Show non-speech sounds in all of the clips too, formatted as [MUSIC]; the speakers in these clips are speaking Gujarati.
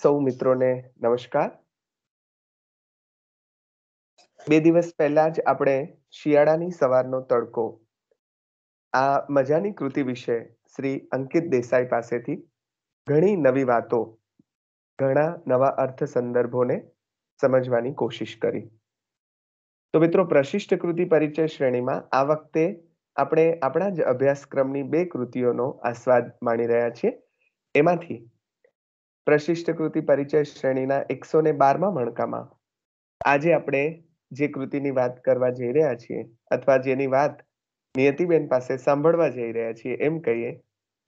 સૌ મિત્રોને નમસ્કાર બે દિવસ પહેલા જ આપણે શિયાળાની સવારનો તડકો આ મજાની કૃતિ વિશે શ્રી અંકિત દેસાઈ પાસેથી ઘણી નવી વાતો ઘણા નવા અર્થ સંદર્ભોને સમજવાની કોશિશ કરી તો મિત્રો પ્રશિષ્ટ કૃતિ પરિચય શ્રેણીમાં આ વખતે આપણે આપણા જ અભ્યાસક્રમની બે કૃતિઓનો આસ્વાદ માણી રહ્યા છીએ એમાંથી પ્રશિષ્ટ કૃતિ પરિચય શ્રેણીના એકસો ને બારમા મણકામાં આજે આપણે જે કૃતિની વાત કરવા જઈ રહ્યા છીએ અથવા જેની વાત નિયતિબેન પાસે સાંભળવા જઈ રહ્યા છીએ એમ કહીએ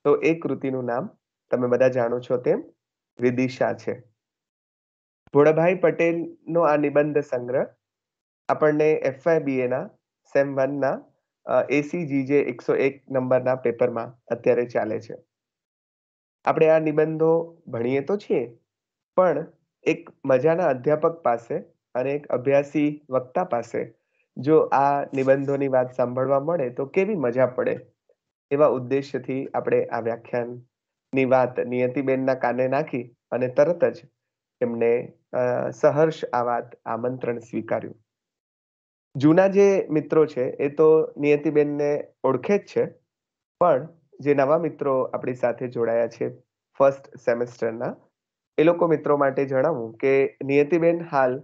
તો એ કૃતિનું નામ તમે બધા જાણો છો તેમ વિદિશા છે ભોળાભાઈ પટેલનો આ નિબંધ સંગ્રહ આપણને એફઆઈબીએના સેમ વનના એસી જીજે એકસો એક નંબરના પેપરમાં અત્યારે ચાલે છે આપણે આ નિબંધો ભણીએ તો છીએ પણ એક મજાના અધ્યાપક પાસે અને એક અભ્યાસી વક્તા પાસે જો આ નિબંધોની વાત સાંભળવા મળે તો કેવી મજા પડે એવા ઉદ્દેશ્યથી આપણે આ વ્યાખ્યાનની વાત નિયતિબેનના કાને નાખી અને તરત જ એમને સહર્ષ આ વાત આમંત્રણ સ્વીકાર્યું જૂના જે મિત્રો છે એ તો નિયતિબેનને ઓળખે જ છે પણ જે નવા મિત્રો આપણી સાથે જોડાયા છે ફર્સ્ટ સેમેસ્ટરના એ લોકો મિત્રો માટે જણાવું કે નિયતિબેન હાલ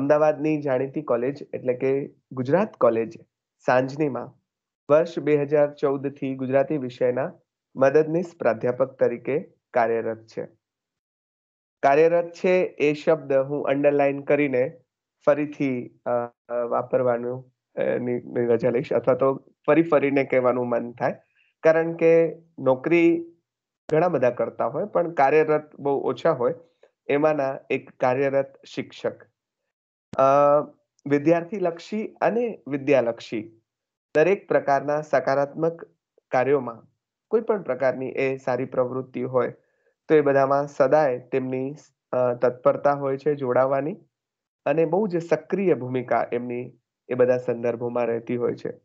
અમદાવાદની જાણીતી કોલેજ એટલે કે ગુજરાત કોલેજ સાંજનીમાં વર્ષ બે હજાર થી ગુજરાતી વિષયના મદદનીશ પ્રાધ્યાપક તરીકે કાર્યરત છે કાર્યરત છે એ શબ્દ હું અંડરલાઈન કરીને ફરીથી વાપરવાનું રજા લઈશ અથવા તો ફરી ફરીને કહેવાનું મન થાય કારણ કે નોકરી ઘણા બધા કરતા હોય પણ કાર્યરત બહુ ઓછા હોય એમાંના એક કાર્યરત શિક્ષક વિદ્યાર્થી લક્ષી અને વિદ્યાલક્ષી દરેક પ્રકારના સકારાત્મક કાર્યોમાં કોઈ પણ પ્રકારની એ સારી પ્રવૃત્તિ હોય તો એ બધામાં સદાય તેમની તત્પરતા હોય છે જોડાવાની અને બહુ જ સક્રિય ભૂમિકા એમની એ બધા સંદર્ભોમાં રહેતી હોય છે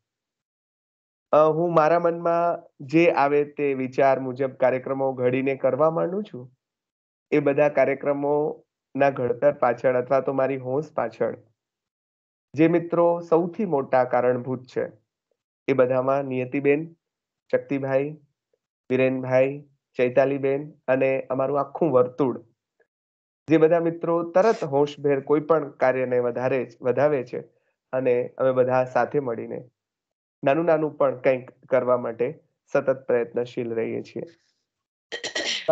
હું મારા મનમાં જે આવે તે વિચાર મુજબ કાર્યક્રમો ઘડીને કરવા માંડું છું એ બધા કાર્યક્રમોના ઘડતર પાછળ અથવા તો મારી હોંશ પાછળ જે મિત્રો સૌથી મોટા કારણભૂત છે એ બધામાં નિયતિબેન શક્તિભાઈ વિરેનભાઈ ચૈતાલીબેન અને અમારું આખું વર્તુળ જે બધા મિત્રો તરત હોંશભેર કોઈ પણ કાર્યને વધારે વધાવે છે અને અમે બધા સાથે મળીને નાનું નાનું પણ કંઈક કરવા માટે સતત પ્રયત્નશીલ રહીએ છીએ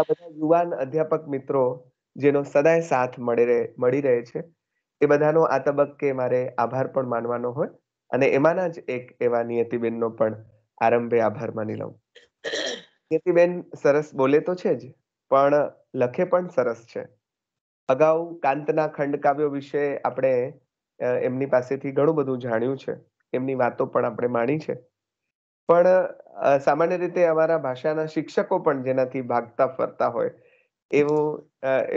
આ બધા યુવાન અધ્યાપક મિત્રો જેનો સદાય સાથ મળી રહે મળી રહે છે એ બધાનો આ તબક્કે મારે આભાર પણ માનવાનો હોય અને એમાંના જ એક એવા નિયતિબેનનો પણ આરંભે આભાર માની લઉં નિયતિબેન સરસ બોલે તો છે જ પણ લખે પણ સરસ છે અગાઉ કાંતના ખંડકાવ્યો વિશે આપણે એમની પાસેથી ઘણું બધું જાણ્યું છે એમની વાતો પણ આપણે માણી છે પણ સામાન્ય રીતે અમારા ભાષાના શિક્ષકો પણ જેનાથી ભાગતા ફરતા હોય એવો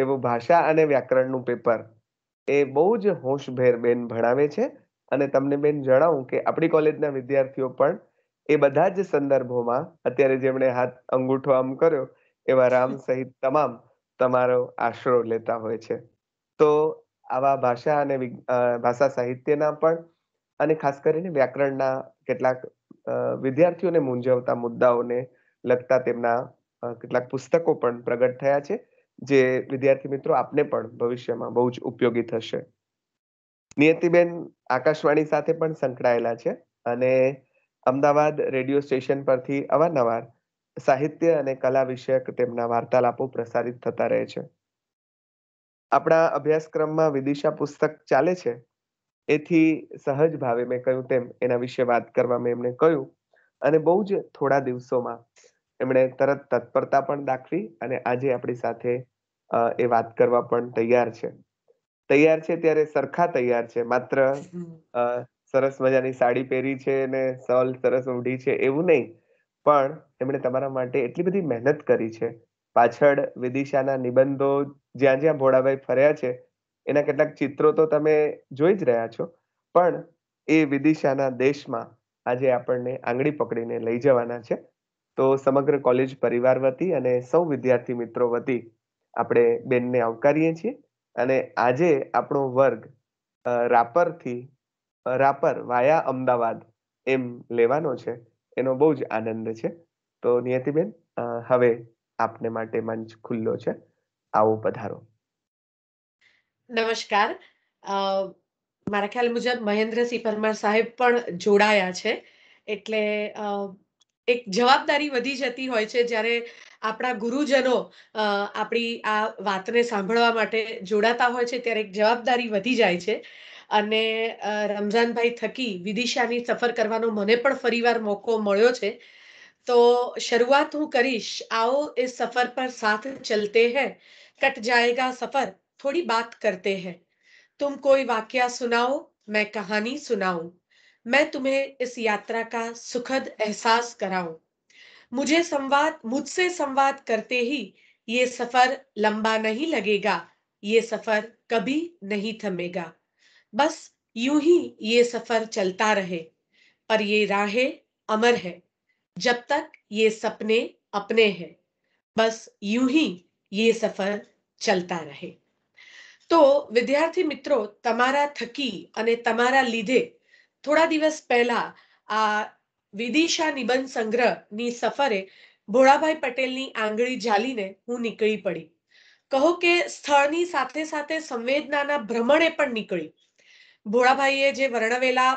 એવો ભાષા અને વ્યાકરણનું પેપર એ બહુ જ હોશભેર બેન ભણાવે છે અને તમને બેન જણાવું કે આપણી કોલેજના વિદ્યાર્થીઓ પણ એ બધા જ સંદર્ભોમાં અત્યારે જેમણે હાથ અંગૂઠો આમ કર્યો એવા રામ સહિત તમામ તમારો આશરો લેતા હોય છે તો આવા ભાષા અને ભાષા સાહિત્યના પણ અને ખાસ કરીને વ્યાકરણના કેટલાક વિદ્યાર્થીઓને મૂંઝવતા મુદ્દાઓને લગતા તેમના કેટલાક પુસ્તકો પણ પ્રગટ થયા છે જે વિદ્યાર્થી મિત્રો આપને પણ ભવિષ્યમાં બહુ જ ઉપયોગી થશે નિયતિબેન આકાશવાણી સાથે પણ સંકળાયેલા છે અને અમદાવાદ રેડિયો સ્ટેશન પરથી અવારનવાર સાહિત્ય અને કલા વિષયક તેમના વાર્તાલાપો પ્રસારિત થતા રહે છે આપણા અભ્યાસક્રમમાં વિદિશા પુસ્તક ચાલે છે એથી સહજ ભાવે મેં કહ્યું તેમ એના વિશે વાત કરવા મેં એમને કહ્યું અને બહુ જ થોડા દિવસોમાં એમણે તરત તત્પરતા પણ દાખવી અને આજે આપણી સાથે એ વાત કરવા પણ તૈયાર છે તૈયાર છે ત્યારે સરખા તૈયાર છે માત્ર સરસ મજાની સાડી પહેરી છે અને સોલ સરસ ઊંઢી છે એવું નહીં પણ એમણે તમારા માટે એટલી બધી મહેનત કરી છે પાછળ વિદિશાના નિબંધો જ્યાં જ્યાં ભોળાભાઈ ફર્યા છે એના કેટલાક ચિત્રો તો તમે જોઈ જ રહ્યા છો પણ એ વિદિશાના દેશમાં આજે આપણને આંગળી પકડીને લઈ જવાના છે તો સમગ્ર કોલેજ પરિવાર વતી અને સૌ વિદ્યાર્થી મિત્રો વતી આપણે બેનને આવકારીએ છીએ અને આજે આપણો વર્ગ રાપરથી રાપર વાયા અમદાવાદ એમ લેવાનો છે એનો બહુ જ આનંદ છે તો નિયતિબેન હવે આપને માટે મંચ ખુલ્લો છે આવો પધારો નમસ્કાર મારા ખ્યાલ મુજબ મહેન્દ્રસિંહ પરમાર સાહેબ પણ જોડાયા છે એટલે એક જવાબદારી વધી જતી હોય છે જ્યારે આપણા ગુરુજનો આપણી આ વાતને સાંભળવા માટે જોડાતા હોય છે ત્યારે એક જવાબદારી વધી જાય છે અને રમઝાનભાઈ થકી વિદિશાની સફર કરવાનો મને પણ ફરીવાર મોકો મળ્યો છે તો શરૂઆત હું કરીશ આવો એ સફર પર સાથ ચલતે હૈ કટ જાયગા સફર थोड़ी बात करते हैं तुम कोई वाक्य सुनाओ मैं कहानी सुनाऊ मैं तुम्हें इस यात्रा का सुखद एहसास कराऊ मुझे संवाद मुझसे संवाद करते ही ये सफर लंबा नहीं लगेगा ये सफर कभी नहीं थमेगा बस यूं ही ये सफर चलता रहे पर ये राहें अमर है जब तक ये सपने अपने हैं बस यूं ही ये सफर चलता रहे તો વિદ્યાર્થી મિત્રો તમારા થકી અને તમારા લીધે થોડા દિવસ પહેલા આ વિદિશા નિબંધ સંગ્રહની સફરે ભોળાભાઈ પટેલની આંગળી જાલીને હું નીકળી પડી કહો કે સ્થળની સાથે સાથે સંવેદનાના ભ્રમણે પણ નીકળી ભોળાભાઈએ જે વર્ણવેલા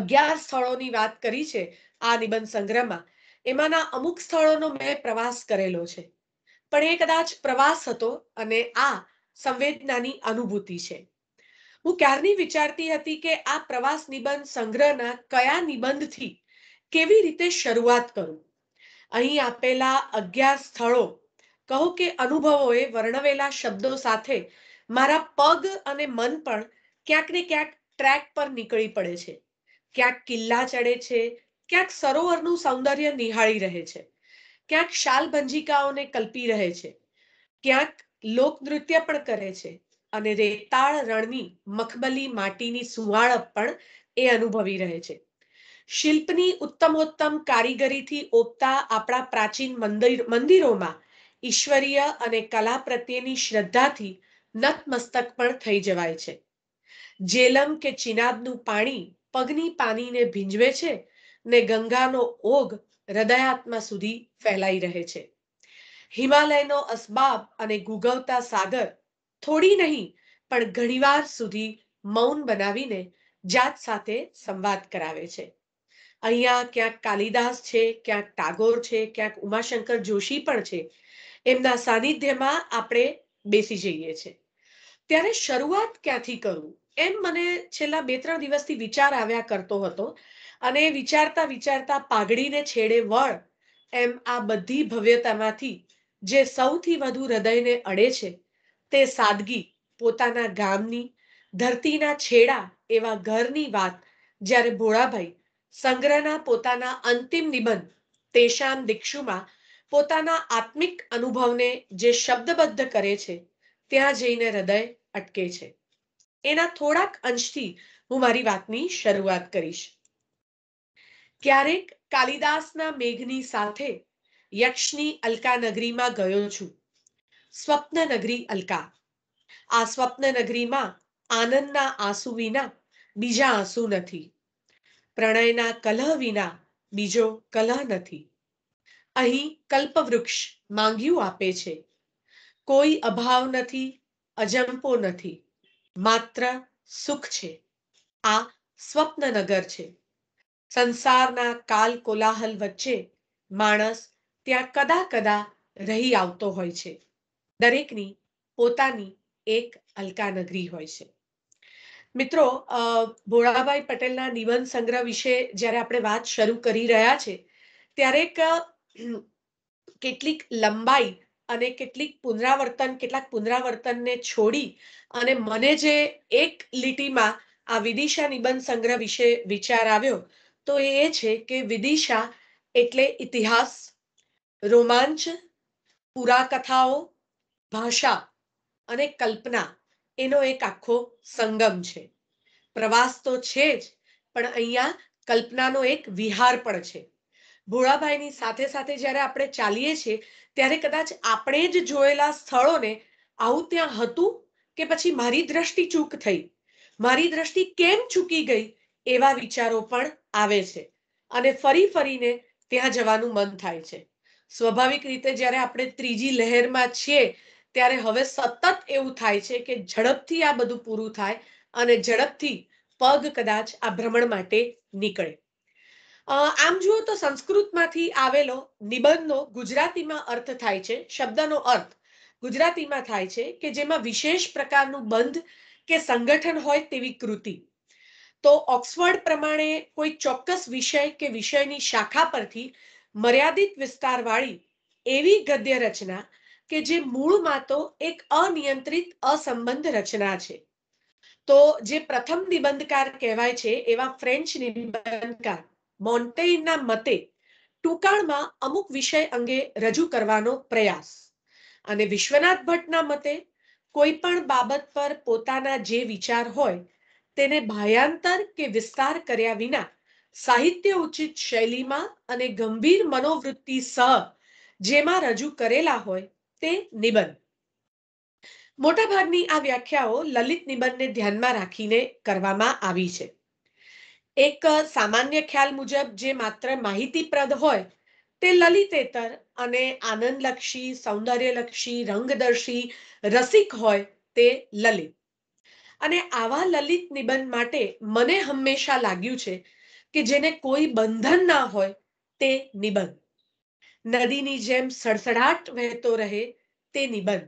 અગિયાર સ્થળોની વાત કરી છે આ નિબંધ સંગ્રહમાં એમાંના અમુક સ્થળોનો મેં પ્રવાસ કરેલો છે પણ એ કદાચ પ્રવાસ હતો અને આ સંવેદનાની અનુભૂતિ છે હું ક્યારની વિચારતી હતી કે આ પ્રવાસ નિબંધ સંગ્રહના કયા નિબંધથી કેવી રીતે શરૂઆત કરું અહીં આપેલા અગિયાર સ્થળો કહો કે અનુભવોએ વર્ણવેલા શબ્દો સાથે મારા પગ અને મન પણ ક્યાંક ને ક્યાંક ટ્રેક પર નીકળી પડે છે ક્યાંક કિલ્લા ચડે છે ક્યાંક સરોવરનું સૌંદર્ય નિહાળી રહે છે ક્યાંક શાલ ભંજિકાઓને કલ્પી રહે છે ક્યાંક લોક નૃત્ય પણ કરે છે અને રેતાળ રણની મખબલી માટીની સુવાળપ પણ એ અનુભવી રહે છે શિલ્પની ઉત્તમોત્તમ કારીગરીથી ઓપતા આપણા પ્રાચીન મંદિરોમાં ઈશ્વરીય અને કલા પ્રત્યેની શ્રદ્ધાથી નતમસ્તક પણ થઈ જવાય છે જેલમ કે ચિનાબનું પાણી પગની પાનીને ભીંજવે છે ને ગંગાનો ઓગ હૃદયાત્મા સુધી ફેલાઈ રહે છે હિમાલયનો અસબાબ અને ગુગવતા સાગર થોડી નહીં પણ ઘણીવાર સુધી મૌન બનાવીને જાત સાથે સંવાદ કરાવે છે અહીંયા ક્યાંક કાલિદાસ છે ક્યાંક ટાગોર છે ક્યાંક ઉમાશંકર જોશી પણ છે એમના સાનિધ્યમાં આપણે બેસી જઈએ છે ત્યારે શરૂઆત ક્યાંથી કરવું એમ મને છેલ્લા બે ત્રણ દિવસથી વિચાર આવ્યા કરતો હતો અને વિચારતા વિચારતા પાઘડીને છેડે વળ એમ આ બધી ભવ્યતામાંથી જે સૌથી વધુ હૃદયને અડે છે તે સાદગી પોતાના ગામની ધરતીના છેડા એવા ઘરની વાત જ્યારે ભોળાભાઈ સંગ્રહના પોતાના અંતિમ નિબંધ તેશામ દીક્ષુમાં પોતાના આત્મિક અનુભવને જે શબ્દબદ્ધ કરે છે ત્યાં જઈને હૃદય અટકે છે એના થોડાક અંશથી હું મારી વાતની શરૂઆત કરીશ ક્યારેક કાલિદાસના મેઘની સાથે યક્ષની અલકા નગરીમાં ગયો છું સ્વપ્ન નગરી અલકા આ સ્વપ્ન નગરીમાં આનંદના આંસુ વિના બીજા આંસુ નથી પ્રણયના કલહ વિના બીજો કલહ નથી અહીં કલ્પવૃક્ષ માંગ્યું આપે છે કોઈ અભાવ નથી અજંપો નથી માત્ર સુખ છે આ સ્વપ્નનગર છે સંસારના કાલ કોલાહલ વચ્ચે માણસ ત્યાં કદા કદા રહી આવતો હોય છે દરેકની પોતાની એક અલકાનગરી હોય છે મિત્રો ભોળાભાઈ પટેલના નિબંધ સંગ્રહ વિશે જ્યારે આપણે વાત શરૂ કરી રહ્યા છે ત્યારે કેટલીક લંબાઈ અને કેટલીક પુનરાવર્તન કેટલાક પુનરાવર્તનને છોડી અને મને જે એક લીટીમાં આ વિદિશા નિબંધ સંગ્રહ વિશે વિચાર આવ્યો તો એ છે કે વિદિશા એટલે ઇતિહાસ રોમાંચ પુરાકથાઓ ભાષા અને કલ્પના એનો એક આખો સંગમ છે પ્રવાસ તો છે જ પણ અહીંયા કલ્પનાનો એક વિહાર પણ છે ભોળાભાઈની સાથે સાથે જ્યારે આપણે ચાલીએ છીએ ત્યારે કદાચ આપણે જ જોયેલા સ્થળોને આવું ત્યાં હતું કે પછી મારી દ્રષ્ટિ ચૂક થઈ મારી દ્રષ્ટિ કેમ ચૂકી ગઈ એવા વિચારો પણ આવે છે અને ફરી ફરીને ત્યાં જવાનું મન થાય છે સ્વાભાવિક રીતે જ્યારે આપણે ત્રીજી લહેરમાં છીએ ત્યારે હવે સતત એવું થાય છે કે ઝડપથી આ બધું પૂરું થાય અને ઝડપથી પગ કદાચ આ ભ્રમણ માટે નીકળે આમ જુઓ તો સંસ્કૃતમાંથી આવેલો નિબંધનો ગુજરાતીમાં અર્થ થાય છે શબ્દનો અર્થ ગુજરાતીમાં થાય છે કે જેમાં વિશેષ પ્રકારનું બંધ કે સંગઠન હોય તેવી કૃતિ તો ઓક્સફર્ડ પ્રમાણે કોઈ ચોક્કસ વિષય કે વિષયની શાખા પરથી મર્યાદિત વિસ્તારવાળી એવી ગદ્ય રચના કે જે મૂળમાં તો એક અનિયંત્રિત અસંબંધ રચના છે તો જે પ્રથમ નિબંધકાર કહેવાય છે એવા ફ્રેન્ચ નિબંધકાર મોન્ટેઇનના મતે ટૂંકાણમાં અમુક વિષય અંગે રજૂ કરવાનો પ્રયાસ અને વિશ્વનાથ ભટ્ટના મતે કોઈ પણ બાબત પર પોતાના જે વિચાર હોય તેને ભાયાંતર કે વિસ્તાર કર્યા વિના સાહિત્ય ઉચિત શૈલીમાં અને ગંભીર મનોવૃત્તિ સહ જેમાં રજૂ કરેલા હોય તે નિબંધ મોટાભાગની આ વ્યાખ્યાઓ લલિત નિબંધને ધ્યાનમાં રાખીને કરવામાં આવી છે એક સામાન્ય ખ્યાલ મુજબ જે માત્ર માહિતીપ્રદ હોય તે લલિતેતર અને આનંદલક્ષી સૌંદર્યલક્ષી રંગદર્શી રસિક હોય તે લલિત અને આવા લલિત નિબંધ માટે મને હંમેશા લાગ્યું છે કે જેને કોઈ બંધન ના હોય તે નિબંધ નદીની જેમ સડસડાટ વહેતો રહે તે નિબંધ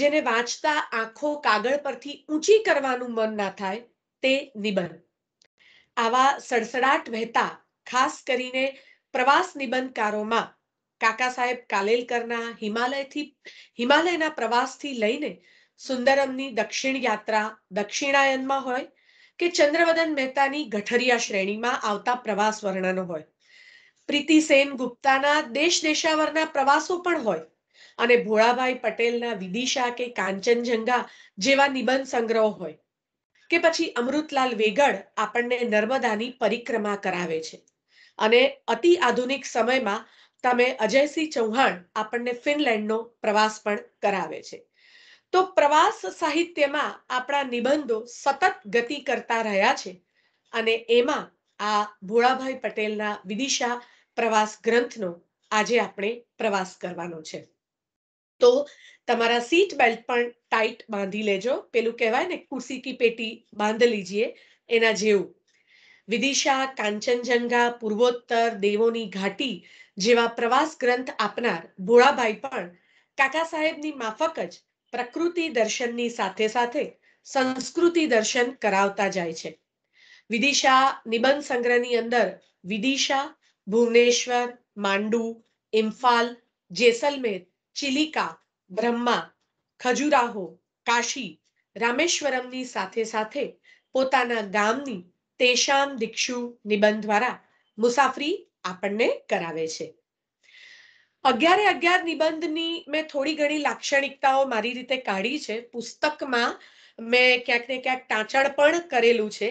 જેને વાંચતા આંખો કાગળ પરથી ઊંચી કરવાનું મન ના થાય તે નિબંધ આવા સડસડાટ વહેતા ખાસ કરીને પ્રવાસ નિબંધકારોમાં કાકા સાહેબ કાલેલકરના હિમાલયથી હિમાલયના પ્રવાસથી લઈને સુંદરમની દક્ષિણ યાત્રા દક્ષિણાયનમાં હોય કે ચંદ્રવદન મહેતાની ગઠરિયા શ્રેણીમાં આવતા પ્રવાસ વર્ણનો હોય પ્રીતિ સેન ગુપ્તાના દેશ દેશાવરના પ્રવાસો પણ હોય અને ભોળાભાઈ પટેલના વિદિશા કે કાંચનજંગા જેવા નિબંધ સંગ્રહ હોય કે પછી અમૃતલાલ વેગડ આપણને નર્મદાની પરિક્રમા કરાવે છે અને અતિ આધુનિક સમયમાં તમે અજયસિંહ ચૌહાણ આપણને ફિનલેન્ડનો પ્રવાસ પણ કરાવે છે તો પ્રવાસ સાહિત્યમાં આપણા નિબંધો સતત ગતિ કરતા રહ્યા છે અને એમાં આ ભોળાભાઈ પટેલના વિદિશા પ્રવાસ ગ્રંથનો આજે આપણે પ્રવાસ કરવાનો છે તો તમારા સીટ બેલ્ટ પણ ટાઈટ બાંધી લેજો પેલું કહેવાય ને કુર્સી કી પેટી બાંધ લીજીએ એના જેવું વિદિશા કાંચનજંગા પૂર્વોત્તર દેવોની ઘાટી જેવા પ્રવાસ ગ્રંથ આપનાર ભોળાભાઈ પણ કાકા સાહેબની માફક જ પ્રકૃતિ દર્શનની સાથે સાથે સંસ્કૃતિ દર્શન કરાવતા જાય છે વિદિશા નિબંધ સંગ્રહની અંદર વિદિશા ભુવનેશ્વર માંડુ ઇમ્ફાલ જેસલમેર ચિલિકા બ્રહ્મા ખજુરાહો કાશી રામેશ્વરમની સાથે સાથે પોતાના ગામની તેશામ દીક્ષુ નિબંધ દ્વારા મુસાફરી આપણને કરાવે છે અગિયારે અગિયાર નિબંધની મેં થોડી ઘણી લાક્ષણિકતાઓ મારી રીતે કાઢી છે પુસ્તકમાં મેં ક્યાંક ને ક્યાંક ટાંચણ પણ કરેલું છે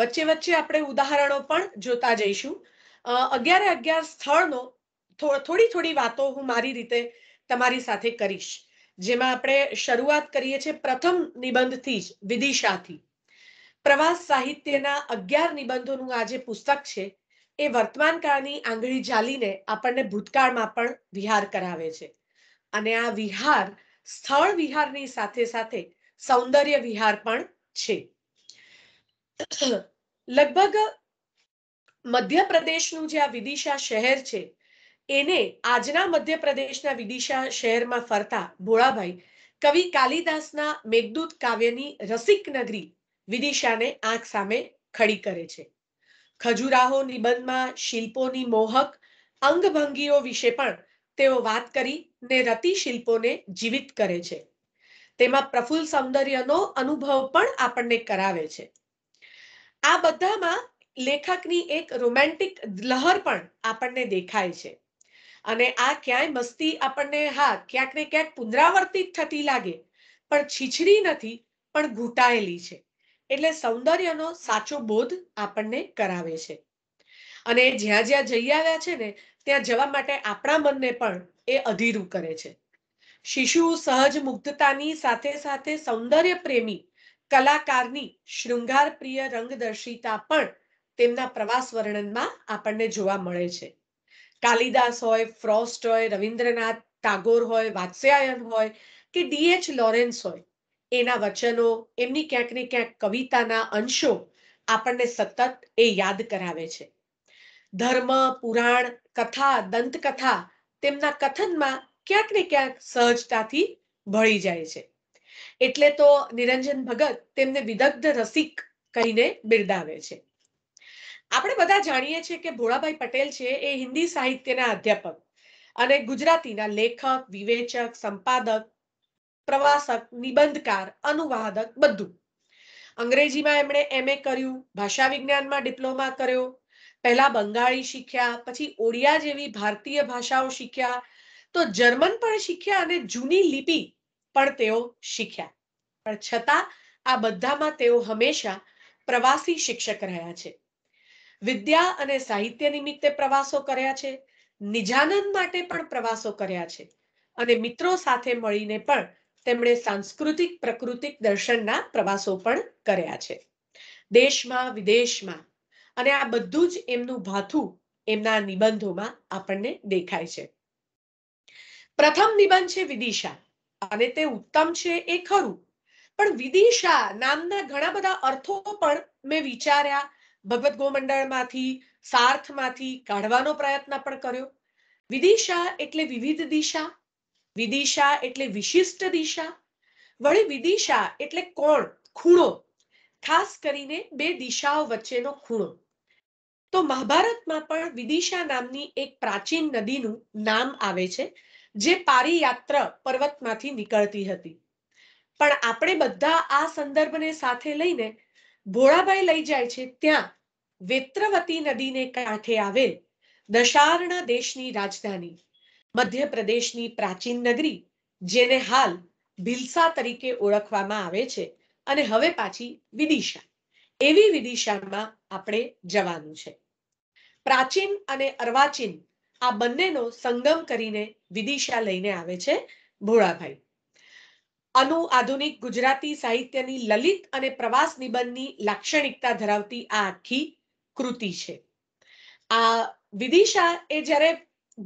વચ્ચે વચ્ચે આપણે ઉદાહરણો પણ જોતા જઈશું અગિયારે અગિયાર સ્થળનો થોડી થોડી વાતો હું મારી રીતે તમારી સાથે કરીશ જેમાં આપણે શરૂઆત કરીએ છીએ પ્રથમ નિબંધથી જ વિદિશાથી પ્રવાસ સાહિત્યના અગિયાર નિબંધોનું આ જે પુસ્તક છે એ વર્તમાન કાળની આંગળી જાલીને આપણને ભૂતકાળમાં પણ વિહાર કરાવે છે અને આ વિહાર સ્થળ વિહારની સાથે સાથે સૌંદર્ય વિહાર પણ છે લગભગ મધ્યપ્રદેશનું જે આ વિદિશા શહેર છે એને આજના મધ્યપ્રદેશના વિદિશા શહેરમાં ફરતા ભોળાભાઈ કવિ કાલિદાસના મેઘદૂત કાવ્યની રસિક નગરી વિદિશાને આંખ સામે ખડી કરે છે ખજુરાહો નિબંધમાં શિલ્પોની મોહક અંગભંગીઓ વિશે પણ તેઓ વાત કરીને રતિ શિલ્પોને જીવિત કરે છે તેમાં પ્રફુલ્લ સૌંદર્યનો અનુભવ પણ આપણને કરાવે છે આ બધામાં લેખકની એક રોમેન્ટિક લહર પણ આપણને દેખાય છે અને આ ક્યાંય મસ્તી આપણને હા ક્યાંક ને ક્યાંક પુનરાવર્તિત થતી લાગે પણ છીછરી નથી પણ ઘૂંટાયેલી છે એટલે સૌંદર્યનો સાચો બોધ આપણને કરાવે છે અને જ્યાં જ્યાં જઈ આવ્યા છે ને ત્યાં જવા માટે આપણા મનને પણ એ અધીરું કરે છે શિશુ સહજ મુગ્ધતાની સાથે સાથે સૌંદર્ય પ્રેમી કલાકારની શૃંગાર પ્રિય રંગદર્શિતા પણ તેમના પ્રવાસ વર્ણનમાં આપણને જોવા મળે છે કાલિદાસ હોય ફ્રોસ્ટ હોય રવિન્દ્રનાથ ટાગોર હોય વાત્સ્યાયન હોય કે ડીએચ લોરેન્સ હોય એના વચનો એમની ક્યાંક ને ક્યાંક કવિતાના અંશો આપણને સતત એ યાદ કરાવે છે ધર્મ પુરાણ કથા દંતકથા તેમના કથનમાં ક્યાંક ને ક્યાંક સહજતાથી ભળી જાય છે એટલે તો નિરંજન ભગત તેમને વિદગ્ધ રસિક કહીને બિરદાવે છે આપણે બધા જાણીએ છીએ કે ભોળાભાઈ પટેલ છે એ હિન્દી સાહિત્યના અધ્યાપક અને ગુજરાતીના લેખક વિવેચક સંપાદક પ્રવાસક નિબંધકાર અનુવાદક બધું અંગ્રેજીમાં એમણે એમએ કર્યું ભાષા વિજ્ઞાનમાં ડિપ્લોમા કર્યો પહેલા બંગાળી શીખ્યા પછી ઓડિયા જેવી ભારતીય ભાષાઓ શીખ્યા તો જર્મન પણ શીખ્યા અને જૂની લિપિ પણ તેઓ શીખ્યા પણ છતાં આ બધામાં તેઓ હંમેશા પ્રવાસી શિક્ષક રહ્યા છે વિદ્યા અને સાહિત્ય નિમિત્તે પ્રવાસો કર્યા છે નિજાનંદ માટે પણ પ્રવાસો કર્યા છે અને મિત્રો સાથે મળીને પણ તેમણે સાંસ્કૃતિક પ્રકૃતિક દર્શનના પ્રવાસો પણ કર્યા છે દેશમાં વિદેશમાં અને આ બધું જ એમનું ભાથું એમના નિબંધોમાં આપણને દેખાય છે પ્રથમ નિબંધ છે વિદિશા અને તે ઉત્તમ છે એ ખરું પણ વિદિશા નામના ઘણા બધા અર્થો પણ મેં વિચાર્યા ભગવત ગોમંડળમાંથી સાર્થમાંથી કાઢવાનો પ્રયત્ન પણ કર્યો વિદિશા એટલે વિવિધ દિશા વિદિશા એટલે વિશિષ્ટ દિશા વળી વિદિશા એટલે કોણ ખૂણો ખાસ કરીને બે દિશાઓ વચ્ચેનો ખૂણો તો મહાભારતમાં પણ વિદિશા નામની એક પ્રાચીન નદીનું નામ આવે છે જે પારિયાત્ર પર્વતમાંથી નીકળતી હતી પણ આપણે બધા આ સંદર્ભને સાથે લઈને ભોળાભાઈ લઈ જાય છે ત્યાં વેત્રવતી નદીને કાંઠે આવેલ દશારણા દેશની રાજધાની મધ્યપ્રદેશની પ્રાચીન નગરી જેને હાલ ભિલસા તરીકે ઓળખવામાં આવે છે અને હવે પાછી વિદિશા એવી વિદિશામાં આપણે જવાનું છે પ્રાચીન અને અર્વાચીન આ બંનેનો સંગમ કરીને વિદિશા લઈને આવે છે ભોળાભાઈ અનુ આધુનિક ગુજરાતી સાહિત્યની લલિત અને પ્રવાસ નિબંધની લાક્ષણિકતા ધરાવતી આ આખી કૃતિ છે આ વિદિશા એ જ્યારે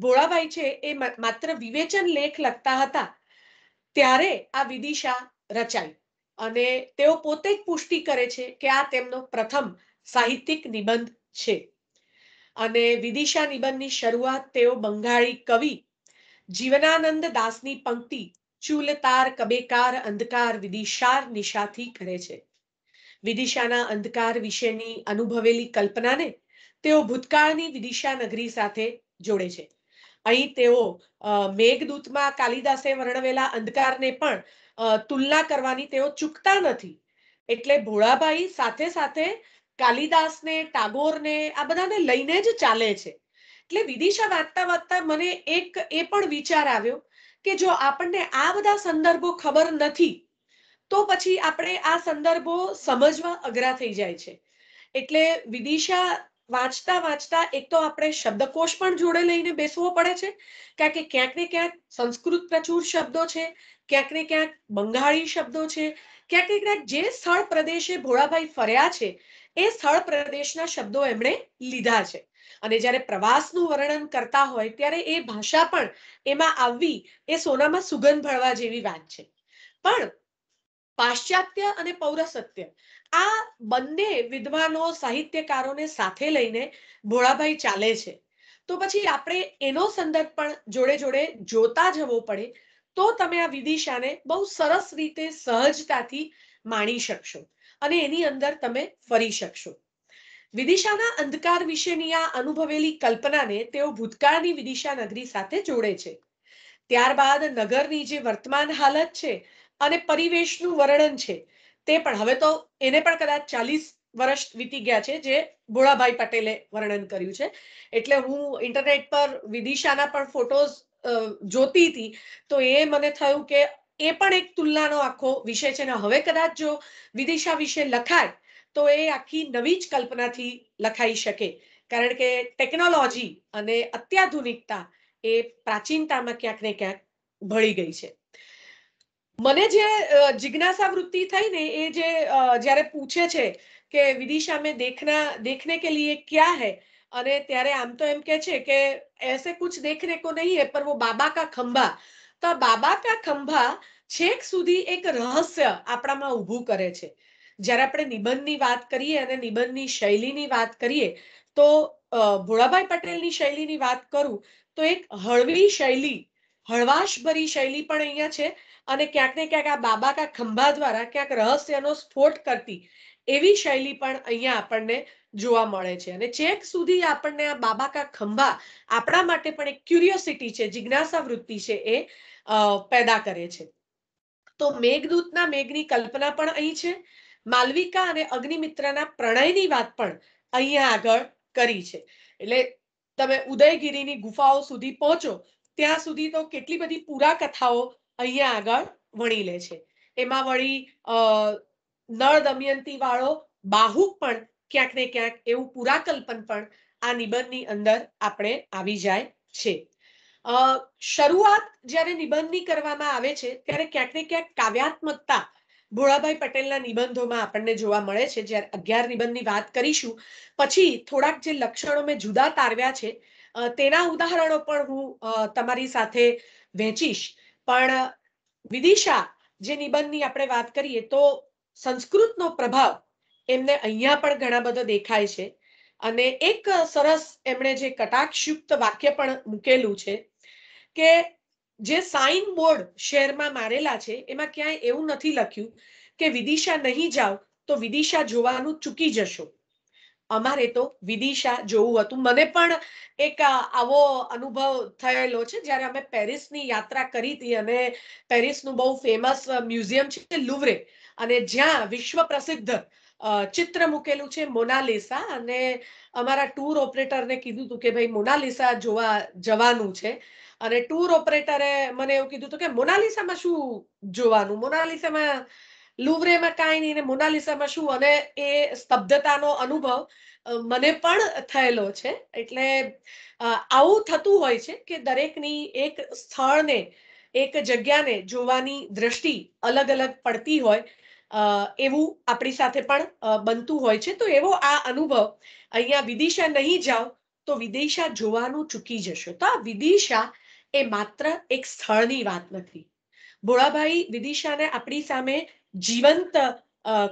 ભોળાભાઈ છે એ માત્ર વિવેચન લેખ લખતા હતા ત્યારે આ વિદિશા રચાઈ અને તેઓ પોતે જ પુષ્ટિ કરે છે કે આ તેમનો પ્રથમ સાહિત્યિક નિબંધ છે અને વિદિશા નિબંધની શરૂઆત તેઓ બંગાળી કવિ જીવનાનંદ દાસની પંક્તિ ચૂલતાર કબેકાર અંધકાર વિદિશાર નિશાથી કરે છે વિદિશાના અંધકાર વિશેની અનુભવેલી કલ્પનાને તેઓ ભૂતકાળની વિદિશા નગરી સાથે જોડે છે અહીં તેઓ મેઘદૂતમાં કાલિદાસે વર્ણવેલા અંધકારને પણ તુલના કરવાની તેઓ ચૂકતા નથી એટલે ભોળાભાઈ સાથે સાથે કાલિદાસને ટાગોરને આ બધાને લઈને જ ચાલે છે એટલે વિદિશા વાંચતા વાંચતા મને એક એ પણ વિચાર આવ્યો કે જો આપણને આ બધા સંદર્ભો ખબર નથી તો પછી આપણે આ સંદર્ભો સમજવા અઘરા થઈ જાય છે એટલે વિદિશા વાંચતા વાંચતા એક તો આપણે શબ્દકોશ પણ જોડે લઈને બેસવો પડે છે કારણ કે ક્યાંક ને ક્યાંક સંસ્કૃત પ્રચુર શબ્દો છે ક્યાંક ને ક્યાંક બંગાળી શબ્દો છે ક્યાંક ને ક્યાંક જે સ્થળ પ્રદેશે ભોળાભાઈ ફર્યા છે એ સ્થળ પ્રદેશના શબ્દો એમણે લીધા છે અને જ્યારે પ્રવાસનું વર્ણન કરતા હોય ત્યારે એ ભાષા પણ એમાં આવવી એ સોનામાં સુગંધ ભળવા જેવી વાત છે પણ પાશ્ચાત્ય અને પૌરસત્ય આ બંને વિદ્વાનો સાહિત્યકારોને સાથે લઈને ભોળાભાઈ ચાલે છે તો પછી આપણે એનો સંદર્ભ પણ જોડે જોડે જોતા જવો પડે તો તમે આ વિદિશાને બહુ સરસ રીતે સહજતાથી માણી શકશો અને એની અંદર તમે ફરી શકશો વિદિશાના અંધકાર વિશેની આ અનુભવેલી કલ્પનાને તેઓ ભૂતકાળની વિદિશા નગરી સાથે જોડે છે ત્યારબાદ નગરની જે વર્તમાન હાલત છે અને પરિવેશનું વર્ણન છે તે પણ હવે તો એને પણ કદાચ ચાલીસ વર્ષ વીતી ગયા છે જે ભોળાભાઈ પટેલે વર્ણન કર્યું છે એટલે હું ઇન્ટરનેટ પર વિદિશાના પણ ફોટોઝ જોતી હતી તો એ મને થયું કે એ પણ એક તુલનાનો આખો વિષય છે ને હવે કદાચ જો વિદિશા વિશે લખાય તો એ આખી નવી જ કલ્પનાથી લખાઈ શકે કારણ કે ટેકનોલોજી અને અત્યાધુનિકતા એ પ્રાચીનતામાં ક્યાંક ને ક્યાંક ભળી ગઈ છે મને જે જિજ્ઞાસા વૃત્તિ થઈ ને એ જે જ્યારે પૂછે છે કે વિદિશા મેં દેખના દેખને કે લીએ ક્યા હૈ અને ત્યારે આમ તો એમ કે છે કે એસે કુછ દેખને કો નહીં હે પર વો બાબા કા ખંભા તો બાબા કા ખંભા છેક સુધી એક રહસ્ય આપણામાં ઊભું કરે છે જ્યારે આપણે નિબંધની વાત કરીએ અને નિબંધની શૈલીની વાત કરીએ તો ભોળાભાઈ પટેલની શૈલીની વાત કરું તો એક હળવી શૈલી હળવાશભરી શૈલી પણ અહીંયા છે અને ક્યાંક ને ક્યાંક આ બાબા કા ખંભા દ્વારા ક્યાંક રહસ્યનો સ્ફોટ કરતી એવી શૈલી પણ અહીંયા આપણને જોવા મળે છે અને છેક સુધી આપણને આ બાબા કા ખંભા આપણા માટે પણ એક ક્યુરિયોસિટી છે જિજ્ઞાસા વૃત્તિ છે એ પેદા કરે છે તો મેઘદૂતના મેઘની કલ્પના પણ અહીં છે માલવિકા અને અગ્નિમિત્રના પ્રણયની વાત પણ અહીંયા આગળ કરી છે એટલે તમે ઉદયગીરીની ગુફાઓ સુધી પહોંચો ત્યાં સુધી તો કેટલી બધી પુરા કથાઓ અહીંયા આગળ વણી લે છે એમાં વળી નળ દમયંતી વાળો બાહુક પણ ક્યાંક ને ક્યાંક એવું પુરાકલ્પન પણ આ નિબંધની અંદર આપણે આવી જાય છે શરૂઆત જ્યારે નિબંધની કરવામાં આવે છે ત્યારે ક્યાંક ને ક્યાંક કાવ્યાત્મકતા ભોળાભાઈ પટેલના નિબંધોમાં આપણને જોવા મળે છે જ્યારે અગિયાર નિબંધની વાત કરીશું પછી થોડાક જે લક્ષણો મેં જુદા તારવ્યા છે તેના ઉદાહરણો પણ હું તમારી સાથે વહેંચીશ પણ વિદિશા જે નિબંધની આપણે વાત કરીએ તો સંસ્કૃતનો પ્રભાવ એમને અહીંયા પણ ઘણા બધા દેખાય છે અને એક સરસ એમણે જે કટાક્ષયુક્ત વાક્ય પણ મૂકેલું છે કે જે સાઇન બોર્ડ શહેરમાં મારેલા છે એમાં ક્યાંય એવું નથી લખ્યું કે વિદિશા નહીં જાઓ તો વિદિશા જોવાનું ચૂકી જશો અમારે તો વિદિશા જોવું હતું મને પણ એક આવો અનુભવ થયેલો છે જ્યારે અમે પેરિસની યાત્રા કરી હતી અને પેરિસનું બહુ ફેમસ મ્યુઝિયમ છે લુવરે અને જ્યાં વિશ્વ પ્રસિદ્ધ ચિત્ર મૂકેલું છે મોનાલિસા અને અમારા ટૂર ઓપરેટરને કીધું હતું કે ભાઈ મોનાલિસા જોવા જવાનું છે અને ટૂર ઓપરેટરે મને એવું કીધું હતું કે મોનાલિસામાં શું જોવાનું મોનાલિસામાં લુવરેમાં કાંઈ નહીં ને મોનાલિસામાં શું અને એ સ્તબ્ધતાનો અનુભવ મને પણ થયેલો છે એટલે આવું થતું હોય છે કે દરેકની એક સ્થળને એક જગ્યાને જોવાની દ્રષ્ટિ અલગ અલગ પડતી હોય એવું આપણી સાથે પણ બનતું હોય છે તો એવો આ અનુભવ અહીંયા વિદિશા નહીં જાઓ તો વિદિશા જોવાનું ચૂકી જશો તો આ વિદિશા એ માત્ર એક સ્થળની વાત નથી ભોળાભાઈ વિદિશાને આપણી સામે જીવંત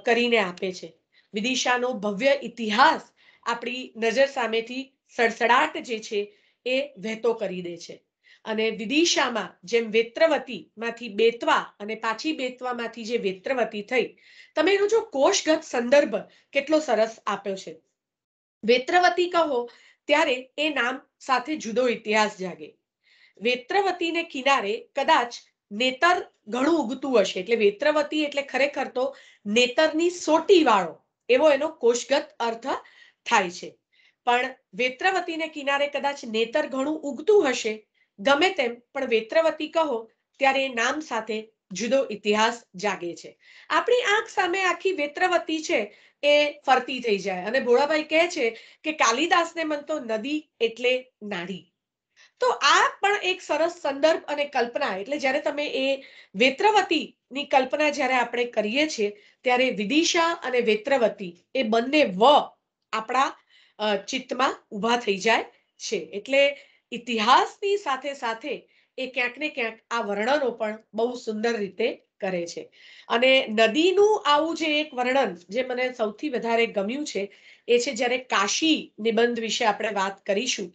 કરીને આપે છે વિદિશાનો ભવ્ય ઇતિહાસ આપણી નજર સામેથી સડસડાટ જે છે એ વહેતો કરી દે છે અને વિદિશામાં જેમ વેત્રવતી માંથી બેતવા અને પાછી બેતવામાંથી જે વેત્રવતી થઈ તમે એનો જો કોષગત સંદર્ભ કેટલો સરસ આપ્યો છે વેત્રવતી કહો ત્યારે એ નામ સાથે જુદો ઇતિહાસ જાગે વેત્રવતીને કિનારે કદાચ નેતર ઘણું ઉગતું હશે એટલે વેત્રવતી એટલે ખરેખર તો નેતરની સોટી વાળો એવો એનો કોષગત અર્થ થાય છે પણ વેત્રવતીને કિનારે કદાચ નેતર ઘણું ઉગતું હશે ગમે તેમ પણ વેત્રવતી કહો ત્યારે એ નામ સાથે જુદો ઇતિહાસ જાગે છે આપણી આંખ સામે આખી વેત્રવતી છે એ ફરતી થઈ જાય અને ભોળાભાઈ કહે છે કે કાલિદાસને મન તો નદી એટલે નાડી તો આ પણ એક સરસ સંદર્ભ અને કલ્પના એટલે જ્યારે તમે એ વેત્રવતીની કલ્પના જ્યારે આપણે કરીએ છીએ ત્યારે વિદિશા અને વેત્રવતી એ બંને વ આપણા ચિત્તમાં ઊભા થઈ જાય છે એટલે ઇતિહાસની સાથે સાથે એ ક્યાંક ને ક્યાંક આ વર્ણનો પણ બહુ સુંદર રીતે કરે છે અને નદીનું આવું જે એક વર્ણન જે મને સૌથી વધારે ગમ્યું છે એ છે જ્યારે કાશી નિબંધ વિશે આપણે વાત કરીશું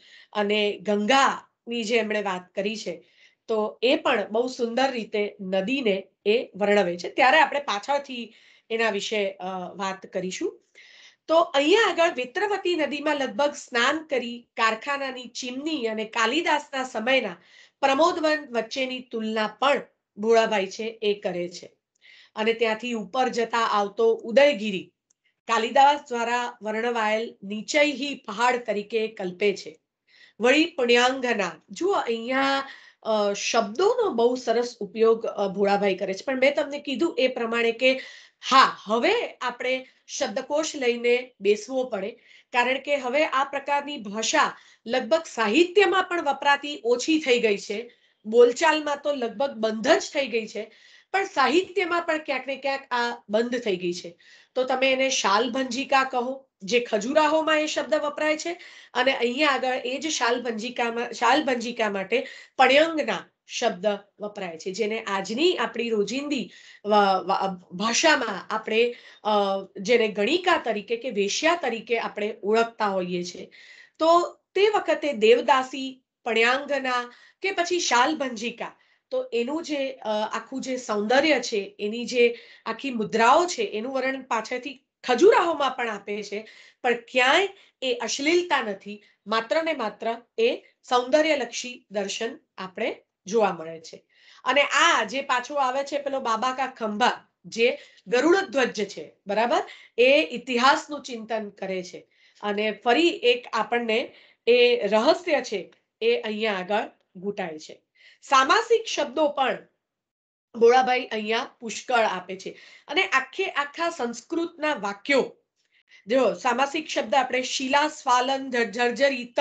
અને ગંગા ની જે એમણે વાત કરી છે તો એ પણ બહુ સુંદર રીતે નદીને એ વર્ણવે છે ત્યારે આપણે પાછળથી એના વિશે વાત કરીશું તો અહીંયા આગળ વિત્રવતી નદીમાં લગભગ સ્નાન કરી કારખાનાની ચીમની અને કાલિદાસના સમયના પ્રમોદવન વચ્ચેની તુલના પણ ભોળાભાઈ છે એ કરે છે અને ત્યાંથી ઉપર જતા આવતો ઉદયગીરી કાલિદાસ દ્વારા વર્ણવાયેલ નીચયહી પહાડ તરીકે કલ્પે છે વળી પણ્યાંગના જુઓ અહીંયા શબ્દોનો બહુ સરસ ઉપયોગ ભોળાભાઈ કરે છે પણ મેં તમને કીધું એ પ્રમાણે કે હા હવે આપણે શબ્દકોશ લઈને બેસવો પડે કારણ કે હવે આ પ્રકારની ભાષા લગભગ સાહિત્યમાં પણ વપરાતી ઓછી થઈ ગઈ છે બોલચાલમાં તો લગભગ બંધ જ થઈ ગઈ છે પણ સાહિત્યમાં પણ ક્યાંક ને ક્યાંક આ બંધ થઈ ગઈ છે તો તમે એને શાલભંજિકા કહો જે ખજુરાહોમાં એ શબ્દ વપરાય છે અને અહીંયા આગળ એ જ શાલભંજિકામાં શાલભંજિકા માટે પણ્યંગના શબ્દ વપરાય છે જેને આજની આપણી રોજિંદી ભાષામાં આપણે જેને ગણિકા તરીકે કે વેશ્યા તરીકે આપણે ઓળખતા હોઈએ છીએ તો તે વખતે દેવદાસી પણ્યાંગના કે પછી શાલભંજિકા તો એનું જે આખું જે સૌંદર્ય છે એની જે આખી મુદ્રાઓ છે એનું વર્ણન પાછળથી ખજુરાહોમાં પણ આપે છે પણ ક્યાંય એ અશ્લીલતા નથી માત્ર ને માત્ર એ સૌંદર્યલક્ષી દર્શન આપણે જોવા મળે છે અને આ જે પાછો આવે છે પેલો બાબા કા ખંભા જે ગરુડ છે બરાબર એ ઇતિહાસનું ચિંતન કરે છે અને ફરી એક આપણને એ રહસ્ય છે એ અહીંયા આગળ ઘૂંટાય છે સામાસિક શબ્દો પણ ભોળાભાઈ અહીંયા પુષ્કળ આપે છે અને આખે આખા સંસ્કૃતના વાક્યો જો સામાસિક શબ્દ આપણે શિલા સ્વાલન જર્જરિત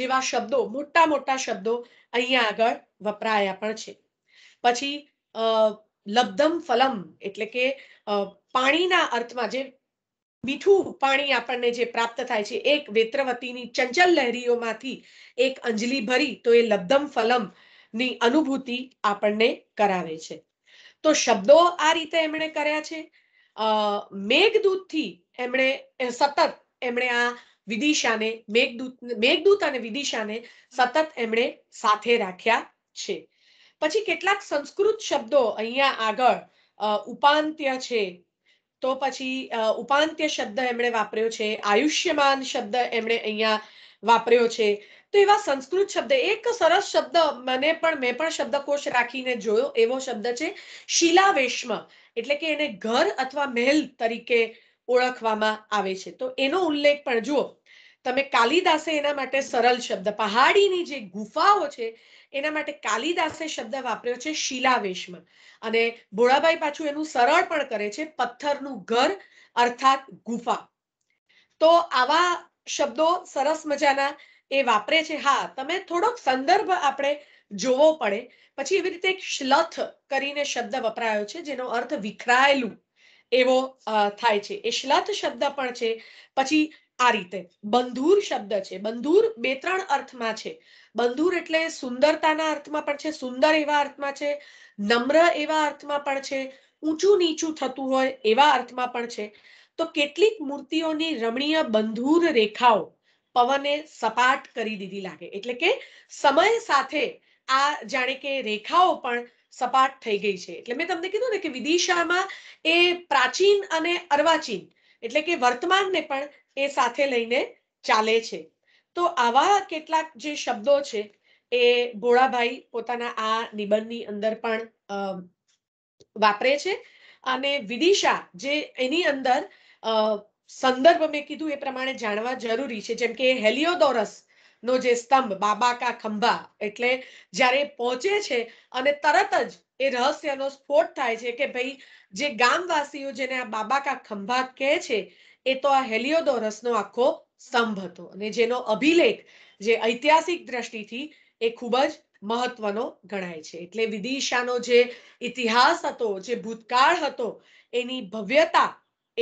જેવા શબ્દો મોટા મોટા શબ્દો અહીંયા આગળ વપરાયા પણ છે પછી લબ્ધમ ફલમ એટલે કે પાણીના અર્થમાં જે મીઠું પાણી આપણને જે પ્રાપ્ત થાય છે એક વેત્રવતીની ચંચલ લહેરીઓમાંથી એક અંજલી ભરી તો એ લબ્ધમ ફલમ ની અનુભૂતિ આપણને કરાવે છે તો શબ્દો આ રીતે એમણે કર્યા છે મેઘદૂતથી એમણે સતત એમણે આ વિદિશાને મેઘદૂત મેઘદૂત અને વિદિશાને સતત એમણે સાથે રાખ્યા છે પછી કેટલાક સંસ્કૃત શબ્દો અહીંયા આગળ ઉપાંત્ય છે તો પછી ઉપાંત્ય શબ્દ એમણે વાપર્યો છે આયુષ્યમાન શબ્દ એમણે અહીંયા વાપર્યો છે તો એવા સંસ્કૃત શબ્દ એક સરસ શબ્દ મને પણ મેં પણ શબ્દકોશ રાખીને જોયો એવો શબ્દ છે શિલાવેશ્મ એટલે કે એને ઘર અથવા મહેલ તરીકે ઓળખવામાં આવે છે તો એનો ઉલ્લેખ પણ જુઓ તમે કાલિદાસે એના માટે સરળ શબ્દ પહાડીની જે ગુફાઓ છે એના માટે કાલિદાસે શબ્દ વાપર્યો છે શિલાવેશમાં અને ભોળાભાઈ પાછું એનું સરળ પણ કરે છે પથ્થરનું ઘર અર્થાત ગુફા તો આવા શબ્દો સરસ મજાના એ વાપરે છે હા તમે થોડોક સંદર્ભ આપણે જોવો પડે પછી એવી રીતે એક શ્લથ કરીને શબ્દ વપરાયો છે જેનો અર્થ વિખરાયેલું એવો થાય છે એ શ્લથ શબ્દ પણ છે પછી આ રીતે બંધુર શબ્દ છે બંધુર બે ત્રણ અર્થમાં છે બંધુર એટલે સુંદરતાના અર્થમાં પણ છે સુંદર એવા અર્થમાં છે નમ્ર એવા અર્થમાં પણ છે ઊંચું નીચું થતું હોય એવા અર્થમાં પણ છે તો કેટલીક મૂર્તિઓની રમણીય બંધુર રેખાઓ પવને સપાટ કરી દીધી લાગે એટલે કે સમય સાથે આ જાણે કે રેખાઓ પણ સપાટ થઈ ગઈ છે એટલે મેં તમને કીધું ને કે વિદિશામાં એ પ્રાચીન અને અર્વાચીન એટલે કે વર્તમાનને પણ એ સાથે લઈને ચાલે છે તો આવા કેટલાક જે શબ્દો છે એ ભોળાભાઈ પોતાના આ નિબંધની અંદર પણ વાપરે છે અને વિદિશા જે એની અંદર સંદર્ભ મેં કીધું એ પ્રમાણે જાણવા જરૂરી છે જેમ કે હેલિયોદોરસ નો જે સ્તંભ બાબા કા ખંભા એટલે જ્યારે પહોંચે છે અને તરત જ એ રહસ્યનો સ્ફોટ થાય છે કે ભાઈ જે ગામવાસીઓ જેને આ બાબા કા ખંભા કહે છે એ તો આ હેલિયોદોરસનો આખો સ્તંભ હતો અને જેનો અભિલેખ જે ઐતિહાસિક દ્રષ્ટિથી એ ખૂબ જ મહત્વનો ગણાય છે એટલે વિદિશાનો જે ઇતિહાસ હતો જે ભૂતકાળ હતો એની ભવ્યતા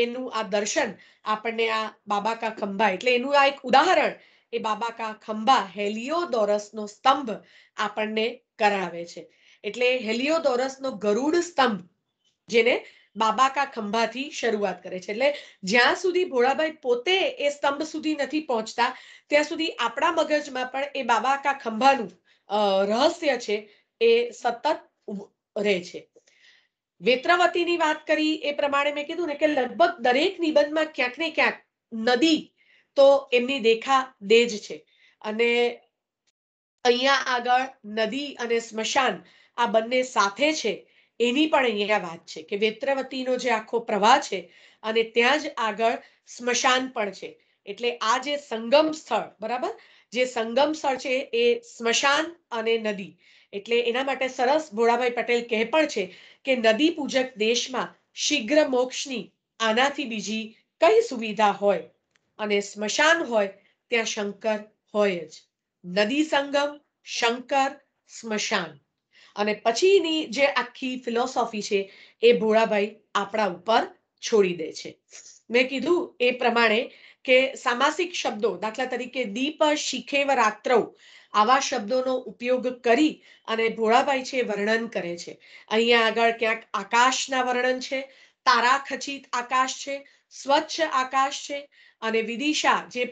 એનું આ દર્શન આપણને આ બાબા કા ખંભા એટલે એનું આ એક ઉદાહરણ એ બાબા કા ખંભા હેલિયોદોરસનો સ્તંભ આપણને કરાવે છે એટલે હેલિયોદોરસનો ગરુડ સ્તંભ જેને બાબા કા ખંભાથી શરૂઆત કરે છે એટલે જ્યાં સુધી ભોળાભાઈ પોતે એ સ્તંભ સુધી નથી પહોંચતા ત્યાં સુધી આપણા મગજમાં પણ એ બાબા કા ખંભાનું રહસ્ય છે એ સતત રહે છે વેત્રાવતીની વાત કરી એ પ્રમાણે મેં કીધું ને કે લગભગ દરેક નિબંધમાં ક્યાંક ને ક્યાંક નદી તો એમની દેખા દેજ છે અને અહીંયા આગળ નદી અને સ્મશાન આ બંને સાથે છે એની પણ અહીંયા વાત છે કે વેત્રવતીનો જે આખો પ્રવાહ છે અને ત્યાં જ આગળ સ્મશાન પણ છે એટલે આ જે સંગમ સ્થળ બરાબર જે સંગમ સ્થળ છે એ સ્મશાન અને નદી એટલે એના માટે સરસ ભોળાભાઈ પટેલ કહે પણ છે કે નદી પૂજક દેશમાં શીઘ્ર મોક્ષની આનાથી બીજી કઈ સુવિધા હોય અને સ્મશાન હોય ત્યાં શંકર હોય જ નદી સંગમ શંકર સ્મશાન અને પછીની જે આખી ફિલોસોફી છે એ ભોળાભાઈ આપણા ઉપર છોડી દે છે મેં કીધું એ પ્રમાણે કે સામાસિક શબ્દો દાખલા તરીકે દીપ શિખેવ રાત્રવ આવા શબ્દોનો ઉપયોગ કરી અને ભોળાભાઈ છે વર્ણન કરે છે અહીંયા આગળ ક્યાંક આકાશના વર્ણન છે તારા ખચિત આકાશ છે સ્વચ્છ આકાશ છે અને વિદિશા જે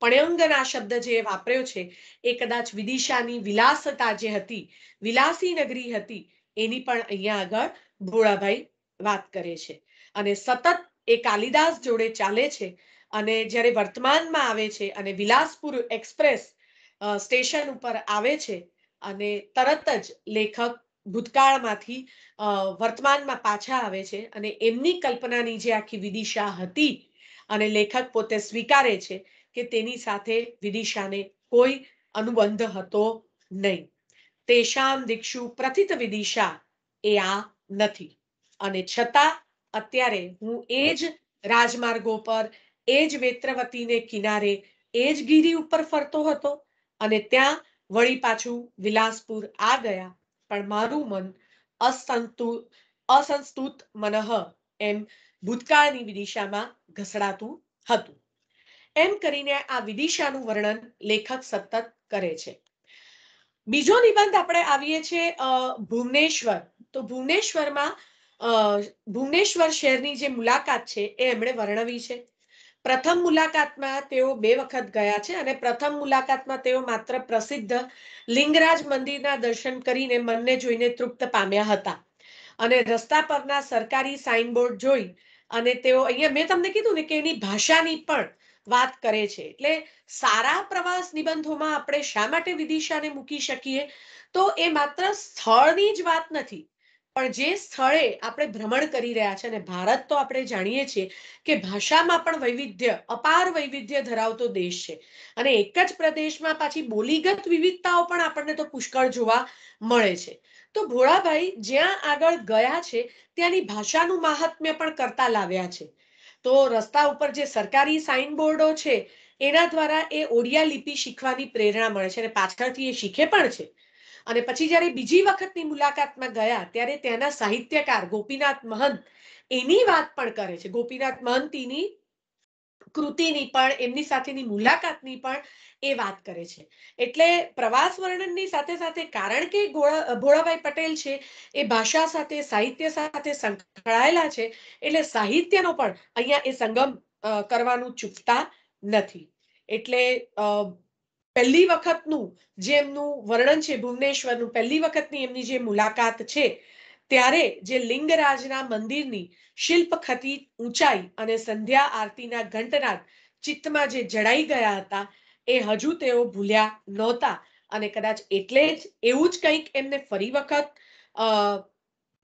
પણ્યંગના શબ્દ જે વાપર્યો છે એ કદાચ વિદિશાની વિલાસતા જે હતી વિલાસી નગરી હતી એની પણ અહીંયા આગળ ભોળાભાઈ વાત કરે છે અને સતત એ કાલિદાસ જોડે ચાલે છે અને જ્યારે વર્તમાનમાં આવે છે અને વિલાસપુર એક્સપ્રેસ સ્ટેશન ઉપર આવે છે અને તરત જ લેખક ભૂતકાળમાંથી વર્તમાનમાં પાછા આવે છે અને એમની કલ્પનાની જે આખી વિદિશા હતી અને લેખક પોતે સ્વીકારે છે કે તેની સાથે વિદિશાને કોઈ અનુબંધ હતો નહીં તેશામ દીક્ષુ પ્રથિત વિદિશા એ આ નથી અને છતાં અત્યારે હું એ જ રાજમાર્ગો પર એ જ વેત્રવતીને કિનારે એ જ ગીરી ઉપર ફરતો હતો અને ત્યાં વળી પાછું વિલાસપુર આ ગયા પણ મારું મન અસંતુ અસંસ્તુત મનહ એમ ભૂતકાળની વિદિશામાં ઘસડાતું હતું એમ કરીને આ વિદિશાનું વર્ણન લેખક સતત કરે છે બીજો નિબંધ આપણે આવીએ છીએ ભુવનેશ્વર તો ભુવનેશ્વરમાં ભુવનેશ્વર શહેરની જે મુલાકાત છે એ એમણે વર્ણવી છે પ્રથમ મુલાકાતમાં તેઓ બે વખત ગયા છે અને પ્રથમ મુલાકાતમાં તેઓ માત્ર પ્રસિદ્ધ લિંગરાજ મંદિરના દર્શન કરીને મનને જોઈને તૃપ્ત પામ્યા હતા અને રસ્તા પરના સરકારી સાઇનબોર્ડ જોઈ અને તેઓ અહીંયા મેં તમને કીધું ને કે એની ભાષાની પણ વાત કરે છે એટલે સારા પ્રવાસ નિબંધોમાં આપણે શા માટે વિદિશાને મૂકી શકીએ તો એ માત્ર સ્થળની જ વાત નથી પણ જે સ્થળે આપણે ભ્રમણ કરી રહ્યા છે અને ભારત તો આપણે જાણીએ છીએ કે ભાષામાં પણ વૈવિધ્ય અપાર વૈવિધ્ય ધરાવતો દેશ છે અને એક જ પ્રદેશમાં પાછી બોલીગત વિવિધતાઓ પણ આપણને તો પુષ્કળ જોવા મળે છે તો ભોળાભાઈ જ્યાં આગળ ગયા છે ત્યાંની ભાષાનું મહાત્મ્ય પણ કરતા લાવ્યા છે તો રસ્તા ઉપર જે સરકારી સાઇન બોર્ડો છે એના દ્વારા એ ઓડિયા લિપિ શીખવાની પ્રેરણા મળે છે અને પાછળથી એ શીખે પણ છે અને પછી જ્યારે બીજી વખતની મુલાકાતમાં ગયા ત્યારે ત્યાંના સાહિત્યકાર ગોપીનાથ મહંત એની વાત પણ કરે છે ગોપીનાથ મહંતીની કૃતિની પણ એમની સાથેની મુલાકાતની પણ એ વાત કરે છે એટલે પ્રવાસ વર્ણનની સાથે સાથે કારણ કે ભોળાભાઈ પટેલ છે એ ભાષા સાથે સાહિત્ય સાથે સંકળાયેલા છે એટલે સાહિત્યનો પણ અહીંયા એ સંગમ કરવાનું ચૂકતા નથી એટલે પહેલી વખતનું જે એમનું વર્ણન છે ભુવનેશ્વરનું પહેલી વખતની એમની જે મુલાકાત છે ત્યારે જે લિંગરાજના મંદિરની શિલ્પ શિલ્પખતી ઊંચાઈ અને સંધ્યા આરતીના ઘંટનાદ ચિત્તમાં જે જડાઈ ગયા હતા એ હજુ તેઓ ભૂલ્યા નહોતા અને કદાચ એટલે જ એવું જ કંઈક એમને ફરી વખત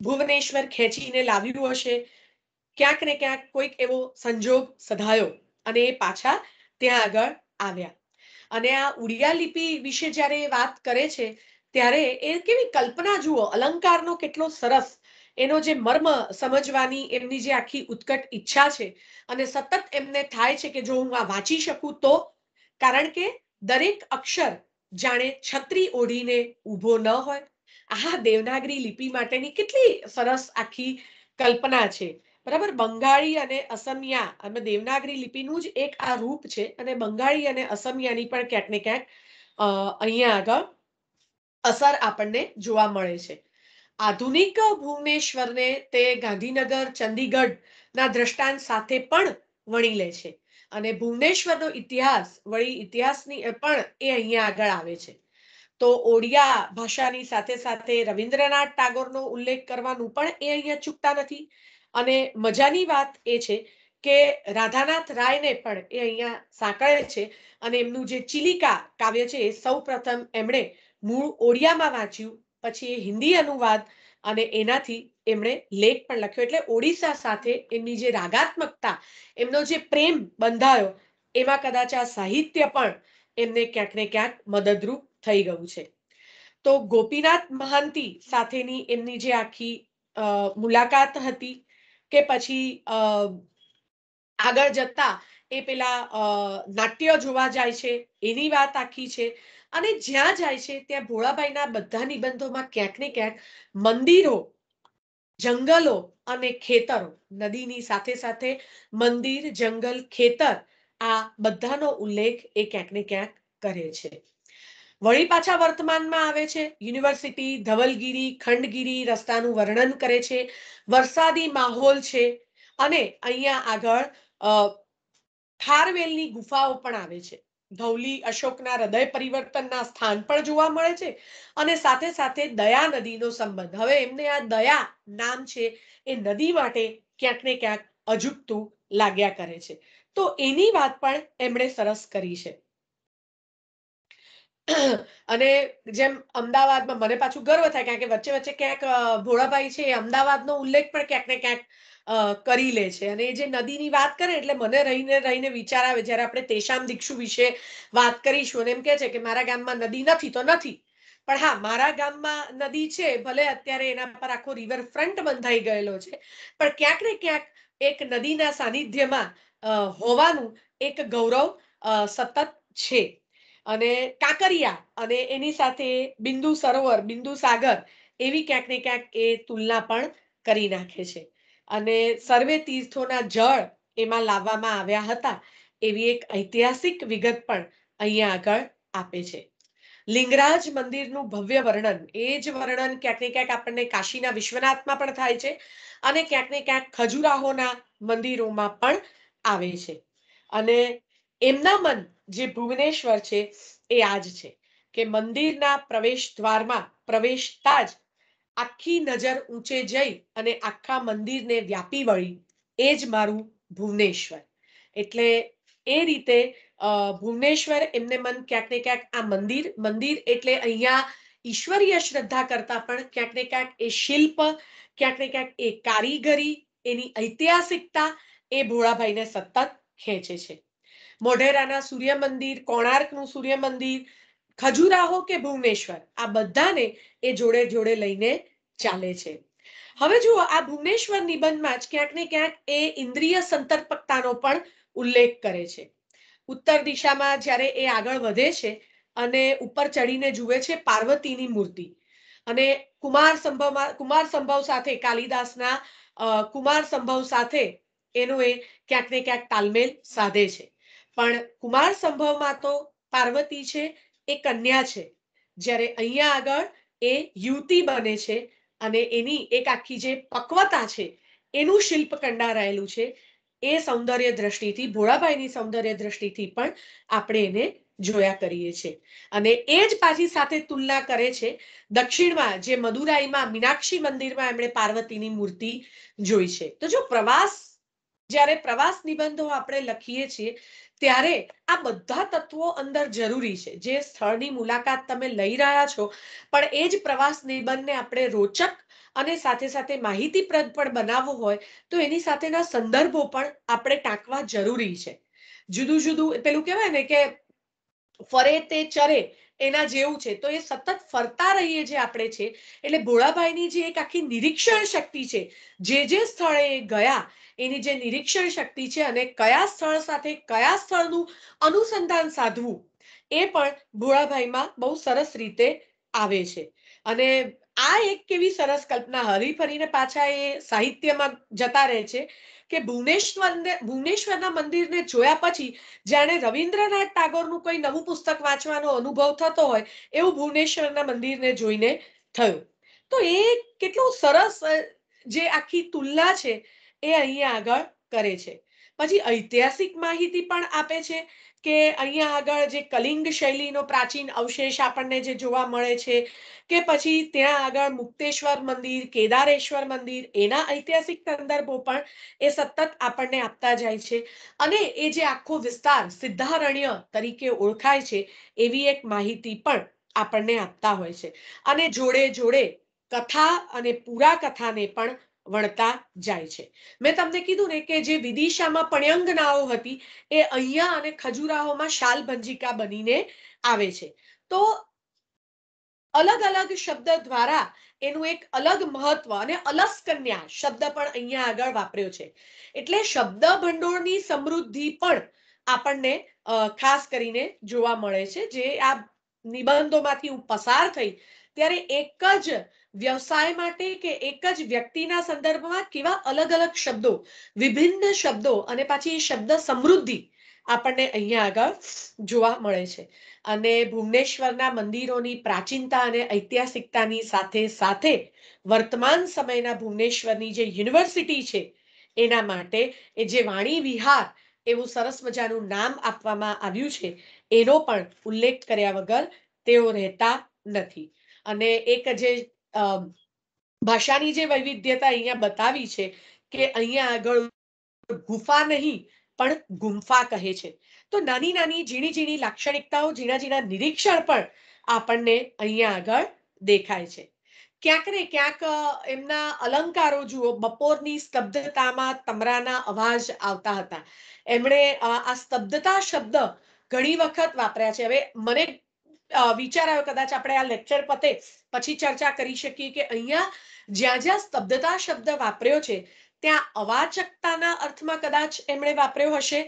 ભુવનેશ્વર ખેંચીને લાવ્યું હશે ક્યાંક ને ક્યાંક કોઈક એવો સંજોગ સધાયો અને એ પાછા ત્યાં આગળ આવ્યા અને આ ઉડિયા લિપિ વિશે જ્યારે એ વાત કરે છે ત્યારે એ કેવી કલ્પના જુઓ અલંકારનો કેટલો સરસ એનો જે મર્મ સમજવાની એમની જે આખી ઉત્કટ ઈચ્છા છે અને સતત એમને થાય છે કે જો હું આ વાંચી શકું તો કારણ કે દરેક અક્ષર જાણે છત્રી ઓઢીને ઊભો ન હોય આ દેવનાગરી લિપિ માટેની કેટલી સરસ આખી કલ્પના છે બરાબર બંગાળી અને અસમિયા અને દેવનાગરી લિપિનું જ એક આ રૂપ છે અને બંગાળી અને અસમિયાની પણ ક્યાંક ને ક્યાંક અહીંયા આગળ અસર આપણને જોવા મળે છે આધુનિક ભુવનેશ્વરને તે ગાંધીનગર ચંદીગઢ ના દ્રષ્ટાંત સાથે પણ વણી લે છે અને ભુવનેશ્વરનો ઇતિહાસ વળી ઇતિહાસની પણ એ અહીંયા આગળ આવે છે તો ઓડિયા ભાષાની સાથે સાથે રવિન્દ્રનાથ ટાગોરનો ઉલ્લેખ કરવાનું પણ એ અહીંયા ચૂકતા નથી અને મજાની વાત એ છે કે રાધાનાથ રાયને પણ એ અહીંયા સાંકળે છે અને એમનું જે ચિલિકા કાવ્ય છે એ સૌ પ્રથમ એમણે મૂળ ઓડિયામાં વાંચ્યું પછી એ હિન્દી અનુવાદ અને એનાથી એમણે લેખ પણ લખ્યો એટલે ઓડિશા સાથે એમની જે રાગાત્મકતા એમનો જે પ્રેમ બંધાયો એમાં કદાચ આ સાહિત્ય પણ એમને ક્યાંક ને ક્યાંક મદદરૂપ થઈ ગયું છે તો ગોપીનાથ મહાંતી સાથેની એમની જે આખી મુલાકાત હતી કે પછી આગળ જતા એ પેલા નાટ્ય જોવા જાય છે એની વાત આખી છે અને જ્યાં જાય છે ત્યાં ભોળાભાઈના બધા નિબંધોમાં ક્યાંક ને ક્યાંક મંદિરો જંગલો અને ખેતરો નદીની સાથે સાથે મંદિર જંગલ ખેતર આ બધાનો ઉલ્લેખ એ ક્યાંક ને ક્યાંક કરે છે વળી પાછા વર્તમાનમાં આવે છે યુનિવર્સિટી ધવલગીરી ખંડગીરી રસ્તાનું વર્ણન કરે છે વરસાદી માહોલ છે અને અહીંયા આગળ થારવેલની ગુફાઓ પણ આવે છે ધૌલી અશોકના હૃદય પરિવર્તનના સ્થાન પણ જોવા મળે છે અને સાથે સાથે દયા નદીનો સંબંધ હવે એમને આ દયા નામ છે એ નદી માટે ક્યાંક ને ક્યાંક અજુકતું લાગ્યા કરે છે તો એની વાત પણ એમણે સરસ કરી છે અને જેમ અમદાવાદમાં મને પાછું ગર્વ થાય કારણ કે વચ્ચે વચ્ચે ક્યાંક ભોળાભાઈ છે એ અમદાવાદનો ઉલ્લેખ પણ ક્યાંક ને ક્યાંક કરી લે છે અને એ જે નદીની વાત કરે એટલે મને રહીને રહીને વિચાર આવે જ્યારે આપણે તેશામ દીક્ષુ વિશે વાત કરીશું અને એમ કે છે કે મારા ગામમાં નદી નથી તો નથી પણ હા મારા ગામમાં નદી છે ભલે અત્યારે એના પર આખો રિવર ફ્રન્ટ બંધાઈ ગયેલો છે પણ ક્યાંક ને ક્યાંક એક નદીના સાનિધ્યમાં હોવાનું એક ગૌરવ સતત છે અને કાંકરિયા અને એની સાથે બિંદુ સરોવર બિંદુ સાગર એવી ક્યાંક ને ક્યાંક એ તુલના પણ કરી નાખે છે અને સર્વે તીર્થોના જળ એમાં લાવવામાં આવ્યા હતા એવી એક ઐતિહાસિક વિગત પણ અહીંયા આગળ આપે છે લિંગરાજ મંદિરનું ભવ્ય વર્ણન એ જ વર્ણન ક્યાંક ને ક્યાંક આપણને કાશીના વિશ્વનાથમાં પણ થાય છે અને ક્યાંક ને ક્યાંક ખજુરાહોના મંદિરોમાં પણ આવે છે અને એમના મન જે ભુવનેશ્વર છે એ આજ છે કે મંદિરના પ્રવેશ દ્વારમાં પ્રવેશતા જ આખી નજર ઊંચે જઈ અને આખા મંદિરને વ્યાપી વળી એ જ મારું ભુવનેશ્વર એટલે એ રીતે ભુવનેશ્વર એમને મન ક્યાંક ને ક્યાંક આ મંદિર મંદિર એટલે અહીંયા ઈશ્વરીય શ્રદ્ધા કરતા પણ ક્યાંક ને ક્યાંક એ શિલ્પ ક્યાંક ને ક્યાંક એ કારીગરી એની ઐતિહાસિકતા એ ભોળાભાઈને સતત ખેંચે છે મોઢેરાના સૂર્ય મંદિર કોણાર્કનું સૂર્ય મંદિર ખજુરાહો કે ભુવનેશ્વર આ બધાને એ જોડે જોડે લઈને ચાલે છે હવે જુઓ આ ભુવનેશ્વર નિબંધમાં જ ક્યાંક ને ક્યાંક એ ઇન્દ્રિય સંતર્પકતાનો પણ ઉલ્લેખ કરે છે ઉત્તર દિશામાં જ્યારે એ આગળ વધે છે અને ઉપર ચડીને જુએ છે પાર્વતીની મૂર્તિ અને કુમાર સંભવમાં કુમાર સંભવ સાથે કાલિદાસના કુમાર સંભવ સાથે એનો એ ક્યાંક ને ક્યાંક તાલમેલ સાધે છે પણ કુમાર સંભવમાં તો પાર્વતી છે એ કન્યા છે જ્યારે અહીંયા આગળ એ યુવતી બને છે અને એની એક આખી જે પક્વતા છે એનું શિલ્પ કંડારાયેલું છે એ સૌંદર્ય દ્રષ્ટિથી ભોળાભાઈની સૌંદર્ય દ્રષ્ટિથી પણ આપણે એને જોયા કરીએ છીએ અને એ જ પાછી સાથે તુલના કરે છે દક્ષિણમાં જે મદુરાઈમાં મીનાક્ષી મંદિરમાં એમણે પાર્વતીની મૂર્તિ જોઈ છે તો જો પ્રવાસ જ્યારે પ્રવાસ નિબંધો આપણે લખીએ છીએ ત્યારે આ બધા તત્વો અંદર જરૂરી છે જે સ્થળની મુલાકાત તમે લઈ રહ્યા છો પણ એ જ પ્રવાસ નિબંધને આપણે રોચક અને સાથે સાથે માહિતીપ્રદ પણ બનાવવો હોય તો એની સાથેના સંદર્ભો પણ આપણે ટાંકવા જરૂરી છે જુદું જુદું પેલું કહેવાય ને કે ફરે તે ચરે એના જેવું છે તો એ સતત ફરતા રહીએ જે આપણે છે એટલે ભોળાભાઈની જે એક આખી નિરીક્ષણ શક્તિ છે જે જે સ્થળે ગયા એની જે નિરીક્ષણ શક્તિ છે અને કયા સ્થળ સાથે કયા સ્થળનું અનુસંધાન સાધવું એ પણ ભોળાભાઈમાં બહુ સરસ રીતે આવે છે અને આ એક કેવી સરસ કલ્પના હરીફરીને પાછા એ સાહિત્યમાં જતા રહે છે કે ભુવનેશ્વરને ભુવનેશ્વરના મંદિરને જોયા પછી જ્યારે રવિન્દ્રનાથ ટાગોરનું કોઈ નવું પુસ્તક વાંચવાનો અનુભવ થતો હોય એવું ભુવનેશ્વરના મંદિરને જોઈને થયું તો એ કેટલું સરસ જે આખી તુલના છે એ અહીંયા આગળ કરે છે પછી ઐતિહાસિક માહિતી પણ આપે છે કે અહીંયા આગળ જે કલિંગ શૈલીનો પ્રાચીન અવશેષ આપણને જે જોવા મળે છે કે પછી ત્યાં આગળ મુક્તેશ્વર મંદિર કેદારેશ્વર મંદિર એના ઐતિહાસિક સંદર્ભો પણ એ સતત આપણને આપતા જાય છે અને એ જે આખો વિસ્તાર સિદ્ધારણ્ય તરીકે ઓળખાય છે એવી એક માહિતી પણ આપણને આપતા હોય છે અને જોડે જોડે કથા અને પુરા કથાને પણ વળતા જાય છે મેં તમને કીધું ને કે જે વિદિશામાં પણ્યંગનાઓ હતી એ અહીંયા અને ખજુરાહોમાં શાલભંજિકા બનીને આવે છે તો અલગ અલગ શબ્દ દ્વારા એનું એક અલગ મહત્વ અને અલસ્કન્યા શબ્દ પણ અહીંયા આગળ વાપર્યો છે એટલે શબ્દ ભંડોળની સમૃદ્ધિ પણ આપણને ખાસ કરીને જોવા મળે છે જે આ નિબંધોમાંથી હું પસાર થઈ ત્યારે એક જ વ્યવસાય માટે કે એક જ વ્યક્તિના સંદર્ભમાં કેવા અલગ અલગ શબ્દો વિભિન્ન શબ્દો અને પાછી શબ્દ સમૃદ્ધિ આપણને અહીંયા આગળ જોવા મળે છે અને ભુવનેશ્વરના મંદિરોની પ્રાચીનતા અને ઐતિહાસિકતાની સાથે સાથે વર્તમાન સમયના ભુવનેશ્વરની જે યુનિવર્સિટી છે એના માટે એ જે વાણી વિહાર એવું સરસ મજાનું નામ આપવામાં આવ્યું છે એનો પણ ઉલ્લેખ કર્યા વગર તેઓ રહેતા નથી અને એક જે ભાષાની જે વૈવિધ્યતા અહીંયા બતાવી છે કે અહીંયા આગળ ગુફા નહીં પણ ગુમ્ફા કહે છે તો નાની નાની ઝીણી ઝીણી લાક્ષણિકતાઓ ઝીણા ઝીણા નિરીક્ષણ પણ આપણને અહીંયા આગળ દેખાય છે ક્યાંક ને ક્યાંક એમના અલંકારો જુઓ બપોરની સ્તબ્ધતામાં તમરાના અવાજ આવતા હતા એમણે આ સ્તબ્ધતા શબ્દ ઘણી વખત વાપર્યા છે હવે મને વિચાર આવ્યો કદાચ આપણે આ લેક્ચર પતે પછી ચર્ચા કરી શકીએ કે અહીંયા જ્યાં જ્યાં સ્તબ્ધતા શબ્દ વાપર્યો છે ત્યાં અવાચકતાના અર્થમાં કદાચ એમણે વાપર્યો હશે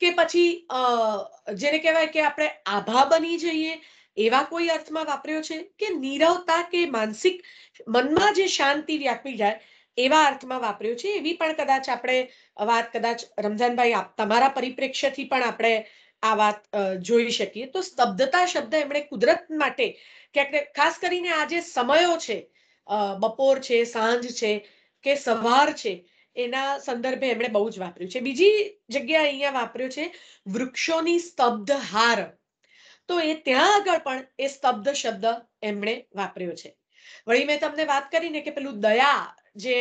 કે પછી જેને કહેવાય કે આપણે આભા બની જઈએ એવા કોઈ અર્થમાં વાપર્યો છે કે નીરવતા કે માનસિક મનમાં જે શાંતિ વ્યાપી જાય એવા અર્થમાં વાપર્યો છે એવી પણ કદાચ આપણે વાત કદાચ રમઝાનભાઈ તમારા પરિપ્રેક્ષ્યથી પણ આપણે આ વાત જોઈ શકીએ તો સ્તબ્ધતા શબ્દ એમણે કુદરત માટે ક્યાંક ખાસ કરીને આ જે સમયો છે બપોર છે સાંજ છે કે સવાર છે એના સંદર્ભે એમણે બહુ જ વાપર્યું છે બીજી જગ્યાએ અહીંયા વાપર્યું છે વૃક્ષોની સ્તબ્ધ હાર તો એ ત્યાં આગળ પણ એ સ્તબ્ધ શબ્દ એમણે વાપર્યો છે વળી મેં તમને વાત કરીને કે પેલું દયા જે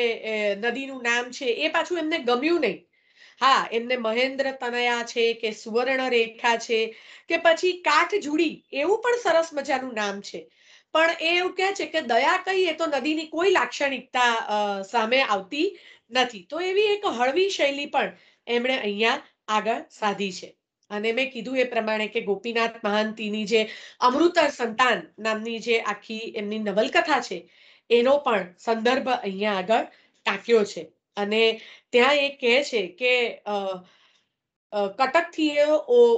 નદીનું નામ છે એ પાછું એમને ગમ્યું નહીં હા એમને મહેન્દ્ર તનયા છે કે સુવર્ણ રેખા છે કે પછી કાઠજુડી એવું પણ સરસ મજાનું નામ છે પણ એ એવું કહે છે કે દયા કહીએ તો નદીની કોઈ લાક્ષણિકતા સામે આવતી નથી તો એવી એક હળવી શૈલી પણ એમણે અહીંયા આગળ સાધી છે અને મેં કીધું એ પ્રમાણે કે ગોપીનાથ મહાંતીની જે અમૃતર સંતાન નામની જે આખી એમની નવલકથા છે એનો પણ સંદર્ભ અહીંયા આગળ ટાંક્યો છે અને ત્યાં એ કહે છે કે કટકથી એ